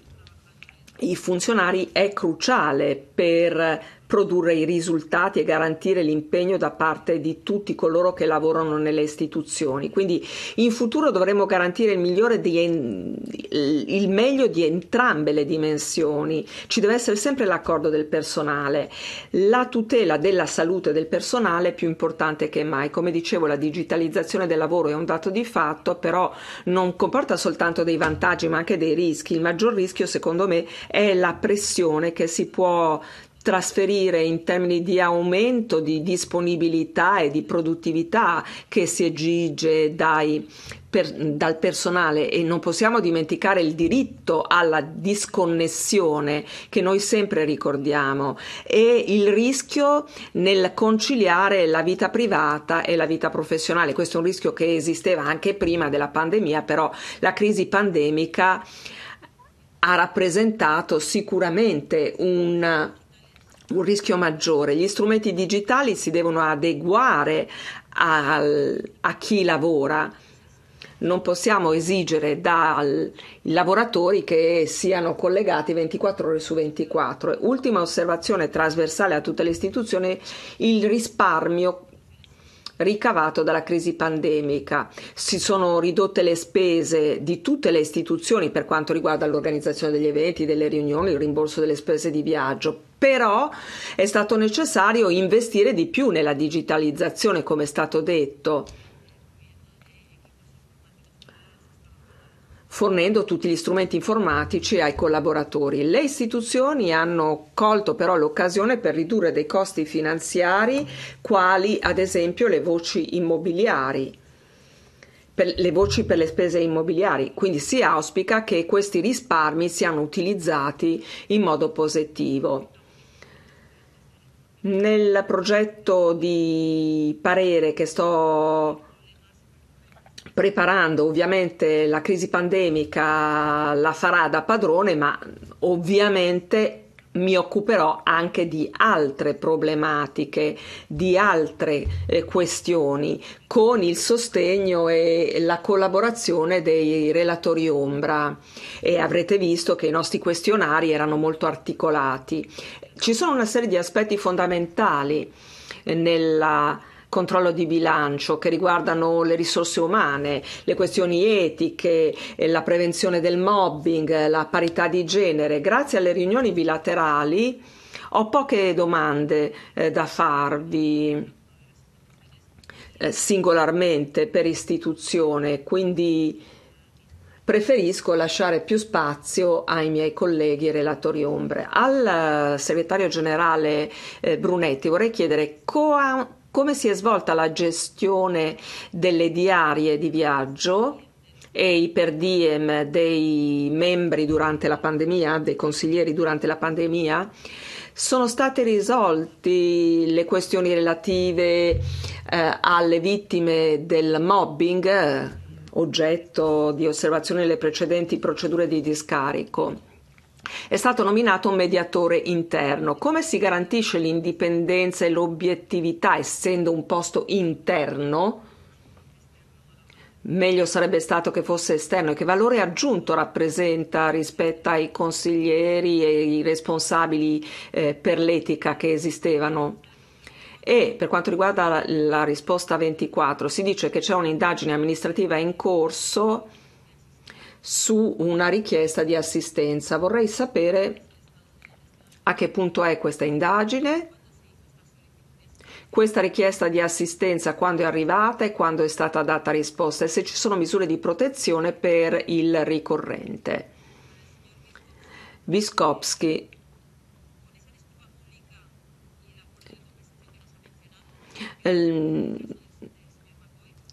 i funzionari è cruciale per produrre i risultati e garantire l'impegno da parte di tutti coloro che lavorano nelle istituzioni. Quindi in futuro dovremo garantire il, di en- il meglio di entrambe le dimensioni. Ci deve essere sempre l'accordo del personale. La tutela della salute del personale è più importante che mai. Come dicevo, la digitalizzazione del lavoro è un dato di fatto, però non comporta soltanto dei vantaggi ma anche dei rischi. Il maggior rischio, secondo me, è la pressione che si può trasferire in termini di aumento di disponibilità e di produttività che si esige dai per, dal personale e non possiamo dimenticare il diritto alla disconnessione che noi sempre ricordiamo e il rischio nel conciliare la vita privata e la vita professionale. Questo è un rischio che esisteva anche prima della pandemia, però la crisi pandemica ha rappresentato sicuramente un un rischio maggiore. Gli strumenti digitali si devono adeguare al, a chi lavora. Non possiamo esigere dai lavoratori che siano collegati 24 ore su 24. Ultima osservazione trasversale a tutte le istituzioni, il risparmio ricavato dalla crisi pandemica. Si sono ridotte le spese di tutte le istituzioni per quanto riguarda l'organizzazione degli eventi, delle riunioni, il rimborso delle spese di viaggio però è stato necessario investire di più nella digitalizzazione, come è stato detto, fornendo tutti gli strumenti informatici ai collaboratori. Le istituzioni hanno colto però l'occasione per ridurre dei costi finanziari, quali ad esempio le voci immobiliari le voci per le spese immobiliari, quindi si auspica che questi risparmi siano utilizzati in modo positivo. Nel progetto di parere che sto preparando, ovviamente la crisi pandemica la farà da padrone, ma ovviamente mi occuperò anche di altre problematiche, di altre eh, questioni, con il sostegno e la collaborazione dei relatori ombra. E avrete visto che i nostri questionari erano molto articolati ci sono una serie di aspetti fondamentali eh, nel controllo di bilancio che riguardano le risorse umane, le questioni etiche, eh, la prevenzione del mobbing, eh, la parità di genere. Grazie alle riunioni bilaterali ho poche domande eh, da farvi singolarmente per istituzione, quindi preferisco lasciare più spazio ai miei colleghi relatori ombre. Al eh, segretario generale eh, Brunetti vorrei chiedere co- come si è svolta la gestione delle diarie di viaggio e i per diem dei membri durante la pandemia, dei consiglieri durante la pandemia, sono state risolte le questioni relative eh, alle vittime del mobbing oggetto di osservazione delle precedenti procedure di discarico. È stato nominato un mediatore interno. Come si garantisce l'indipendenza e l'obiettività essendo un posto interno? Meglio sarebbe stato che fosse esterno e che valore aggiunto rappresenta rispetto ai consiglieri e ai responsabili eh, per l'etica che esistevano. E per quanto riguarda la, la risposta 24, si dice che c'è un'indagine amministrativa in corso su una richiesta di assistenza. Vorrei sapere a che punto è questa indagine, questa richiesta di assistenza quando è arrivata e quando è stata data risposta e se ci sono misure di protezione per il ricorrente. Biskopski Ehm,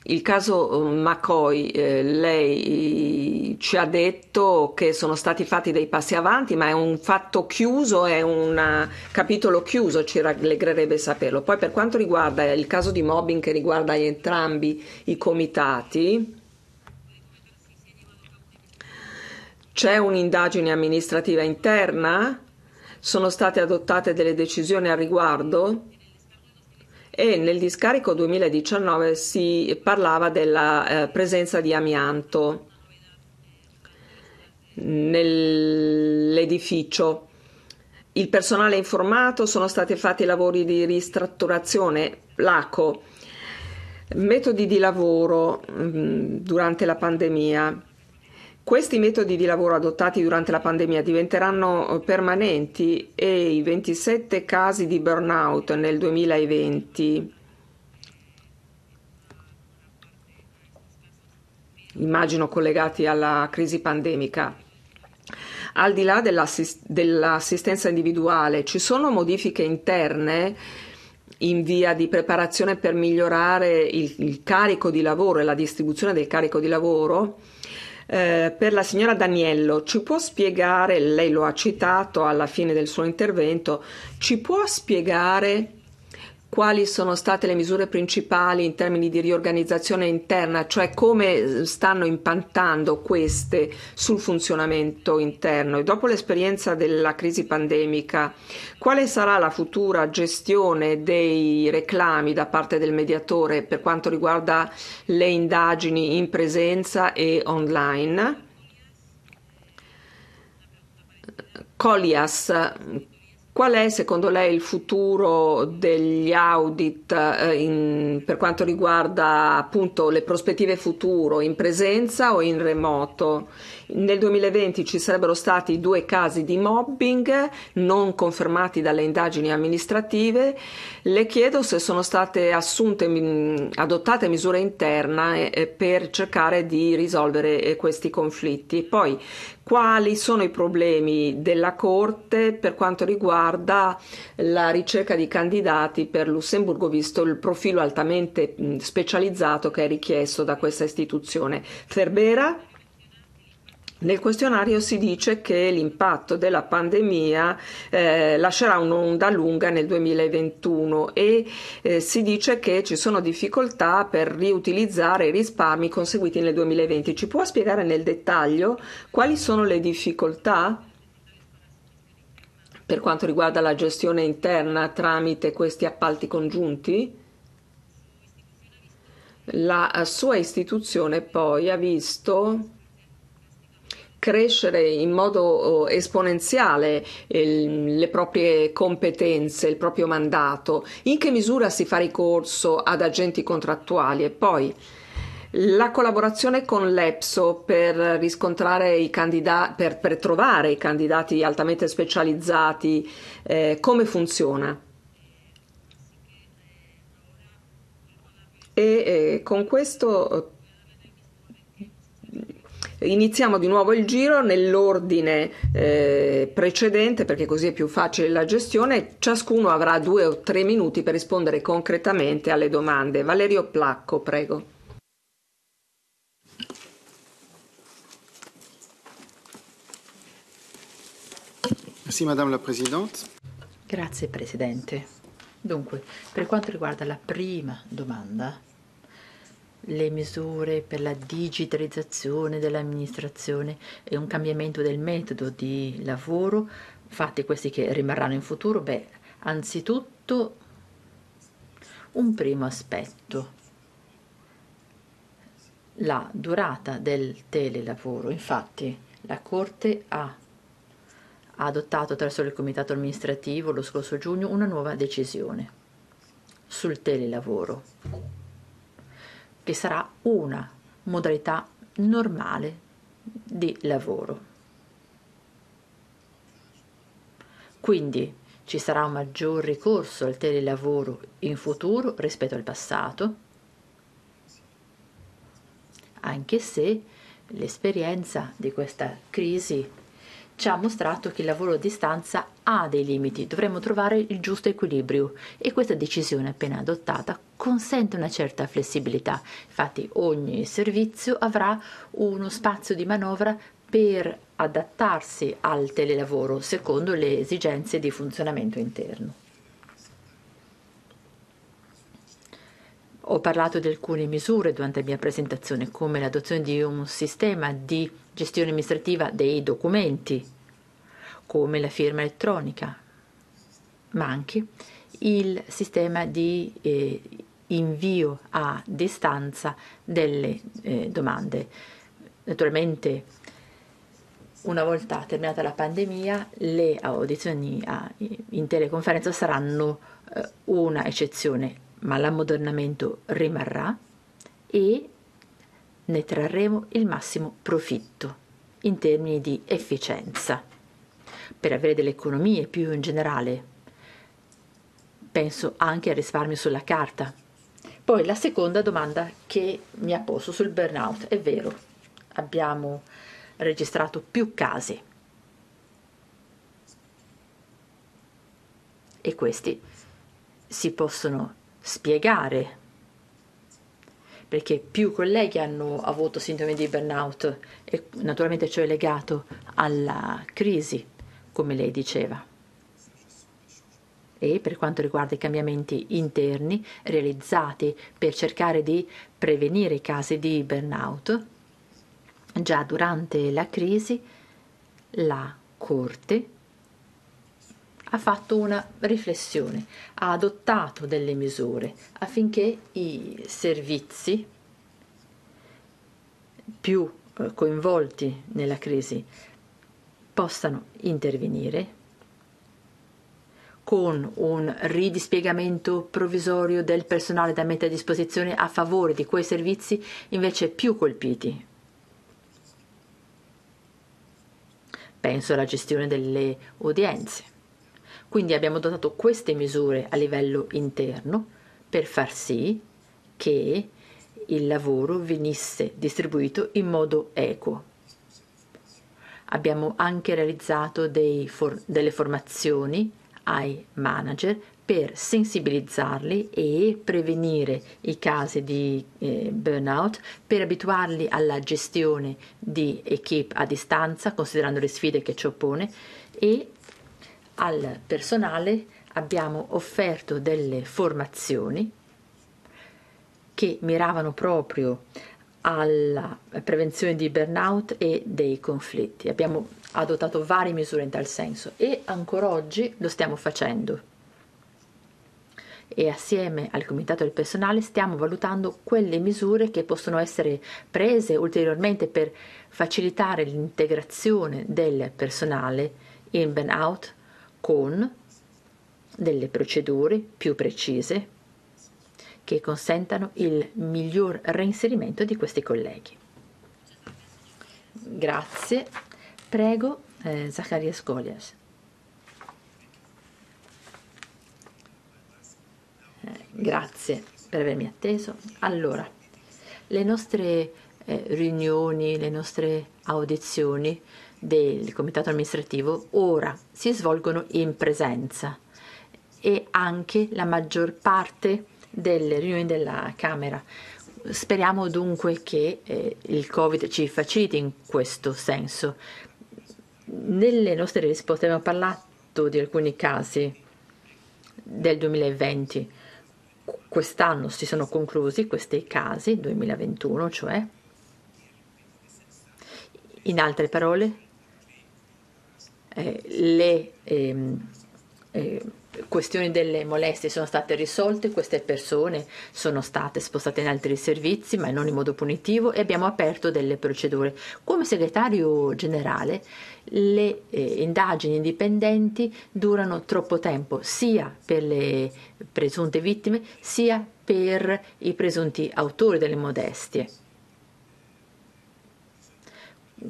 il caso eh, McCoy, eh, lei ci ha detto che sono stati fatti dei passi avanti, ma è un fatto chiuso, è un eh, capitolo chiuso, ci rallegrerebbe saperlo. Poi per quanto riguarda il caso di mobbing che riguarda entrambi i comitati, c'è un'indagine amministrativa interna? Sono state adottate delle decisioni al riguardo? e nel discarico 2019 si parlava della eh, presenza di amianto nell'edificio. Il personale è informato, sono stati fatti lavori di ristrutturazione, l'ACO, metodi di lavoro mh, mm, durante la pandemia. Questi metodi di lavoro adottati durante la pandemia diventeranno eh, permanenti e i 27 casi di burnout nel 2020 immagino collegati alla crisi pandemica. Al di là dell'assist- dell'assistenza individuale, ci sono modifiche interne in via di preparazione per migliorare il, il carico di lavoro e la distribuzione del carico di lavoro? Eh, per la signora Daniello, ci può spiegare, lei lo ha citato alla fine del suo intervento, ci può spiegare quali sono state le misure principali in termini di riorganizzazione interna, cioè come eh, stanno impantando queste sul funzionamento interno e dopo l'esperienza della crisi pandemica, quale sarà la futura gestione dei reclami da parte del mediatore per quanto riguarda le indagini in presenza e online? Colias, Qual è secondo lei il futuro degli audit eh, in, per quanto riguarda appunto le prospettive futuro in presenza o in remoto? Nel 2020 ci sarebbero stati due casi di mobbing non confermati dalle indagini amministrative. Le chiedo se sono state assunte, adottate misure interne eh, per cercare di risolvere eh, questi conflitti. Poi quali sono i problemi della Corte per quanto riguarda la ricerca di candidati per Lussemburgo, visto il profilo altamente specializzato che è richiesto da questa istituzione. Ferbera nel questionario si dice che l'impatto della pandemia eh, lascerà un'onda lunga nel 2021 e eh, si dice che ci sono difficoltà per riutilizzare i risparmi conseguiti nel 2020. Ci può spiegare nel dettaglio quali sono le difficoltà? per quanto riguarda la gestione interna tramite questi appalti congiunti? La eh, sua istituzione poi ha visto crescere in modo eh, esponenziale le proprie competenze, il proprio mandato, in che misura si fa ricorso ad agenti contrattuali e poi la collaborazione con l'EPSO per, candida- per, per trovare i candidati altamente specializzati, eh, come funziona? E eh, con questo Iniziamo di nuovo il giro nell'ordine eh, precedente perché così è più facile la gestione. Ciascuno avrà due o tre minuti per rispondere concretamente alle domande. Valerio Placco, prego. Sì, Madame la Presidente. Grazie Presidente. Dunque, per quanto riguarda la prima domanda, le misure per la digitalizzazione dell'amministrazione e un cambiamento del metodo di lavoro, fatti questi che rimarranno in futuro? Beh, anzitutto un primo aspetto, la durata del telelavoro. Infatti la Corte ha adottato attraverso il Comitato amministrativo lo scorso giugno una nuova decisione sul telelavoro che sarà una modalità normale di lavoro. Quindi ci sarà un maggior ricorso al telelavoro in futuro rispetto al passato, anche se l'esperienza di questa crisi ci ha mostrato che il lavoro a distanza ha dei limiti, dovremmo trovare il giusto equilibrio e questa decisione appena adottata consente una certa flessibilità. Infatti ogni servizio avrà uno spazio di manovra per adattarsi al telelavoro secondo le esigenze di funzionamento interno. Ho parlato di alcune misure durante la mia presentazione, come l'adozione di un sistema di gestione amministrativa dei documenti come la firma elettronica, ma anche il sistema di eh, invio a distanza delle eh, domande. Naturalmente, una volta terminata la pandemia, le audizioni a, in teleconferenza saranno eh, una eccezione, ma l'ammodernamento rimarrà e ne trarremo il massimo profitto in termini di efficienza per avere delle economie più in generale. Penso anche al risparmio sulla carta. Poi la seconda domanda che mi ha posto sul burnout, è vero, abbiamo registrato più casi. E questi si possono spiegare perché più colleghi hanno avuto sintomi di burnout e naturalmente ciò è legato alla crisi come lei diceva. E per quanto riguarda i cambiamenti interni realizzati per cercare di prevenire i casi di burnout, già durante la crisi la Corte ha fatto una riflessione, ha adottato delle misure affinché i servizi più eh, coinvolti nella crisi possano intervenire con un ridispiegamento provvisorio del personale da mettere a disposizione a favore di quei servizi invece più colpiti. Penso alla gestione delle udienze. Quindi abbiamo dotato queste misure a livello interno per far sì che il lavoro venisse distribuito in modo equo Abbiamo anche realizzato for- delle formazioni ai manager per sensibilizzarli e prevenire i casi di eh, burnout, per abituarli alla gestione di equip a distanza, considerando le sfide che ci oppone, e al personale abbiamo offerto delle formazioni che miravano proprio alla prevenzione di burnout e dei conflitti. Abbiamo adottato varie misure in tal senso e ancora oggi lo stiamo facendo. E assieme al comitato del personale stiamo valutando quelle misure che possono essere prese ulteriormente per facilitare l'integrazione del personale in burnout con delle procedure più precise, che consentano il miglior reinserimento di questi colleghi. Grazie. Prego, eh, Zaccaria Scolias. Eh, grazie per avermi atteso. Allora, le nostre eh, riunioni, le nostre audizioni del comitato amministrativo ora si svolgono in presenza e anche la maggior parte delle riunioni della Camera. Speriamo dunque che eh, il Covid ci faciliti in questo senso. Nelle nostre risposte abbiamo parlato di alcuni casi del 2020. Quest'anno si sono conclusi questi casi, 2021 cioè. In altre parole, eh, le ehm, eh, questioni delle molestie sono state risolte, queste persone sono state spostate in altri servizi, ma non in modo punitivo, e abbiamo aperto delle procedure. Come segretario generale, le eh, indagini indipendenti durano troppo tempo, sia per le presunte vittime, sia per i presunti autori delle modestie.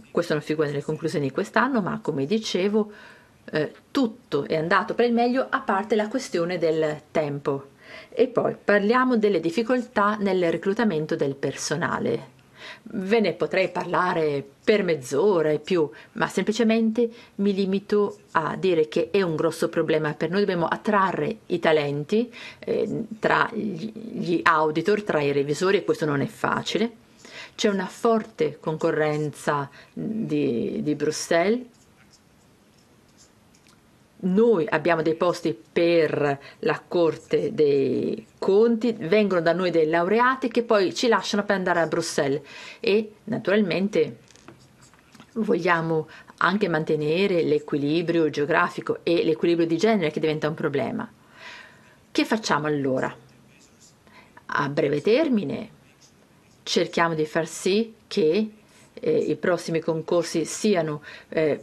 Questa è una figura delle conclusioni di quest'anno, ma come dicevo, eh, tutto è andato per il meglio a parte la questione del tempo. E poi parliamo delle difficoltà nel reclutamento del personale. Ve ne potrei parlare per mezz'ora e più, ma semplicemente mi limito a dire che è un grosso problema per noi. Dobbiamo attrarre i talenti eh, tra gli auditor, tra i revisori, e questo non è facile. C'è una forte concorrenza di, di Bruxelles noi abbiamo dei posti per la Corte dei Conti, vengono da noi dei laureati che poi ci lasciano per andare a Bruxelles e naturalmente vogliamo anche mantenere l'equilibrio geografico e l'equilibrio di genere che diventa un problema. Che facciamo allora? A breve termine cerchiamo di far sì che eh, i prossimi concorsi siano eh,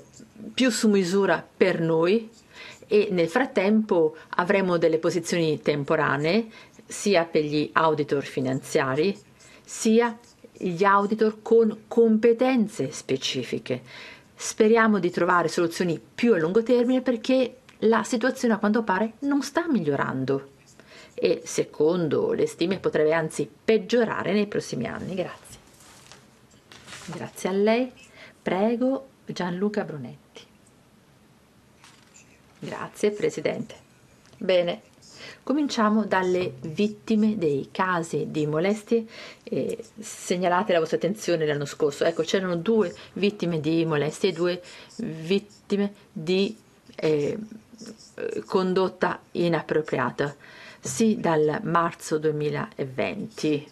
più su misura per noi e nel frattempo avremo delle posizioni temporanee sia per gli auditor finanziari sia gli auditor con competenze specifiche. Speriamo di trovare soluzioni più a lungo termine perché la situazione a quanto pare non sta migliorando e secondo le stime potrebbe anzi peggiorare nei prossimi anni. Grazie. Grazie a lei. Prego Gianluca Brunetti. Grazie Presidente. Bene, cominciamo dalle vittime dei casi di molestie eh, segnalate la vostra attenzione l'anno scorso. Ecco, c'erano due vittime di molestie e due vittime di eh, condotta inappropriata. Sì, dal marzo 2020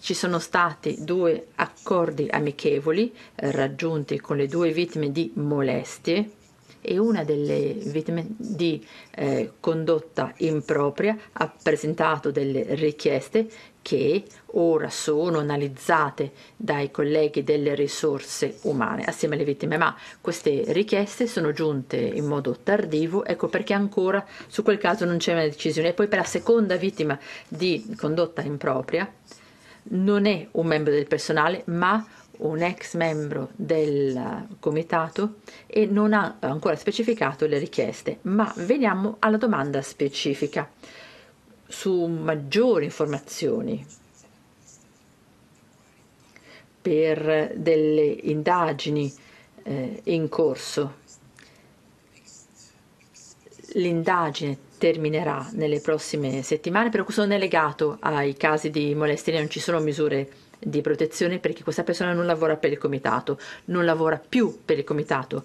ci sono stati due accordi amichevoli raggiunti con le due vittime di molestie e una delle vittime di eh, condotta impropria ha presentato delle richieste che ora sono analizzate dai colleghi delle risorse umane assieme alle vittime, ma queste richieste sono giunte in modo tardivo, ecco perché ancora su quel caso non c'è una decisione. E poi per la seconda vittima di condotta impropria non è un membro del personale, ma un un ex membro del comitato e non ha ancora specificato le richieste, ma veniamo alla domanda specifica su maggiori informazioni per delle indagini eh, in corso. L'indagine terminerà nelle prossime settimane, però questo non è legato ai casi di molestie, non ci sono misure di protezione perché questa persona non lavora per il comitato, non lavora più per il comitato,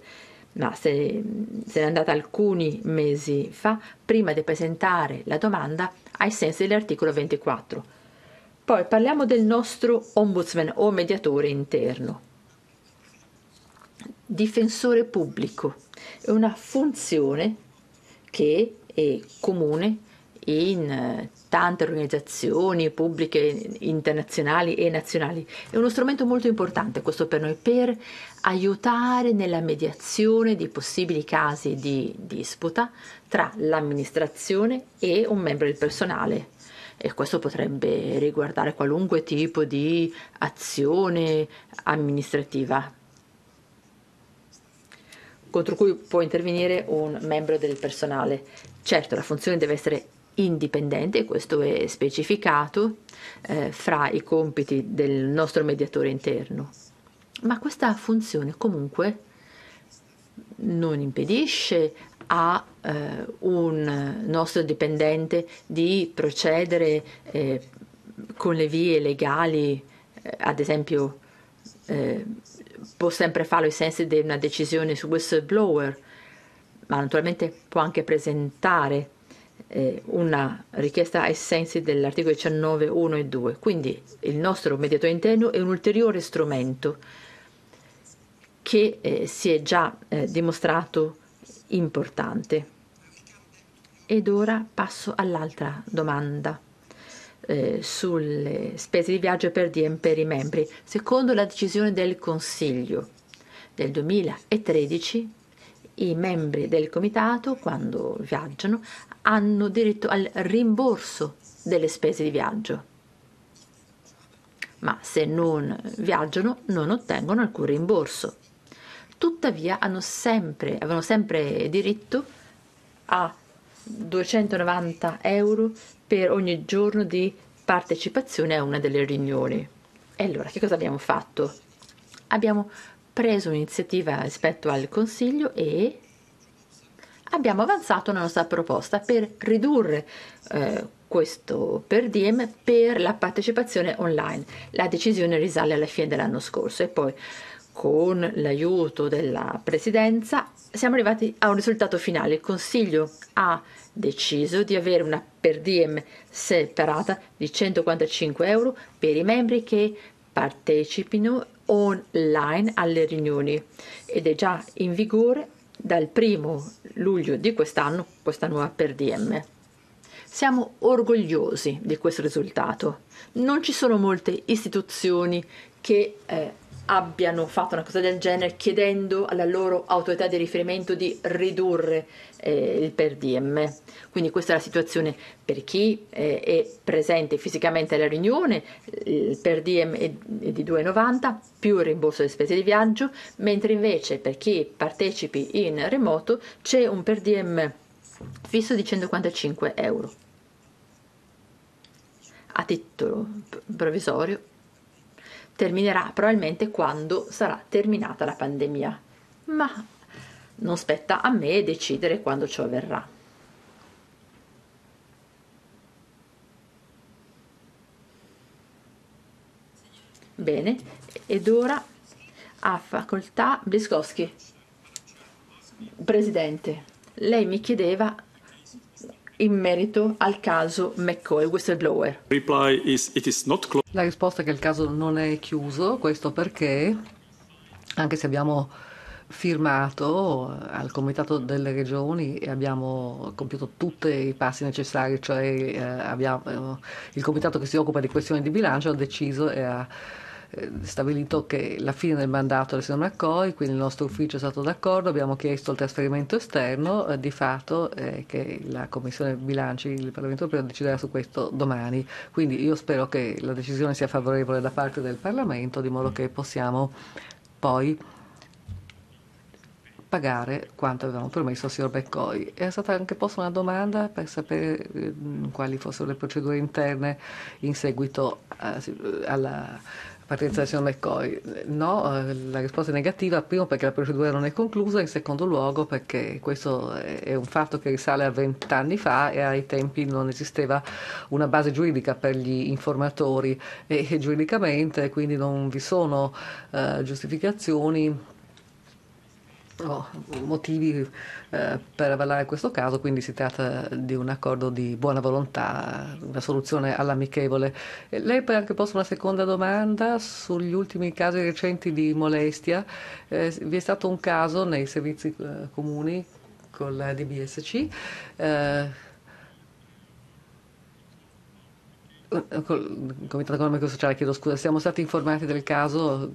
ma se, se è andata alcuni mesi fa prima di presentare la domanda ai sensi dell'articolo 24. Poi parliamo del nostro ombudsman o mediatore interno. Difensore pubblico è una funzione che è comune in eh, tante organizzazioni pubbliche internazionali e nazionali. È uno strumento molto importante questo per noi per aiutare nella mediazione di possibili casi di disputa tra l'amministrazione e un membro del personale. E questo potrebbe riguardare qualunque tipo di azione amministrativa contro cui può intervenire un membro del personale. Certo, la funzione deve essere indipendente, questo è specificato, eh, fra i compiti del nostro mediatore interno. Ma questa funzione comunque non impedisce a eh, un nostro dipendente di procedere eh, con le vie legali, eh, ad esempio eh, può sempre farlo in senso di una decisione su whistleblower, ma naturalmente può anche presentare eh, una richiesta ai sensi dell'articolo 19, 1 e 2. Quindi il nostro mediatore interno è un ulteriore strumento che eh, si è già eh, dimostrato importante. Ed ora passo all'altra domanda eh, sulle spese di viaggio per DM per i membri. Secondo la decisione del Consiglio del 2013, i membri del comitato, quando viaggiano, hanno diritto al rimborso delle spese di viaggio. Ma se non viaggiano non ottengono alcun rimborso. Tuttavia hanno sempre, avevano sempre diritto a 290 euro per ogni giorno di partecipazione a una delle riunioni. E allora che cosa abbiamo fatto? Abbiamo preso un'iniziativa rispetto al Consiglio e abbiamo avanzato una nostra proposta per ridurre eh, questo per Diem per la partecipazione online. La decisione risale alla fine dell'anno scorso e poi con l'aiuto della Presidenza siamo arrivati a un risultato finale. Il Consiglio ha deciso di avere una per diem separata di 145 euro per i membri che partecipino online alle riunioni ed è già in vigore dal primo luglio di quest'anno questa nuova per DM. Siamo orgogliosi di questo risultato. Non ci sono molte istituzioni che eh, abbiano fatto una cosa del genere chiedendo alla loro autorità di riferimento di ridurre eh, il per diem. Quindi questa è la situazione per chi eh, è presente fisicamente alla riunione, il per diem è di 2,90 più il rimborso delle spese di viaggio, mentre invece per chi partecipi in remoto c'è un per diem fisso di 145 euro a titolo provvisorio terminerà probabilmente quando sarà terminata la pandemia, ma non spetta a me decidere quando ciò avverrà. Bene, ed ora a facoltà Bliskowski. Presidente, lei mi chiedeva in merito al caso McCoy Whistleblower. La risposta è che il caso non è chiuso, questo perché anche se abbiamo firmato eh, al Comitato delle Regioni e abbiamo compiuto tutti i passi necessari, cioè eh, abbiamo, eh, il Comitato che si occupa di questioni di bilancio ha deciso e ha eh, stabilito che la fine del mandato del signor McCoy, quindi il nostro ufficio è stato d'accordo, abbiamo chiesto il trasferimento esterno, eh, di fatto eh, che la Commissione Bilanci del Parlamento europeo deciderà su questo domani. Quindi io spero che la decisione sia favorevole da parte del Parlamento, di modo che possiamo poi pagare quanto avevamo promesso al signor Beccoi. Era stata anche posta una domanda per sapere eh, quali fossero le procedure interne in seguito a, eh, alla Patrizia Sio McCoy. No, eh, la risposta è negativa, primo perché la procedura non è conclusa, in secondo luogo perché questo è un fatto che risale a vent'anni fa e ai tempi non esisteva una base giuridica per gli informatori e, e giuridicamente quindi non vi sono eh, giustificazioni ho motivi eh, per avallare questo caso, quindi si tratta di un accordo di buona volontà, una soluzione all'amichevole. Lei poi anche posto una seconda domanda sugli ultimi casi recenti di molestia. Eh, vi è stato un caso nei servizi eh, comuni con la DBSC eh, Eh, Comitato Economico e Sociale, chiedo scusa, siamo stati informati del caso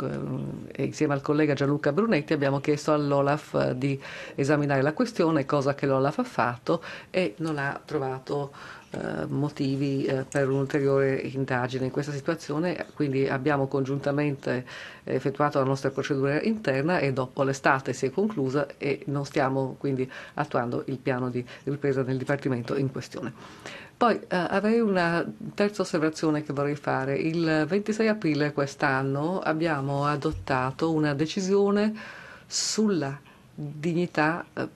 eh, e insieme al collega Gianluca Brunetti abbiamo chiesto all'Olaf eh, di esaminare la questione, cosa che l'Olaf ha fatto e non ha trovato eh, motivi eh, per un'ulteriore indagine in questa situazione, quindi abbiamo congiuntamente effettuato la nostra procedura interna e dopo l'estate si è conclusa e non stiamo quindi attuando il piano di ripresa del Dipartimento in questione. Poi eh, avrei una terza osservazione che vorrei fare. Il 26 aprile quest'anno abbiamo adottato una decisione sulla dignità eh,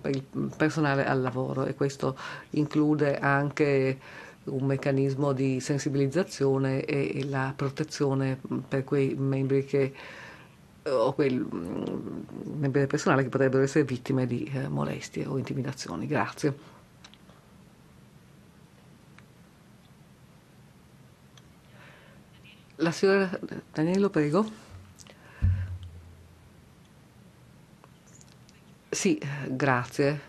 per il personale al lavoro e questo include anche un meccanismo di sensibilizzazione e, la protezione mm, per quei membri che eh, o quei mm, membri del personale che potrebbero essere vittime di eh, molestie o intimidazioni. Grazie. La signora Danielo, prego. Sì, grazie.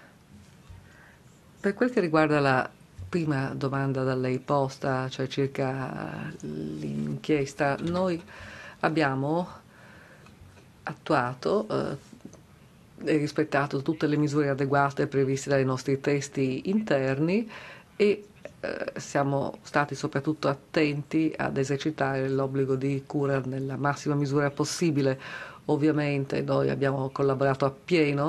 Per quel che riguarda la prima domanda da lei posta, cioè circa l'inchiesta, noi abbiamo attuato eh, e rispettato tutte le misure adeguate previste dai nostri testi interni e eh, siamo stati soprattutto attenti ad esercitare l'obbligo di cura nella massima misura possibile. Ovviamente noi abbiamo collaborato appieno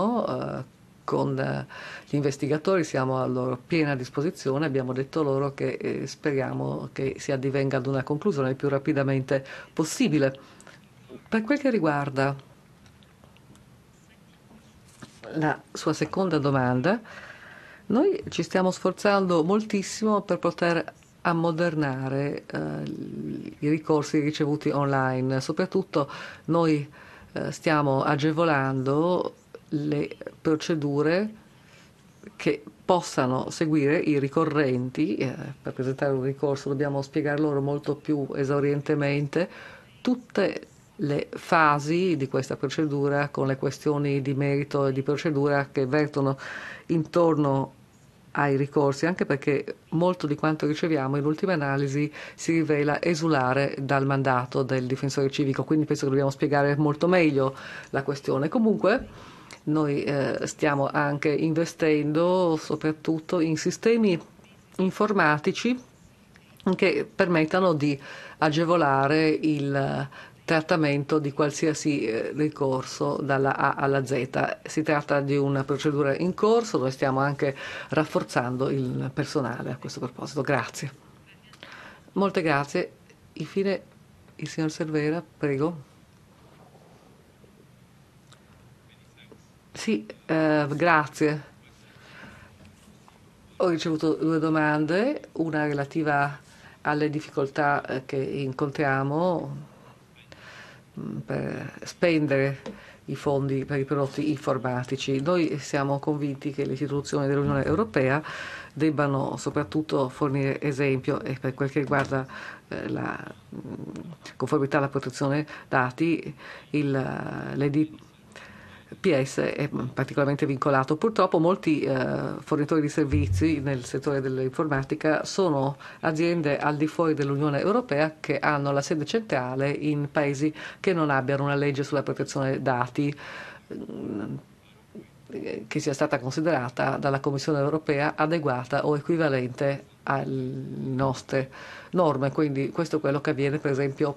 eh, con eh, gli investigatori, siamo a loro piena disposizione, abbiamo detto loro che eh, speriamo che si addivenga ad una conclusione il più rapidamente possibile. Per quel che riguarda la sua seconda domanda, noi ci stiamo sforzando moltissimo per poter ammodernare eh, i ricorsi ricevuti online, soprattutto noi eh, stiamo agevolando le procedure che possano seguire i ricorrenti, eh, per presentare un ricorso dobbiamo spiegare loro molto più esaurientemente tutte le fasi di questa procedura con le questioni di merito e di procedura che vertono intorno ai ricorsi, anche perché molto di quanto riceviamo in ultima analisi si rivela esulare dal mandato del difensore civico, quindi penso che dobbiamo spiegare molto meglio la questione. Comunque noi eh, stiamo anche investendo soprattutto in sistemi informatici che permettano di agevolare il trattamento di qualsiasi eh, ricorso dalla A alla Z. Si tratta di una procedura in corso, noi stiamo anche rafforzando il personale a questo proposito. Grazie. Molte grazie. Infine il signor Cervera, prego. Sì, eh, grazie. Ho ricevuto due domande, una relativa alle difficoltà eh, che incontriamo Mm, per spendere i fondi per i prodotti informatici. Noi siamo convinti che le istituzioni dell'Unione Europea debbano soprattutto fornire esempio e per quel che riguarda eh, la mm, conformità alla protezione dati, il, le PS è particolarmente vincolato. Purtroppo molti eh, fornitori di servizi nel settore dell'informatica sono aziende al di fuori dell'Unione Europea che hanno la sede centrale in paesi che non abbiano una legge sulla protezione dati mm, che sia stata considerata dalla Commissione europea adeguata o equivalente alle nostre norme. Quindi questo è quello che avviene per esempio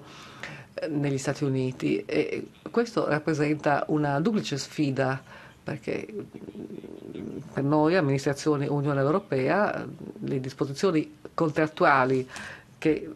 negli Stati Uniti e questo rappresenta una duplice sfida perché mm, per noi, amministrazione Unione Europea, le disposizioni contrattuali che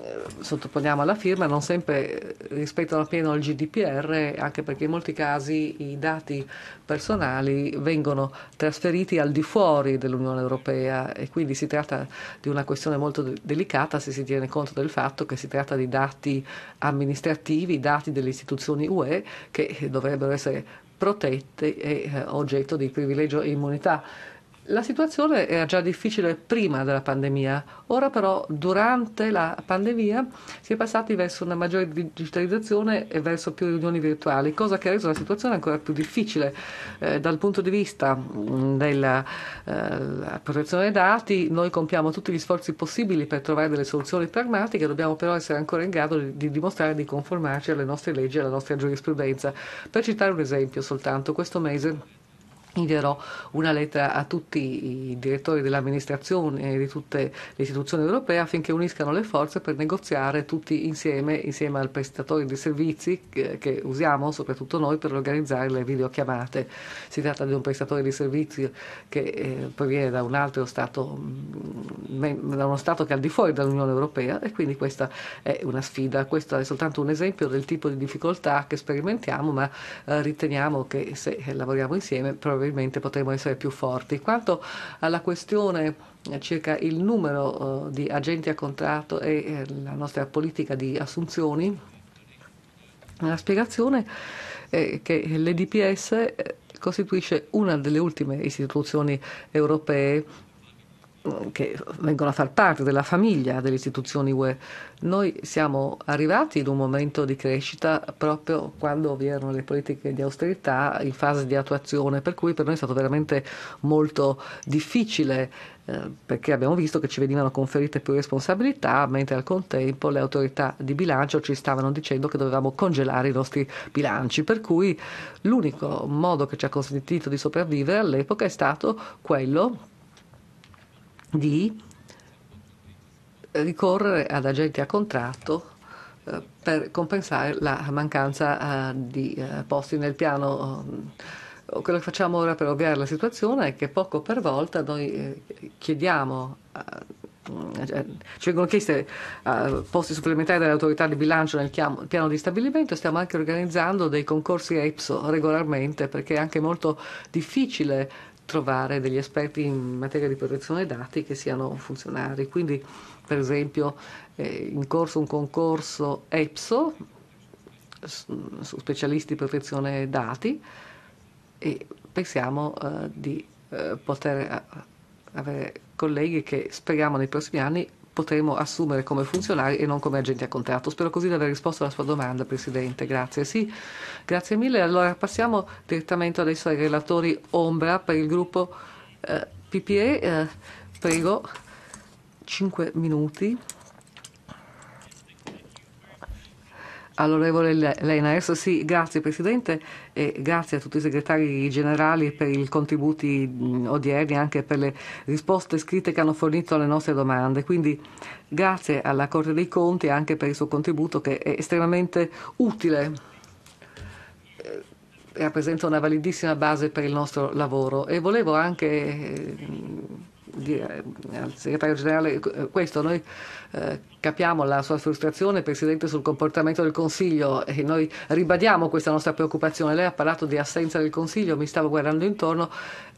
eh, sottoponiamo alla firma non sempre rispettano appieno il GDPR, anche perché in molti casi i dati personali vengono trasferiti al di fuori dell'Unione Europea e quindi si tratta di una questione molto delicata se si tiene conto del fatto che si tratta di dati amministrativi, dati delle istituzioni UE che dovrebbero essere protette e eh, oggetto di privilegio e immunità la situazione era già difficile prima della pandemia, ora però durante la pandemia si è passati verso una maggiore digitalizzazione e verso più riunioni virtuali, cosa che ha reso la situazione ancora più difficile eh, dal punto di vista mm, della eh, protezione dei dati. Noi compiamo tutti gli sforzi possibili per trovare delle soluzioni pragmatiche, dobbiamo però essere ancora in grado di, di dimostrare di conformarci alle nostre leggi e alla nostra giurisprudenza. Per citare un esempio soltanto, questo mese invierò una lettera a tutti i direttori dell'amministrazione e di tutte le istituzioni europee affinché uniscano le forze per negoziare tutti insieme, insieme al prestatore di servizi che, usiamo soprattutto noi per organizzare le videochiamate. Si tratta di un prestatore di servizi che eh, proviene da un altro Stato, mm, da uno Stato che è al di fuori dall'Unione Europea e quindi questa è una sfida, questo è soltanto un esempio del tipo di difficoltà che sperimentiamo ma eh, riteniamo che se lavoriamo insieme probabilmente probabilmente potremmo essere più forti. Quanto alla questione eh, circa il numero eh, di agenti a contratto e eh, la nostra politica di assunzioni, la spiegazione è che l'EDPS costituisce una delle ultime istituzioni europee che vengono a far parte della famiglia delle istituzioni UE. Noi siamo arrivati in un momento di crescita proprio quando vi erano le politiche di austerità in fase di attuazione, per cui per noi è stato veramente molto difficile eh, perché abbiamo visto che ci venivano conferite più responsabilità, mentre al contempo le autorità di bilancio ci stavano dicendo che dovevamo congelare i nostri bilanci, per cui l'unico modo che ci ha consentito di sopravvivere all'epoca è stato quello di ricorrere ad agenti a contratto eh, per compensare la mancanza eh, di eh, posti nel piano. Quello che facciamo ora per ovviare la situazione è che poco per volta noi chiediamo cioè, ci vengono chiesti posti supplementari dalle autorità di bilancio nel piano di stabilimento, e stiamo anche organizzando dei concorsi EPSO regolarmente perché è anche molto difficile trovare degli esperti in materia di protezione dati che siano funzionari. Quindi, per esempio, è eh, in corso un concorso EPSO su specialisti di protezione dati e pensiamo eh, di eh, poter eh, avere colleghi che speriamo nei prossimi anni potremo assumere come funzionari e non come agenti a contratto. Spero così di aver risposto alla sua domanda, Presidente. Grazie. Sì, grazie mille. Allora passiamo direttamente adesso ai relatori Ombra per il gruppo eh, PPE. Eh, prego, 5 minuti. Allorevole Lena, adesso sì, grazie Presidente e grazie a tutti i segretari generali per i contributi odierni e anche per le risposte scritte che hanno fornito alle nostre domande. Quindi grazie alla Corte dei Conti anche per il suo contributo che è estremamente utile e eh, rappresenta una validissima base per il nostro lavoro. E volevo anche eh, di, eh, al segretario generale eh, questo, noi eh, capiamo la sua frustrazione, Presidente, sul comportamento del Consiglio e noi ribadiamo questa nostra preoccupazione. Lei ha parlato di assenza del Consiglio, mi stavo guardando intorno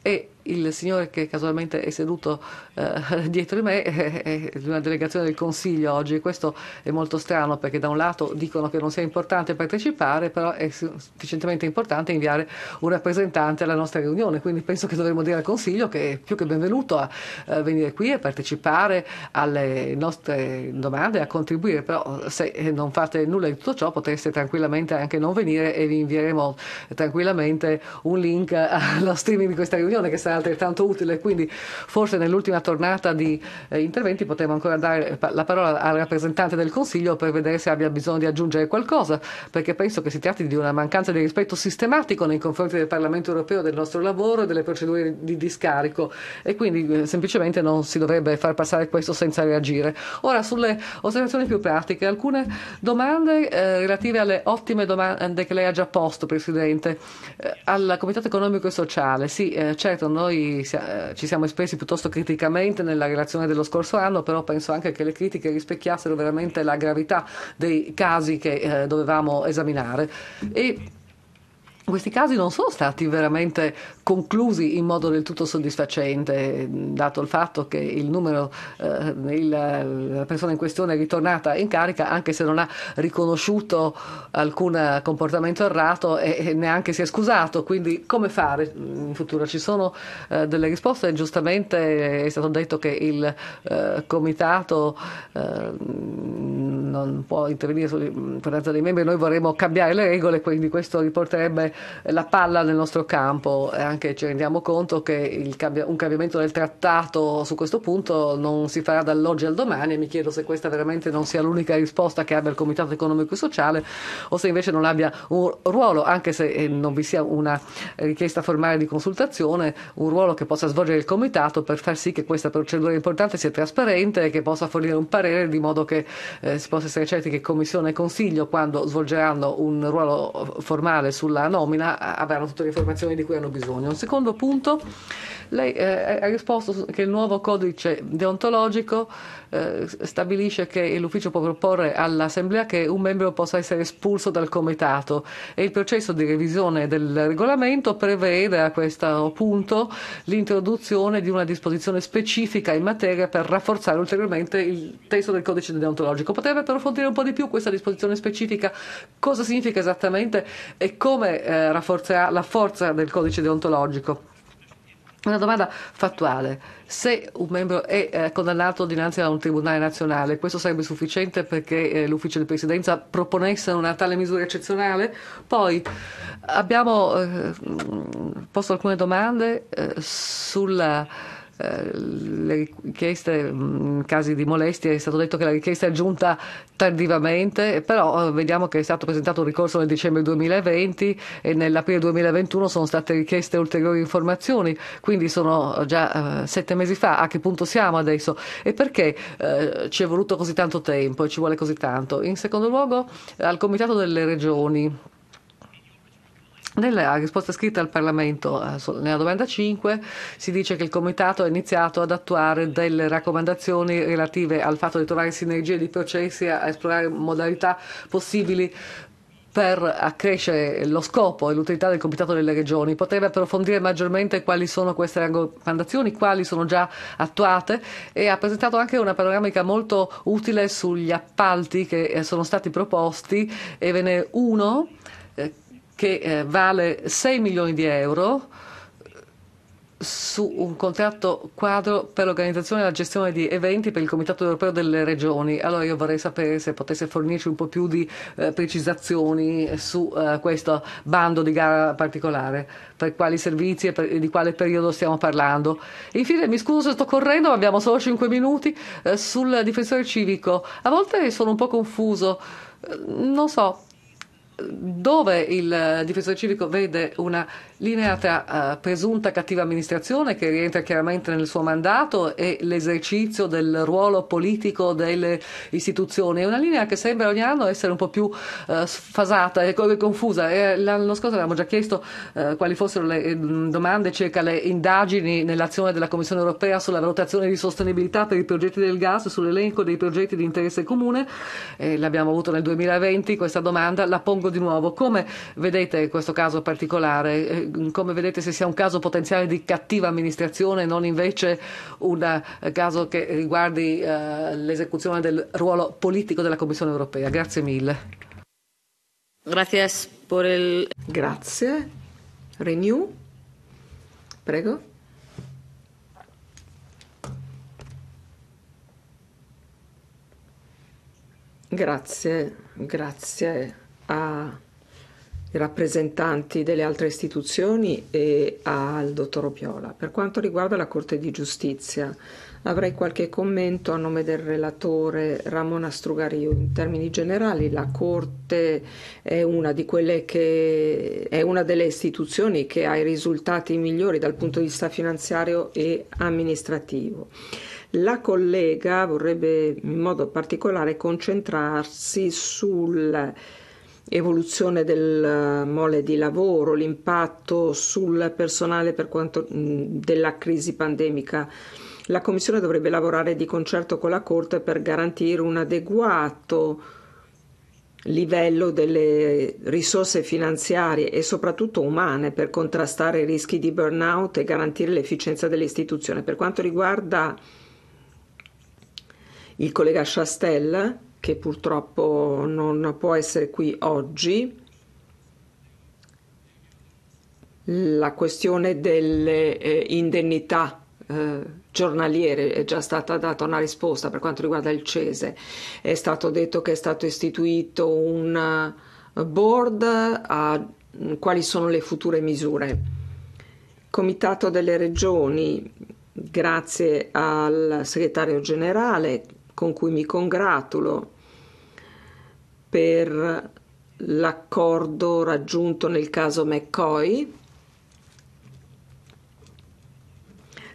e il signore che casualmente è seduto eh, dietro di me è di una delegazione del Consiglio oggi questo è molto strano perché da un lato dicono che non sia importante partecipare, però è sufficientemente importante inviare un rappresentante alla nostra riunione, quindi penso che dovremmo dire al Consiglio che è più che benvenuto a eh, venire qui e partecipare alle nostre domande, e a contribuire, però eh, se eh, non fate nulla di tutto ciò potreste tranquillamente anche non venire e vi invieremo eh, tranquillamente un link allo streaming di questa riunione che sarà sarà altrettanto utile, quindi forse nell'ultima tornata di eh, interventi potremo ancora dare la parola al rappresentante del Consiglio per vedere se abbia bisogno di aggiungere qualcosa, perché penso che si tratti di una mancanza di rispetto sistematico nei confronti del Parlamento europeo, del nostro lavoro e delle procedure di discarico e quindi eh, semplicemente non si dovrebbe far passare questo senza reagire. Ora sulle osservazioni più pratiche, alcune domande eh, relative alle ottime domande che lei ha già posto, Presidente, eh, al Comitato economico e sociale. Sì, eh, certo, noi eh, ci siamo espressi piuttosto criticamente nella relazione dello scorso anno, però penso anche che le critiche rispecchiassero veramente la gravità dei casi che eh, dovevamo esaminare. E questi casi non sono stati veramente conclusi in modo del tutto soddisfacente, dato il fatto che il numero, eh, il, la persona in questione è ritornata in carica anche se non ha riconosciuto alcun comportamento errato e, e neanche si è scusato. Quindi come fare in futuro? Ci sono eh, delle risposte? Giustamente è stato detto che il eh, comitato eh, non può intervenire sull'importanza dei membri, noi vorremmo cambiare le regole, quindi questo riporterebbe la palla nel nostro campo e anche ci rendiamo conto che cambi- un cambiamento del trattato su questo punto non si farà dall'oggi al domani e mi chiedo se questa veramente non sia l'unica risposta che abbia il Comitato Economico e Sociale o se invece non abbia un ruolo, anche se eh, non vi sia una richiesta formale di consultazione, un ruolo che possa svolgere il Comitato per far sì che questa procedura importante sia trasparente e che possa fornire un parere di modo che eh, si possa essere certi che Commissione e Consiglio, quando svolgeranno un ruolo eh, formale sulla nomina, nomina avranno tutte le informazioni di cui hanno bisogno. Un secondo punto lei eh, ha risposto che il nuovo codice deontologico eh, stabilisce che l'ufficio può proporre all'Assemblea che un membro possa essere espulso dal comitato e il processo di revisione del regolamento prevede a questo punto l'introduzione di una disposizione specifica in materia per rafforzare ulteriormente il testo del codice deontologico. Potrebbe approfondire un po' di più questa disposizione specifica, cosa significa esattamente e come eh, rafforza la forza del codice deontologico? Una domanda fattuale. Se un membro è eh, condannato dinanzi a un tribunale nazionale, questo sarebbe sufficiente perché eh, l'ufficio di presidenza proponesse una tale misura eccezionale? Poi abbiamo eh, posto alcune domande eh, sulla eh, le richieste, in mm, casi di molestie, è stato detto che la richiesta è giunta tardivamente, però eh, vediamo che è stato presentato un ricorso nel dicembre 2020 e nell'aprile 2021 sono state richieste ulteriori informazioni, quindi sono eh, già eh, sette mesi fa. A che punto siamo adesso? E perché eh, ci è voluto così tanto tempo e ci vuole così tanto? In secondo luogo, al Comitato delle Regioni nella risposta scritta al Parlamento eh, nella domanda 5 si dice che il Comitato ha iniziato ad attuare delle raccomandazioni relative al fatto di trovare sinergie di processi, a esplorare modalità possibili per accrescere lo scopo e l'utilità del Comitato delle Regioni. Potrebbe approfondire maggiormente quali sono queste raccomandazioni, quali sono già attuate e ha presentato anche una panoramica molto utile sugli appalti che eh, sono stati proposti e ve ne uno che eh, vale 6 milioni di euro su un contratto quadro per l'organizzazione e la gestione di eventi per il Comitato europeo delle regioni. Allora io vorrei sapere se potesse fornirci un po' più di eh, precisazioni su eh, questo bando di gara particolare, per quali servizi e, per, e di quale periodo stiamo parlando. Infine, mi scuso, se sto correndo, ma abbiamo solo 5 minuti, eh, sul difensore civico. A volte sono un po' confuso, eh, non so dove il eh, difensore civico vede una linea tra uh, presunta cattiva amministrazione che rientra chiaramente nel suo mandato e l'esercizio del ruolo politico delle istituzioni. È una linea che sembra ogni anno essere un po' più uh, sfasata e confusa. Eh, l'anno scorso avevamo già chiesto uh, quali fossero le domande circa le indagini nell'azione della Commissione europea sulla valutazione di sostenibilità per i progetti del gas, e sull'elenco dei progetti di interesse comune. Eh, l'abbiamo avuto nel 2020 questa domanda, la pongo di nuovo. Come vedete questo caso particolare? Eh, come vedete se sia un caso potenziale di cattiva amministrazione e non invece un eh, caso che riguardi eh, l'esecuzione del ruolo politico della Commissione europea? Grazie mille. Grazie per il... Grazie. Renew. Prego. Grazie, grazie a rappresentanti delle altre istituzioni e al dottor Opiola. Per quanto riguarda la Corte di Giustizia, avrei qualche commento a nome del relatore Ramon Astrugario. In termini generali, la Corte è una, che, è una delle istituzioni che ha i risultati migliori dal punto di vista finanziario e amministrativo. La collega vorrebbe in modo particolare concentrarsi sul evoluzione del eh, mole di lavoro, l'impatto sul personale per quanto della crisi pandemica. La Commissione dovrebbe lavorare di concerto con la Corte per garantire un adeguato livello delle risorse finanziarie e soprattutto umane per contrastare i rischi di burnout e garantire l'efficienza dell'istituzione. Per quanto riguarda il collega Chastel, che purtroppo non può essere qui oggi. La questione delle eh, indennità eh, giornaliere è già stata data una risposta per quanto riguarda il Cese. È stato detto che è stato istituito un eh, board a mm, quali sono le future misure. Comitato delle Regioni, grazie al segretario generale con cui mi congratulo per l'accordo raggiunto nel caso McCoy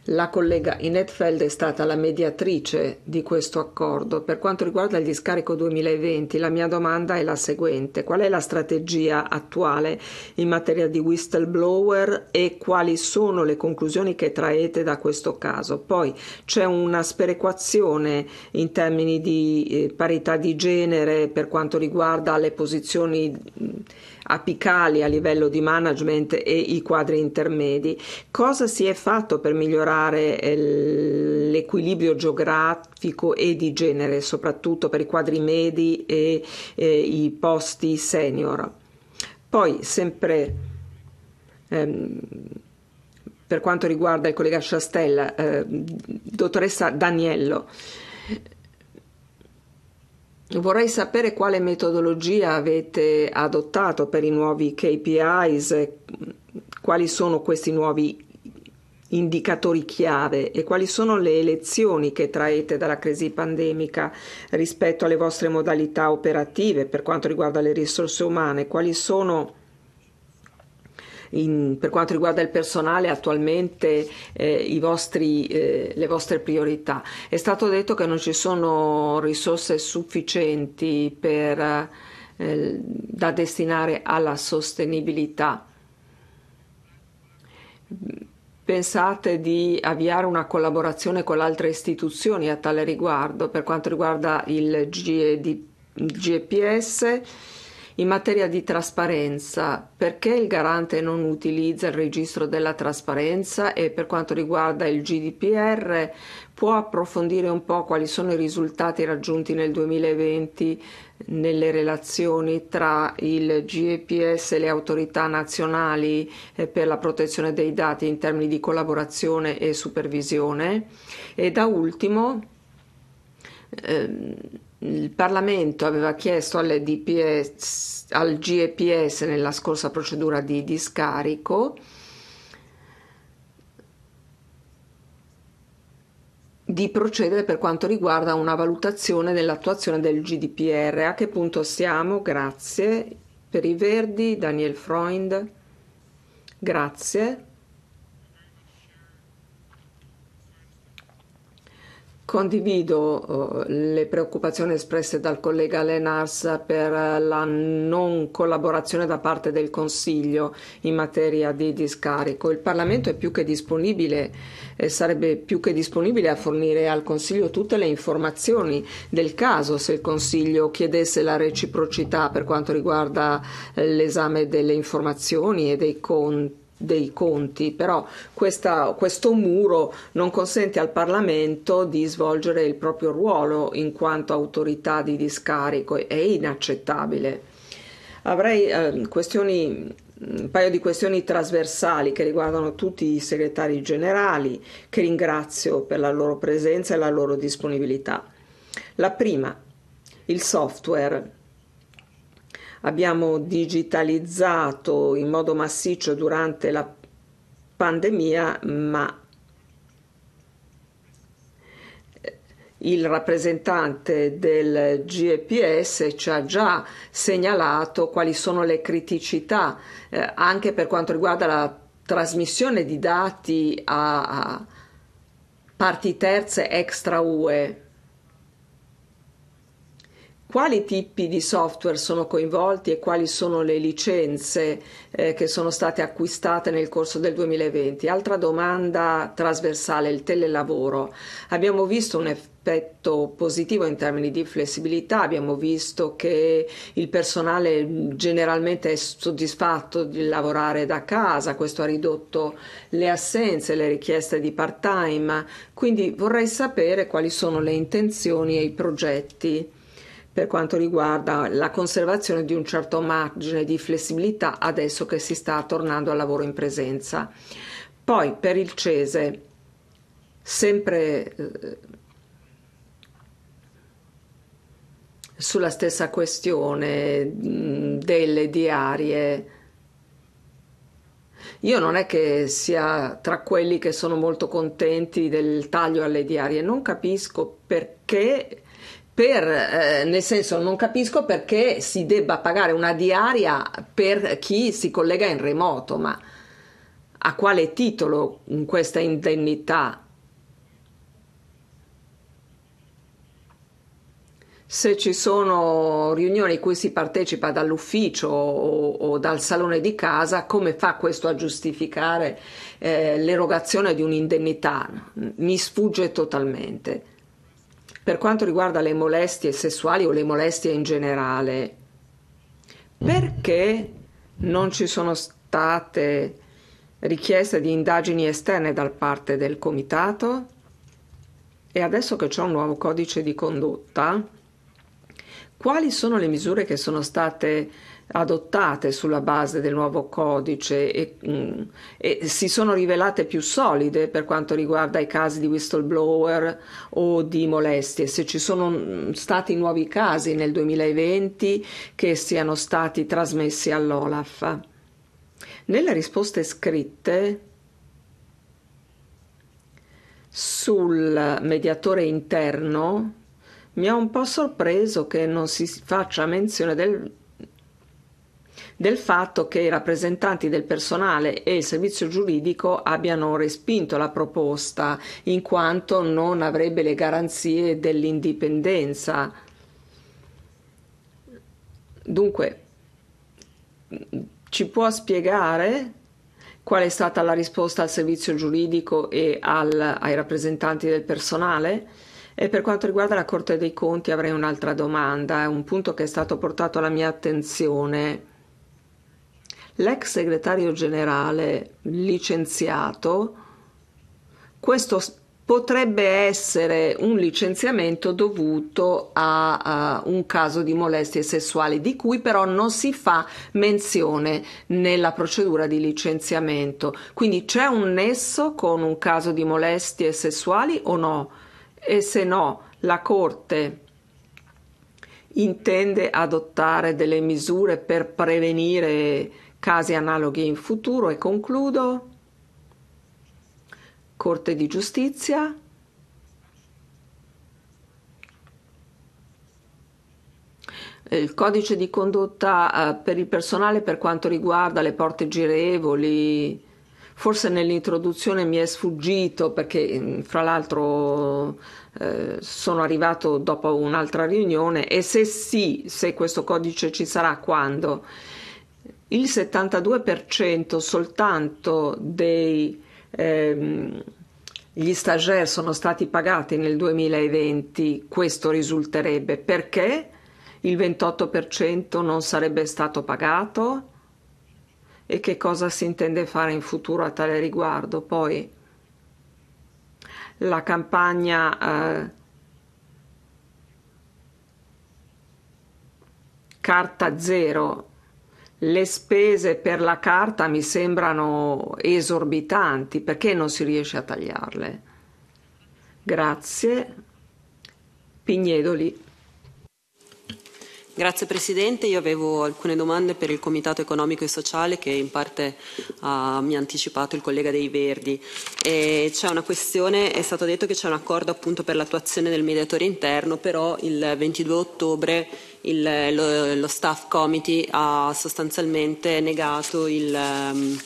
La collega Inetfeld è stata la mediatrice di questo accordo. Per quanto riguarda gli scarico 2020, la mia domanda è la seguente. Qual è la strategia attuale in materia di whistleblower e quali sono le conclusioni che traete da questo caso? Poi c'è una sperequazione in termini di eh, parità di genere per quanto riguarda le posizioni mh, apicali a livello di management e i quadri intermedi. Cosa si è fatto per migliorare eh, l'equilibrio geografico e di genere, soprattutto per i quadri medi e, e eh, i posti senior? Poi, sempre ehm, per quanto riguarda il collega Chastel, eh, dottoressa Daniello, Vorrei sapere quale metodologia avete adottato per i nuovi KPIs, quali sono questi nuovi indicatori chiave e quali sono le lezioni che traete dalla crisi pandemica rispetto alle vostre modalità operative per quanto riguarda le risorse umane, quali sono in, per quanto riguarda il personale attualmente eh, vostri, eh, le vostre priorità. È stato detto che non ci sono risorse sufficienti per, eh, da destinare alla sostenibilità. Pensate di avviare una collaborazione con le altre istituzioni a tale riguardo per quanto riguarda il GED, GPS? In materia di trasparenza, perché il garante non utilizza il registro della trasparenza e per quanto riguarda il GDPR può approfondire un po' quali sono i risultati raggiunti nel 2020 nelle relazioni tra il GEPS e le autorità nazionali eh, per la protezione dei dati in termini di collaborazione e supervisione e da ultimo ehm, il Parlamento aveva chiesto DPS, al GEPS nella scorsa procedura di discarico di procedere per quanto riguarda una valutazione dell'attuazione del GDPR. A che punto siamo? Grazie. Per i Verdi, Daniel Freund. Grazie. Condivido oh, le preoccupazioni espresse dal collega Lenars per la non collaborazione da parte del Consiglio in materia di discarico. Il Parlamento è più che disponibile e eh, sarebbe più che disponibile a fornire al Consiglio tutte le informazioni del caso se il Consiglio chiedesse la reciprocità per quanto riguarda eh, l'esame delle informazioni e dei conti dei conti, però questa, questo muro non consente al Parlamento di svolgere il proprio ruolo in quanto autorità di discarico, è inaccettabile. Avrei eh, questioni, un paio di questioni trasversali che riguardano tutti i segretari generali, che ringrazio per la loro presenza e la loro disponibilità. La prima, il software abbiamo digitalizzato in modo massiccio durante la pandemia, ma eh, il rappresentante del GPS ci ha già segnalato quali sono le criticità eh, anche per quanto riguarda la trasmissione di dati a parti terze extra UE quali tipi di software sono coinvolti e quali sono le licenze eh, che sono state acquistate nel corso del 2020? Altra domanda trasversale, il telelavoro. Abbiamo visto un effetto positivo in termini di flessibilità, abbiamo visto che il personale mm, generalmente è soddisfatto di lavorare da casa, questo ha ridotto le assenze, le richieste di part-time, quindi vorrei sapere quali sono le intenzioni e i progetti per quanto riguarda la conservazione di un certo margine di flessibilità adesso che si sta tornando al lavoro in presenza. Poi per il Cese, sempre eh, sulla stessa questione delle diarie, io non è che sia tra quelli che sono molto contenti del taglio alle diarie, non capisco perché per, eh, nel senso non capisco perché si debba pagare una diaria per chi si collega in remoto, ma a quale titolo questa indennità? Se ci sono riunioni in cui si partecipa dall'ufficio o, o dal salone di casa, come fa questo a giustificare eh, l'erogazione di un'indennità? Mi sfugge totalmente per quanto riguarda le molestie sessuali o le molestie in generale, perché non ci sono state richieste di indagini esterne da parte del comitato? E adesso che c'è un nuovo codice di condotta, quali sono le misure che sono state adottate sulla base del nuovo codice e, mm, e, si sono rivelate più solide per quanto riguarda i casi di whistleblower o di molestie. Se ci sono mm, stati nuovi casi nel 2020 che siano stati trasmessi all'Olaf. Nelle risposte scritte sul mediatore interno mi ha un po' sorpreso che non si faccia menzione del del fatto che i rappresentanti del personale e il servizio giuridico abbiano respinto la proposta in quanto non avrebbe le garanzie dell'indipendenza. Dunque, ci può spiegare qual è stata la risposta al servizio giuridico e al, ai rappresentanti del personale? E per quanto riguarda la Corte dei Conti avrei un'altra domanda, è un punto che è stato portato alla mia attenzione l'ex segretario generale licenziato, questo potrebbe essere un licenziamento dovuto a, a, un caso di molestie sessuali di cui però non si fa menzione nella procedura di licenziamento. Quindi c'è un nesso con un caso di molestie sessuali o no? E se no, la Corte intende adottare delle misure per prevenire casi analoghi in futuro e concludo. Corte di giustizia. il codice di condotta eh, per il personale per quanto riguarda le porte girevoli, forse nell'introduzione mi è sfuggito perché mm, fra l'altro eh, sono arrivato dopo un'altra riunione e se sì, se questo codice ci sarà quando? il 72% soltanto dei ehm, gli stagiaire sono stati pagati nel 2020, questo risulterebbe perché il 28% non sarebbe stato pagato e che cosa si intende fare in futuro a tale riguardo. Poi la campagna eh, Carta Zero le spese per la carta mi sembrano esorbitanti, perché non si riesce a tagliarle? Grazie. Pignedoli. Grazie Presidente, io avevo alcune domande per il Comitato economico e sociale che in parte uh, mi ha anticipato il collega dei Verdi. E c'è una questione, è stato detto che c'è un accordo appunto per l'attuazione del mediatore interno, però il 22 ottobre il, lo, lo, staff committee ha sostanzialmente negato il, um,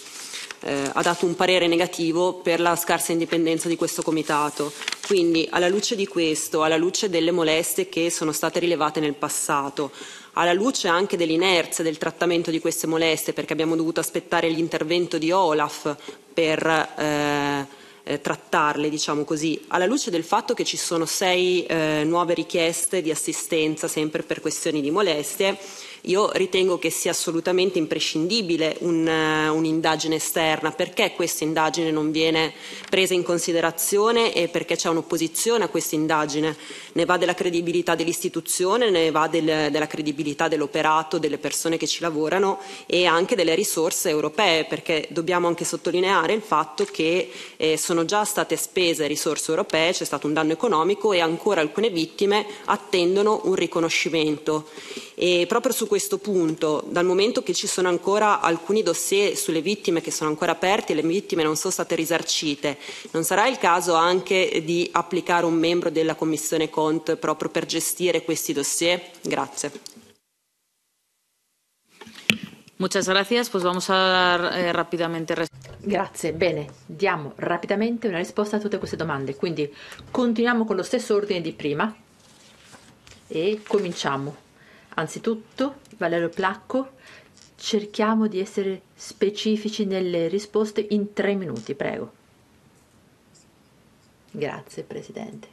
eh, ha dato un parere negativo per la scarsa indipendenza di questo comitato. Quindi alla luce di questo, alla luce delle molestie che sono state rilevate nel passato, alla luce anche dell'inerzia del trattamento di queste molestie, perché abbiamo dovuto aspettare l'intervento di Olaf per eh, eh, trattarle, diciamo così, alla luce del fatto che ci sono sei eh, nuove richieste di assistenza sempre per questioni di molestie io ritengo che sia assolutamente imprescindibile un, uh, un'indagine esterna. Perché questa indagine non viene presa in considerazione e perché c'è un'opposizione a questa indagine? Ne va della credibilità dell'istituzione, ne va del, della credibilità dell'operato, delle persone che ci lavorano e anche delle risorse europee, perché dobbiamo anche sottolineare il fatto che eh, sono già state spese risorse europee, c'è stato un danno economico e ancora alcune vittime attendono un riconoscimento. E proprio su questo punto, dal momento che ci sono ancora alcuni dossier sulle vittime che sono ancora aperti e le vittime non sono state risarcite, non sarà il caso anche di applicare un membro della Commissione Cont proprio per gestire questi dossier? Grazie. Muchas gracias. Pues vamos a dar eh, rapidamente Grazie, bene, diamo rapidamente una risposta a tutte queste domande. Quindi continuiamo con lo stesso ordine di prima e cominciamo. Anzitutto, Valerio Placco, cerchiamo di essere specifici nelle risposte in tre minuti, prego. Grazie Presidente.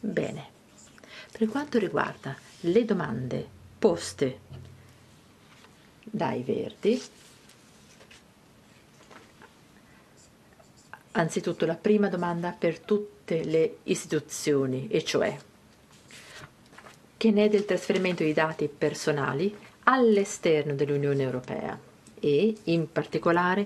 Bene, per quanto riguarda le domande poste dai Verdi, anzitutto la prima domanda per tutte le istituzioni, e cioè che ne è del trasferimento di dati personali all'esterno dell'Unione Europea e, in particolare,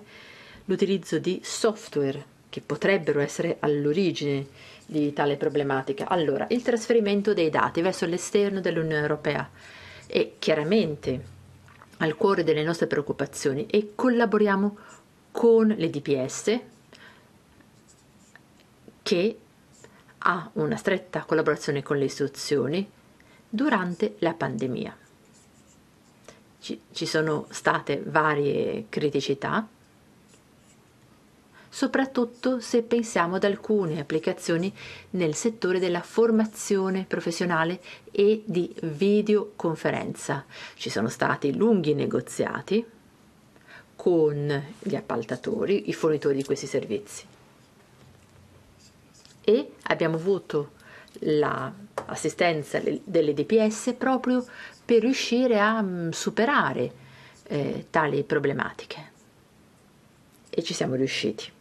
l'utilizzo di software che potrebbero essere all'origine di tale problematica. Allora, il trasferimento dei dati verso l'esterno dell'Unione Europea è chiaramente al cuore delle nostre preoccupazioni e collaboriamo con le DPS che ha una stretta collaborazione con le istituzioni durante la pandemia. Ci, ci sono state varie criticità, soprattutto se pensiamo ad alcune applicazioni nel settore della formazione professionale e di videoconferenza. Ci sono stati lunghi negoziati con gli appaltatori, i fornitori di questi servizi e abbiamo avuto l'assistenza delle DPS proprio per riuscire a mm, superare eh, tali problematiche. E ci siamo riusciti.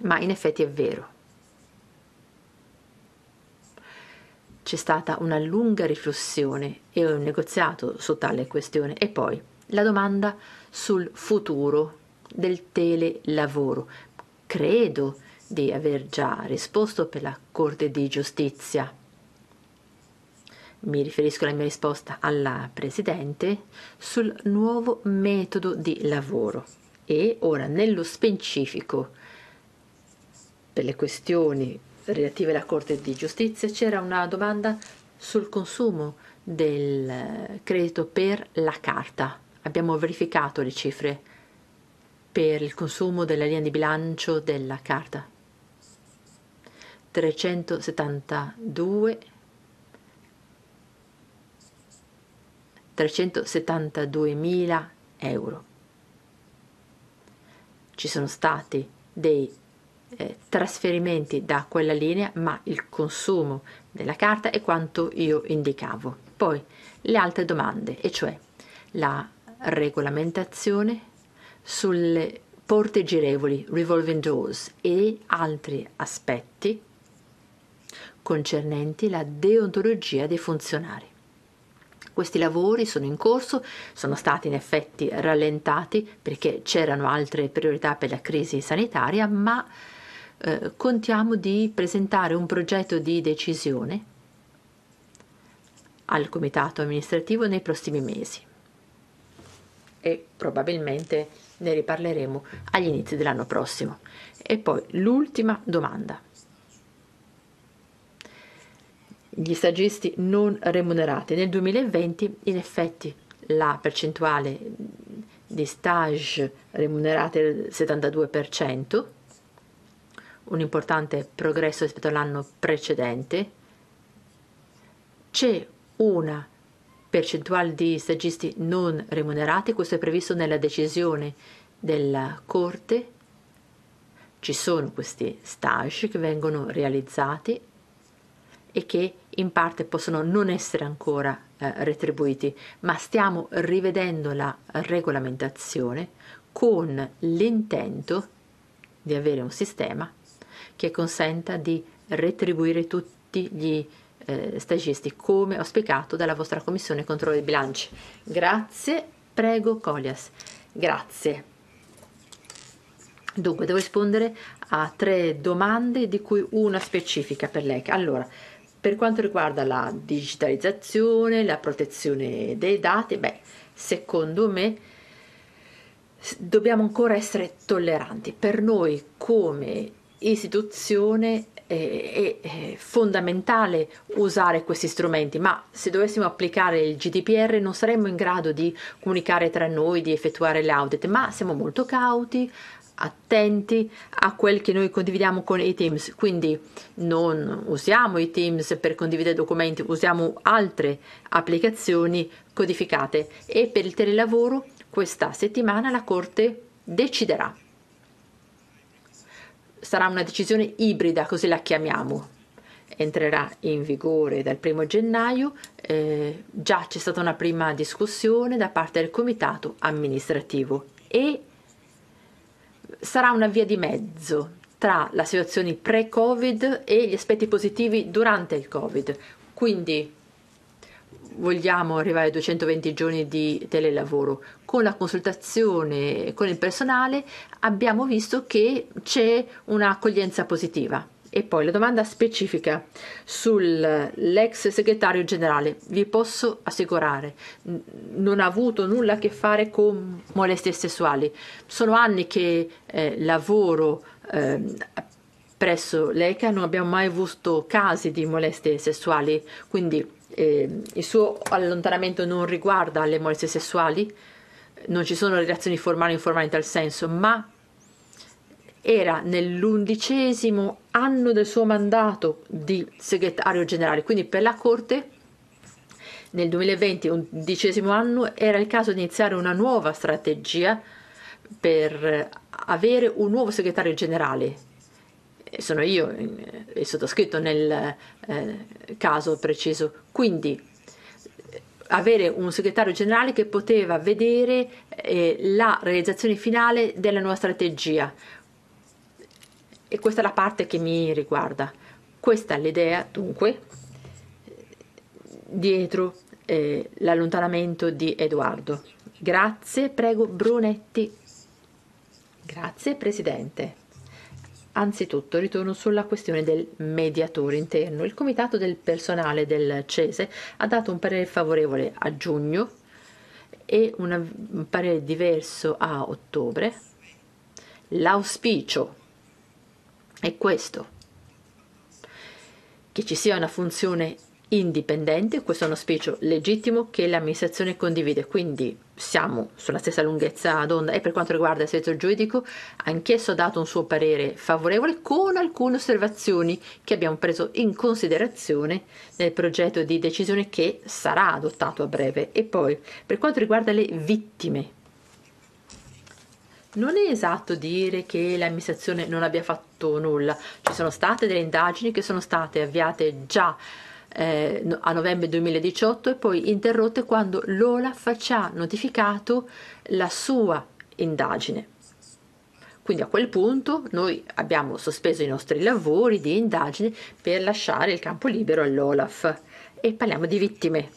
Ma in effetti è vero. C'è stata una lunga riflessione e un negoziato su tale questione e poi la domanda sul futuro del telelavoro. Credo che di aver già risposto per la Corte di giustizia. Mi riferisco alla mia risposta alla Presidente sul nuovo metodo di lavoro e ora nello specifico per le questioni relative alla Corte di giustizia c'era una domanda sul consumo del eh, credito per la carta. Abbiamo verificato le cifre per il consumo della linea di bilancio della carta 372 372.000 euro. Ci sono stati dei eh, trasferimenti da quella linea, ma il consumo della carta è quanto io indicavo. Poi le altre domande, e cioè la regolamentazione sulle porte girevoli, revolving doors e altri aspetti concernenti la deontologia dei funzionari. Questi lavori sono in corso, sono stati in effetti rallentati perché c'erano altre priorità per la crisi sanitaria, ma eh, contiamo di presentare un progetto di decisione al comitato amministrativo nei prossimi mesi e probabilmente ne riparleremo agli inizi dell'anno prossimo. E poi l'ultima domanda gli stagisti non remunerati. Nel 2020 in effetti la percentuale di stage remunerati è del 72%, un importante progresso rispetto all'anno precedente. C'è una percentuale di stagisti non remunerati, questo è previsto nella decisione della Corte. Ci sono questi stage che vengono realizzati e che in parte possono non essere ancora eh, retribuiti, ma stiamo rivedendo la regolamentazione con l'intento di avere un sistema che consenta di retribuire tutti gli eh, stagisti come ho spiegato dalla vostra commissione controllo dei bilanci. Grazie, prego Colias. Grazie. Dunque, devo rispondere a tre domande, di cui una specifica per lei. Allora, per quanto riguarda la digitalizzazione, la protezione dei dati, beh, secondo me dobbiamo ancora essere tolleranti. Per noi come istituzione è, fondamentale usare questi strumenti, ma se dovessimo applicare il GDPR non saremmo in grado di comunicare tra noi, di effettuare le audit, ma siamo molto cauti, attenti a quel che noi condividiamo con i Teams, quindi non usiamo i Teams per condividere documenti, usiamo altre applicazioni codificate e per il telelavoro questa settimana la Corte deciderà. Sarà una decisione ibrida, così la chiamiamo entrerà in vigore dal 1 gennaio, eh, già c'è stata una prima discussione da parte del comitato amministrativo e sarà una via di mezzo tra la situazione pre-Covid e gli aspetti positivi durante il Covid. Quindi vogliamo arrivare a 220 giorni di telelavoro. Con la consultazione con il personale abbiamo visto che c'è un'accoglienza positiva. E poi la domanda specifica sull'ex segretario generale. Vi posso assicurare, non ha avuto nulla a che fare con molestie sessuali. Sono anni che eh, lavoro eh, presso l'ECA, non abbiamo mai avuto casi di molestie sessuali, quindi eh, il suo allontanamento non riguarda le molestie sessuali, non ci sono relazioni formali o informali in tal senso, ma era nell'undicesimo anno del suo mandato di segretario generale, quindi per la Corte nel 2020, undicesimo anno, era il caso di iniziare una nuova strategia per avere un nuovo segretario generale. Sono io, il eh, sottoscritto nel eh, caso preciso. Quindi avere un segretario generale che poteva vedere eh, la realizzazione finale della nuova strategia. E questa è la parte che mi riguarda. Questa è l'idea, dunque, dietro eh, l'allontanamento di Edoardo. Grazie, prego Brunetti. Grazie Presidente. Anzitutto ritorno sulla questione del mediatore interno. Il Comitato del Personale del CESE ha dato un parere favorevole a giugno e un parere diverso a ottobre. L'auspicio è questo. Che ci sia una funzione indipendente, questo è un auspicio legittimo che l'amministrazione condivide, quindi siamo sulla stessa lunghezza d'onda e per quanto riguarda il servizio giuridico anch'esso ha dato un suo parere favorevole con alcune osservazioni che abbiamo preso in considerazione nel progetto di decisione che sarà adottato a breve e poi per quanto riguarda le vittime non è esatto dire che l'amministrazione non abbia fatto nulla, ci sono state delle indagini che sono state avviate già eh, a novembre 2018 e poi interrotte quando l'Olaf ci ha notificato la sua indagine. Quindi a quel punto noi abbiamo sospeso i nostri lavori di indagine per lasciare il campo libero all'Olaf e parliamo di vittime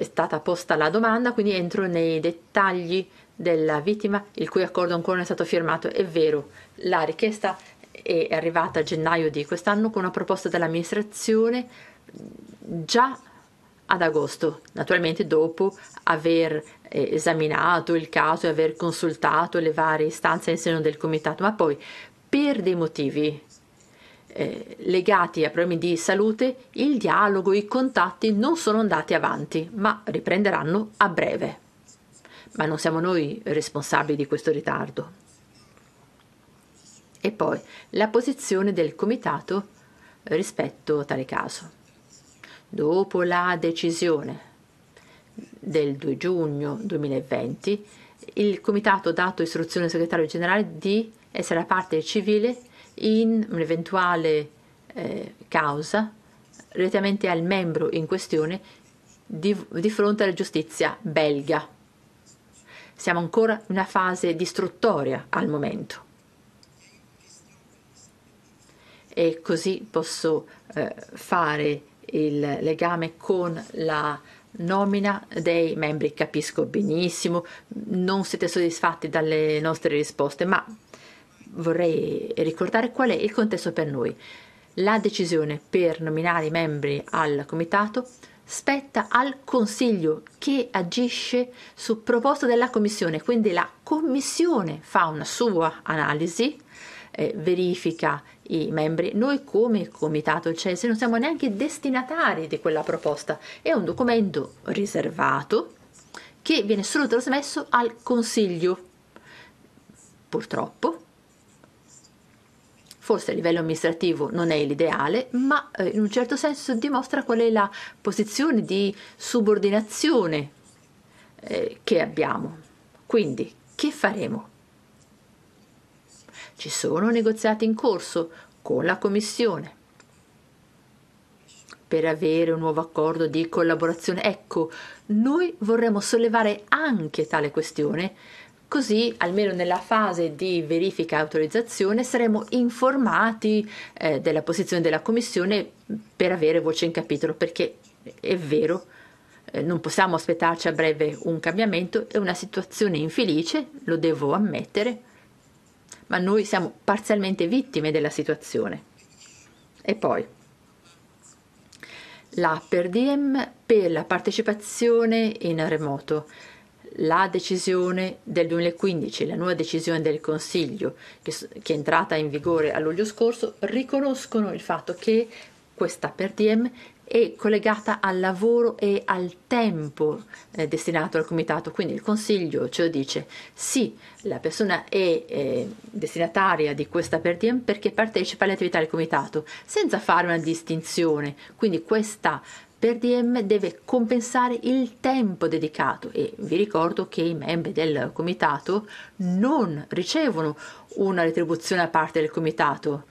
è stata posta la domanda, quindi entro nei dettagli della vittima il cui accordo ancora non è stato firmato. È vero, la richiesta è arrivata a gennaio di quest'anno con una proposta dell'amministrazione già ad agosto, naturalmente dopo aver eh, esaminato il caso e aver consultato le varie istanze in seno del comitato, ma poi per dei motivi eh, legati a problemi di salute, il dialogo, i contatti non sono andati avanti, ma riprenderanno a breve. Ma non siamo noi responsabili di questo ritardo. E poi la posizione del Comitato rispetto a tale caso. Dopo la decisione del 2 giugno 2020, il Comitato ha dato istruzione al segretario generale di essere la parte civile in un'eventuale eh, causa relativamente al membro in questione di, di fronte alla giustizia belga. Siamo ancora in una fase distruttoria al momento e così posso eh, fare il legame con la nomina dei membri. Capisco benissimo, non siete soddisfatti dalle nostre risposte, ma vorrei ricordare qual è il contesto per noi. La decisione per nominare i membri al comitato spetta al Consiglio che agisce su proposta della Commissione, quindi la Commissione fa una sua analisi, eh, verifica i membri. Noi come Comitato CESI cioè, non siamo neanche destinatari di quella proposta, è un documento riservato che viene solo trasmesso al Consiglio. Purtroppo forse a livello amministrativo non è l'ideale, ma eh, in un certo senso dimostra qual è la posizione di subordinazione eh, che abbiamo. Quindi, che faremo? Ci sono negoziati in corso con la Commissione per avere un nuovo accordo di collaborazione. Ecco, noi vorremmo sollevare anche tale questione Così, almeno nella fase di verifica e autorizzazione, saremo informati eh, della posizione della Commissione per avere voce in capitolo, perché è vero, eh, non possiamo aspettarci a breve un cambiamento, è una situazione infelice, lo devo ammettere, ma noi siamo parzialmente vittime della situazione. E poi la per diem per la partecipazione in remoto la decisione del 2015, la nuova decisione del Consiglio che, che, è entrata in vigore a luglio scorso, riconoscono il fatto che questa per diem è collegata al lavoro e al tempo eh, destinato al comitato. Quindi il Consiglio ci dice, sì, la persona è eh, destinataria di questa per diem perché partecipa alle attività del comitato, senza fare una distinzione. Quindi questa per DM deve compensare il tempo dedicato e vi ricordo che i membri del comitato non ricevono una retribuzione a parte del comitato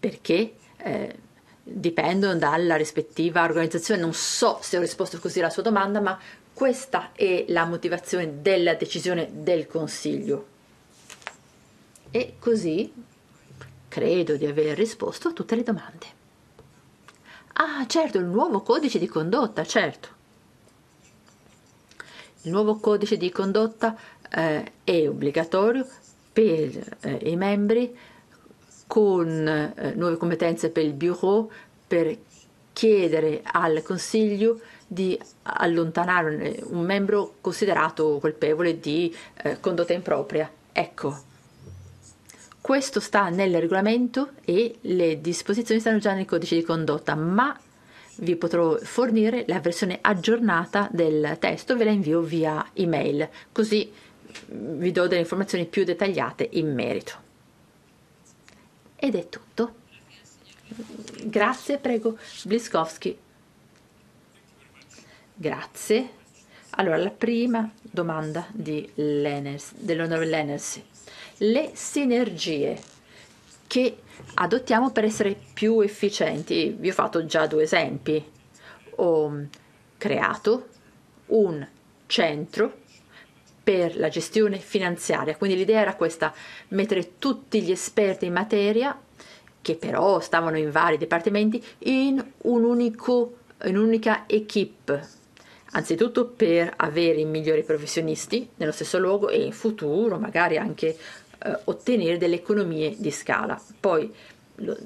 perché eh, dipendono dalla rispettiva organizzazione. Non so se ho risposto così alla sua domanda, ma questa è la motivazione della decisione del Consiglio. E così credo di aver risposto a tutte le domande. Ah, certo, il nuovo codice di condotta, certo. Il nuovo codice di condotta eh, è obbligatorio per eh, i membri con eh, nuove competenze per il bureau per chiedere al Consiglio di allontanare un membro considerato colpevole di eh, condotta impropria. Ecco, questo sta nel regolamento e le disposizioni stanno già nel codice di condotta, ma vi potrò fornire la versione aggiornata del testo, ve la invio via email, così vi do delle informazioni più dettagliate in merito. Ed è tutto. Grazie, prego, Bliskovski. Grazie. Allora, la prima domanda dell'onorevole Lenners le sinergie che adottiamo per essere più efficienti. Vi ho fatto già due esempi. Ho mm, creato un centro per la gestione finanziaria, quindi l'idea era questa, mettere tutti gli esperti in materia, che però stavano in vari dipartimenti, in, un unico, in un'unica equip. Anzitutto per avere i migliori professionisti nello stesso luogo e in futuro magari anche eh, ottenere delle economie di scala. Poi,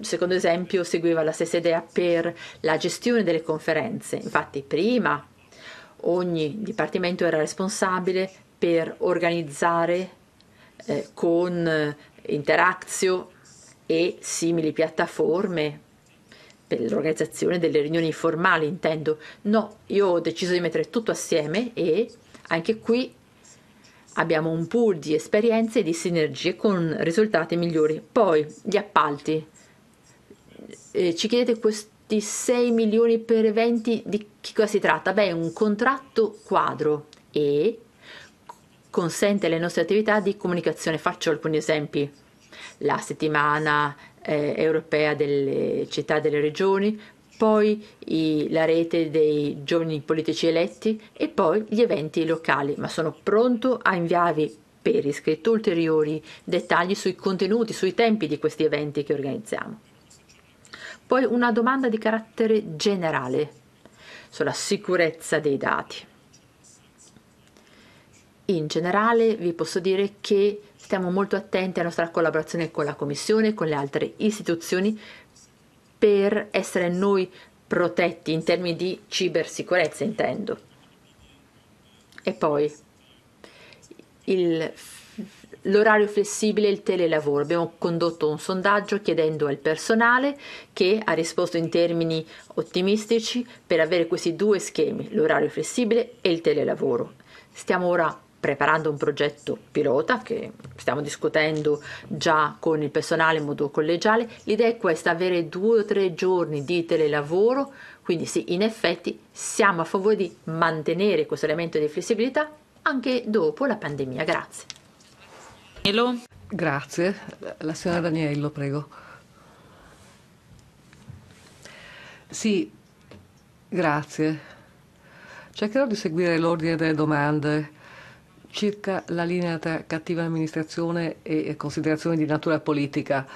secondo esempio, seguiva la stessa idea per la gestione delle conferenze. Infatti, prima ogni dipartimento era responsabile per organizzare eh, con eh, Interactio e simili piattaforme per l'organizzazione delle riunioni informali, intendo. No, io ho deciso di mettere tutto assieme e anche qui abbiamo un pool di esperienze e di sinergie con risultati migliori. Poi gli appalti. Eh, ci chiedete questi 6 milioni per eventi di che cosa si tratta? Beh, è un contratto quadro e consente le nostre attività di comunicazione. Faccio alcuni esempi. La settimana eh, europea delle città e delle regioni, poi i, la rete dei giovani politici eletti e poi gli eventi locali, ma sono pronto a inviarvi per iscritto ulteriori dettagli sui contenuti, sui tempi di questi eventi che organizziamo. Poi una domanda di carattere generale sulla sicurezza dei dati. In generale vi posso dire che stiamo molto attenti alla nostra collaborazione con la Commissione e con le altre istituzioni per essere noi protetti in termini di cibersicurezza, intendo. E poi il, l'orario flessibile e il telelavoro. Abbiamo condotto un sondaggio chiedendo al personale che ha risposto in termini ottimistici per avere questi due schemi, l'orario flessibile e il telelavoro. Stiamo ora preparando un progetto pilota che stiamo discutendo già con il personale in modo collegiale. L'idea è questa, avere due o tre giorni di telelavoro, quindi sì, in effetti siamo a favore di mantenere questo elemento di flessibilità anche dopo la pandemia. Grazie. Hello. Grazie. La signora Daniello, prego. Sì, grazie. Cercherò di seguire l'ordine delle domande circa la linea tra cattiva amministrazione e considerazioni di natura politica.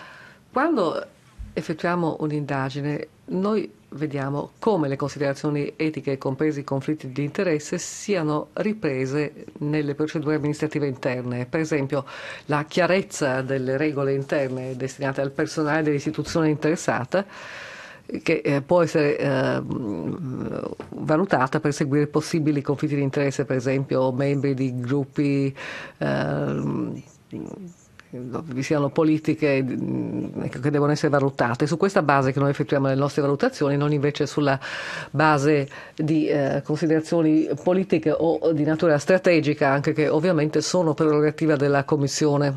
Quando effettuiamo un'indagine, noi vediamo come le considerazioni etiche, compresi i conflitti di interesse, siano riprese nelle procedure amministrative interne. Per esempio, la chiarezza delle regole interne destinate al personale dell'istituzione interessata che eh, può essere eh, valutata per seguire possibili conflitti di interesse, per esempio membri di gruppi eh, vi siano politiche mm, ecco, che devono essere valutate. Su questa base che noi effettuiamo le nostre valutazioni, non invece sulla base di eh, considerazioni politiche o di natura strategica, anche che ovviamente sono prerogativa della Commissione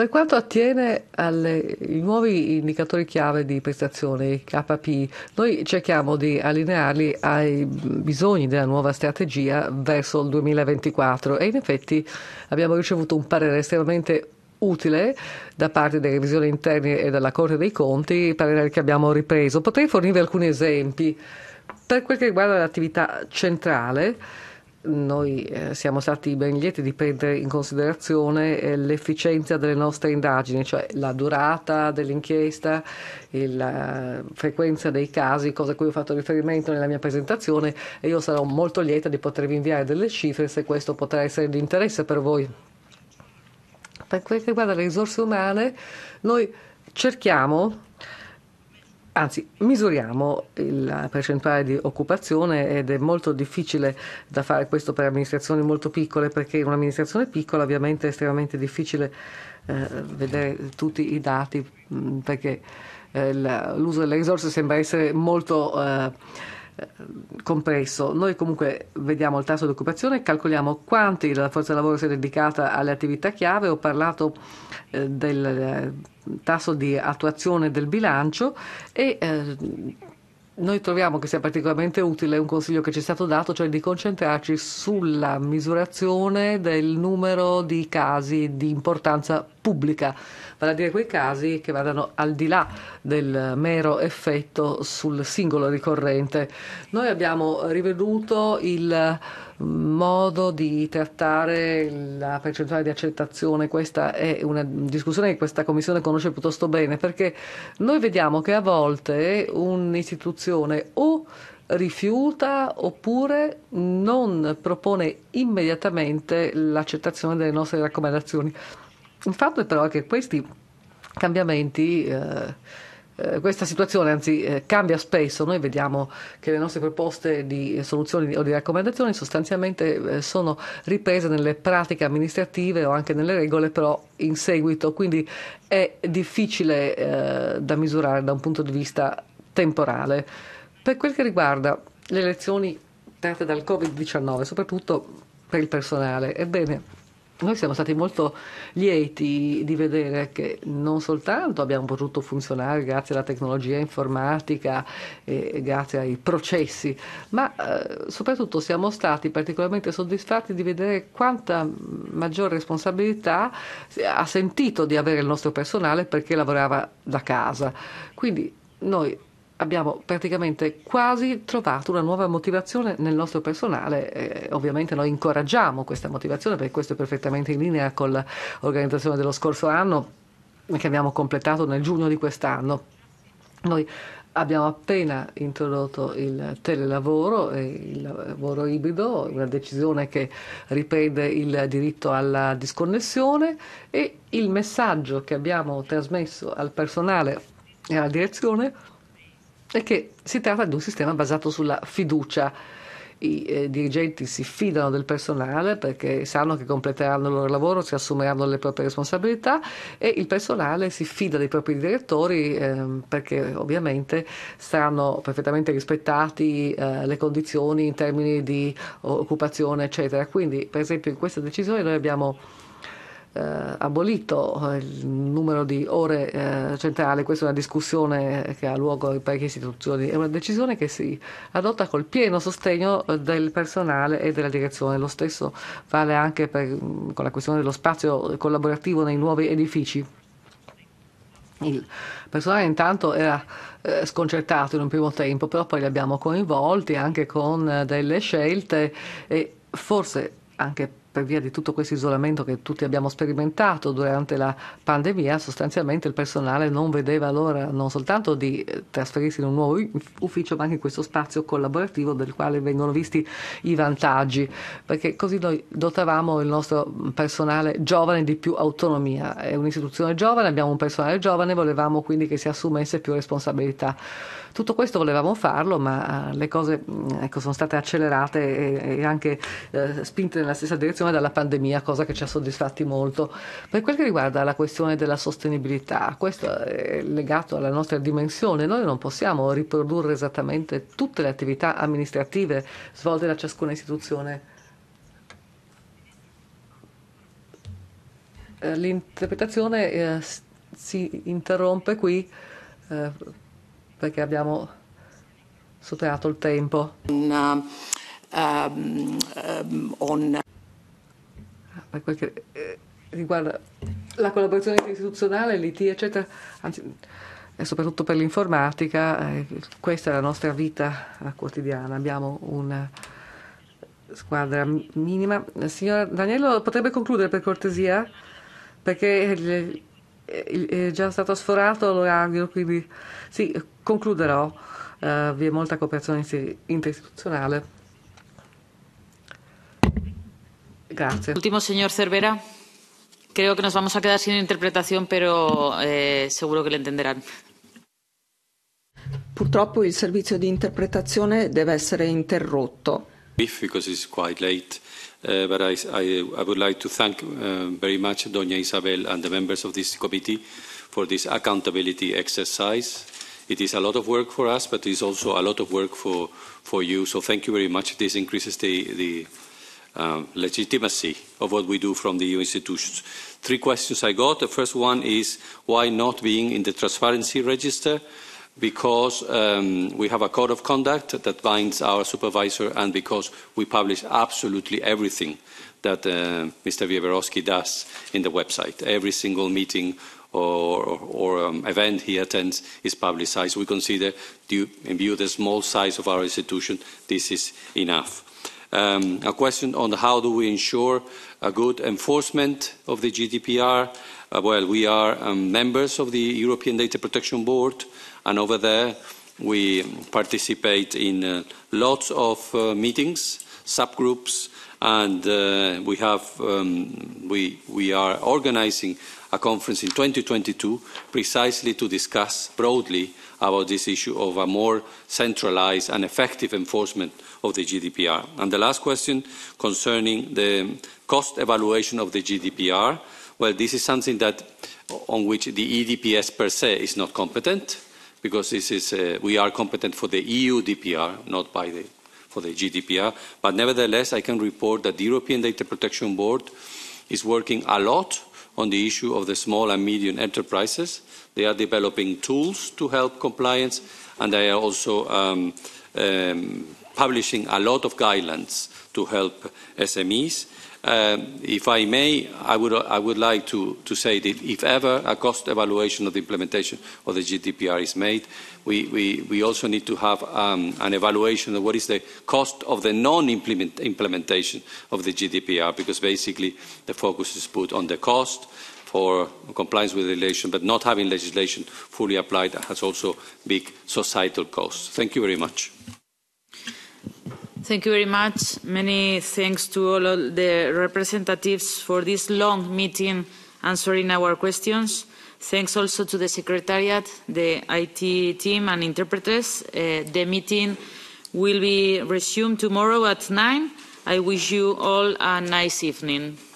per quanto attiene ai nuovi indicatori chiave di prestazione, i KPI, noi cerchiamo di allinearli ai bisogni della nuova strategia verso il 2024 e in effetti abbiamo ricevuto un parere estremamente utile da parte delle revisioni interne e della Corte dei Conti, parere che abbiamo ripreso. Potrei fornirvi alcuni esempi. Per quel che riguarda l'attività centrale, noi eh, siamo stati ben lieti di prendere in considerazione eh, l'efficienza delle nostre indagini, cioè la durata dell'inchiesta, la eh, frequenza dei casi, cosa a cui ho fatto riferimento nella mia presentazione e io sarò molto lieta di potervi inviare delle cifre se questo potrà essere di interesse per voi. Per quel che riguarda le risorse umane, noi cerchiamo Anzi, misuriamo la percentuale di occupazione ed è molto difficile da fare questo per amministrazioni molto piccole perché in un'amministrazione piccola ovviamente è estremamente difficile eh, vedere tutti i dati perché eh, l'uso delle risorse sembra essere molto... Eh, Ehm, compresso. Noi comunque vediamo il tasso di occupazione e calcoliamo quanti della forza lavoro si è dedicata alle attività chiave. Ho parlato eh, del eh, tasso di attuazione del bilancio e eh, noi troviamo che sia particolarmente utile un consiglio che ci è stato dato, cioè di concentrarci sulla misurazione del numero di casi di importanza pubblica vale a dire quei casi che vadano al di là del mero effetto sul singolo ricorrente. Noi abbiamo riveduto il modo di trattare la percentuale di accettazione, questa è una discussione che questa Commissione conosce piuttosto bene, perché noi vediamo che a volte un'istituzione o rifiuta oppure non propone immediatamente l'accettazione delle nostre raccomandazioni. Il fatto è però che questi cambiamenti... Eh, eh, questa situazione anzi eh, cambia spesso, noi vediamo che le nostre proposte di soluzioni o di raccomandazioni sostanzialmente eh, sono riprese nelle pratiche amministrative o anche nelle regole però in seguito, quindi è difficile eh, da misurare da un punto di vista temporale. Per quel che riguarda le elezioni tratte dal Covid-19, soprattutto per il personale, ebbene noi siamo stati molto lieti di vedere che non soltanto abbiamo potuto funzionare grazie alla tecnologia informatica e grazie ai processi, ma eh, soprattutto siamo stati particolarmente soddisfatti di vedere quanta maggior responsabilità ha sentito di avere il nostro personale perché lavorava da casa. Quindi noi abbiamo praticamente quasi trovato una nuova motivazione nel nostro personale. Eh, ovviamente noi incoraggiamo questa motivazione perché questo è perfettamente in linea con l'organizzazione dello scorso anno che abbiamo completato nel giugno di quest'anno. Noi Abbiamo appena introdotto il telelavoro e il lavoro ibrido, una decisione che riprende il diritto alla disconnessione e il messaggio che abbiamo trasmesso al personale e alla direzione è che si tratta di un sistema basato sulla fiducia. I eh, dirigenti si fidano del personale perché sanno che completeranno il loro lavoro, si assumeranno le proprie responsabilità e il personale si fida dei propri direttori eh, perché ovviamente saranno perfettamente rispettati eh, le condizioni in termini di occupazione, eccetera. Quindi, per esempio, in questa decisione noi abbiamo eh, abolito eh, il numero di ore eh, centrale, questa è una discussione che ha luogo in parecchie istituzioni, è una decisione che si adotta col pieno sostegno eh, del personale e della direzione. Lo stesso vale anche per, con la questione dello spazio collaborativo nei nuovi edifici. Il personale intanto era eh, sconcertato in un primo tempo, però poi li abbiamo coinvolti anche con eh, delle scelte e forse anche per per via di tutto questo isolamento che tutti abbiamo sperimentato durante la pandemia, sostanzialmente il personale non vedeva l'ora non soltanto di eh, trasferirsi in un nuovo ufficio, ma anche in questo spazio collaborativo del quale vengono visti i vantaggi, perché così noi dotavamo il nostro personale giovane di più autonomia. È un'istituzione giovane, abbiamo un personale giovane, volevamo quindi che si assumesse più responsabilità. Tutto questo volevamo farlo, ma eh, le cose mm, ecco, sono state accelerate e, e anche eh, spinte nella stessa direzione dalla pandemia, cosa che ci ha soddisfatti molto. Per quel che riguarda la questione della sostenibilità, questo è legato alla nostra dimensione, noi non possiamo riprodurre esattamente tutte le attività amministrative svolte da ciascuna istituzione. Eh, l'interpretazione eh, si interrompe qui eh, perché abbiamo superato il tempo. Um, um, um, on... Ah, per quel che eh, riguarda la collaborazione istituzionale, l'IT, eccetera, anzi, e eh, soprattutto per l'informatica, eh, questa è la nostra vita quotidiana. Abbiamo una squadra minima. Signora Daniello, potrebbe concludere per cortesia? Perché è già stato sforato l'orario, quindi sì, concluderò. Uh, vi è molta cooperazione interistituzionale. Grazie. Ultimo, signor Cervera. Creo che nos vamos a quedar sin interpretación, pero eh, seguro que lo entenderán. Purtroppo il servizio di interpretazione deve essere interrotto. because it's quite late. Uh, but I, I, I, would like to thank uh, very much Doña Isabel and the members of this committee for this accountability exercise. It is a lot of work for us, but it is also a lot of work for, for you. So thank you very much. This increases the, the um, legitimacy of what we do from the EU institutions. Three questions I got. The first one is why not being in the transparency register? because um, we have a code of conduct that binds our supervisor and because we publish absolutely everything that uh, Mr. Wieberowski does in the website. Every single meeting or, or um, event he attends is publicized. We consider, due, in view of the small size of our institution, this is enough. Um, a question on how do we ensure a good enforcement of the GDPR? Uh, well, we are um, members of the European Data Protection Board. And over there, we participate in uh, lots of uh, meetings, subgroups, and uh, we have um, we we are organizing a conference in 2022 precisely to discuss broadly about this issue of a more centralized and effective enforcement of the GDPR. And the last question concerning the cost evaluation of the GDPR. Well, this is something that on which the EDPS per se is not competent because this is, uh, we are competent for the EU DPR, not by the, for the GDPR. But nevertheless, I can report that the European Data Protection Board is working a lot on the issue of the small and medium enterprises. They are developing tools to help compliance, and they are also um, um, publishing a lot of guidelines to help SMEs. Uh, if I may, I would, uh, I would like to, to, say that if ever a cost evaluation of the implementation of the GDPR is made, we, we, we also need to have um, an evaluation of what is the cost of the non-implementation -implement, of the GDPR, because basically the focus is put on the cost, for compliance with legislation, but not having legislation fully applied has also big societal costs. Thank you very much. Thank you very much. Many thanks to all the representatives for this long meeting answering our questions. Thanks also to the Secretariat, the IT team and interpreters. Uh, the meeting will be resumed tomorrow at 9. I wish you all a nice evening.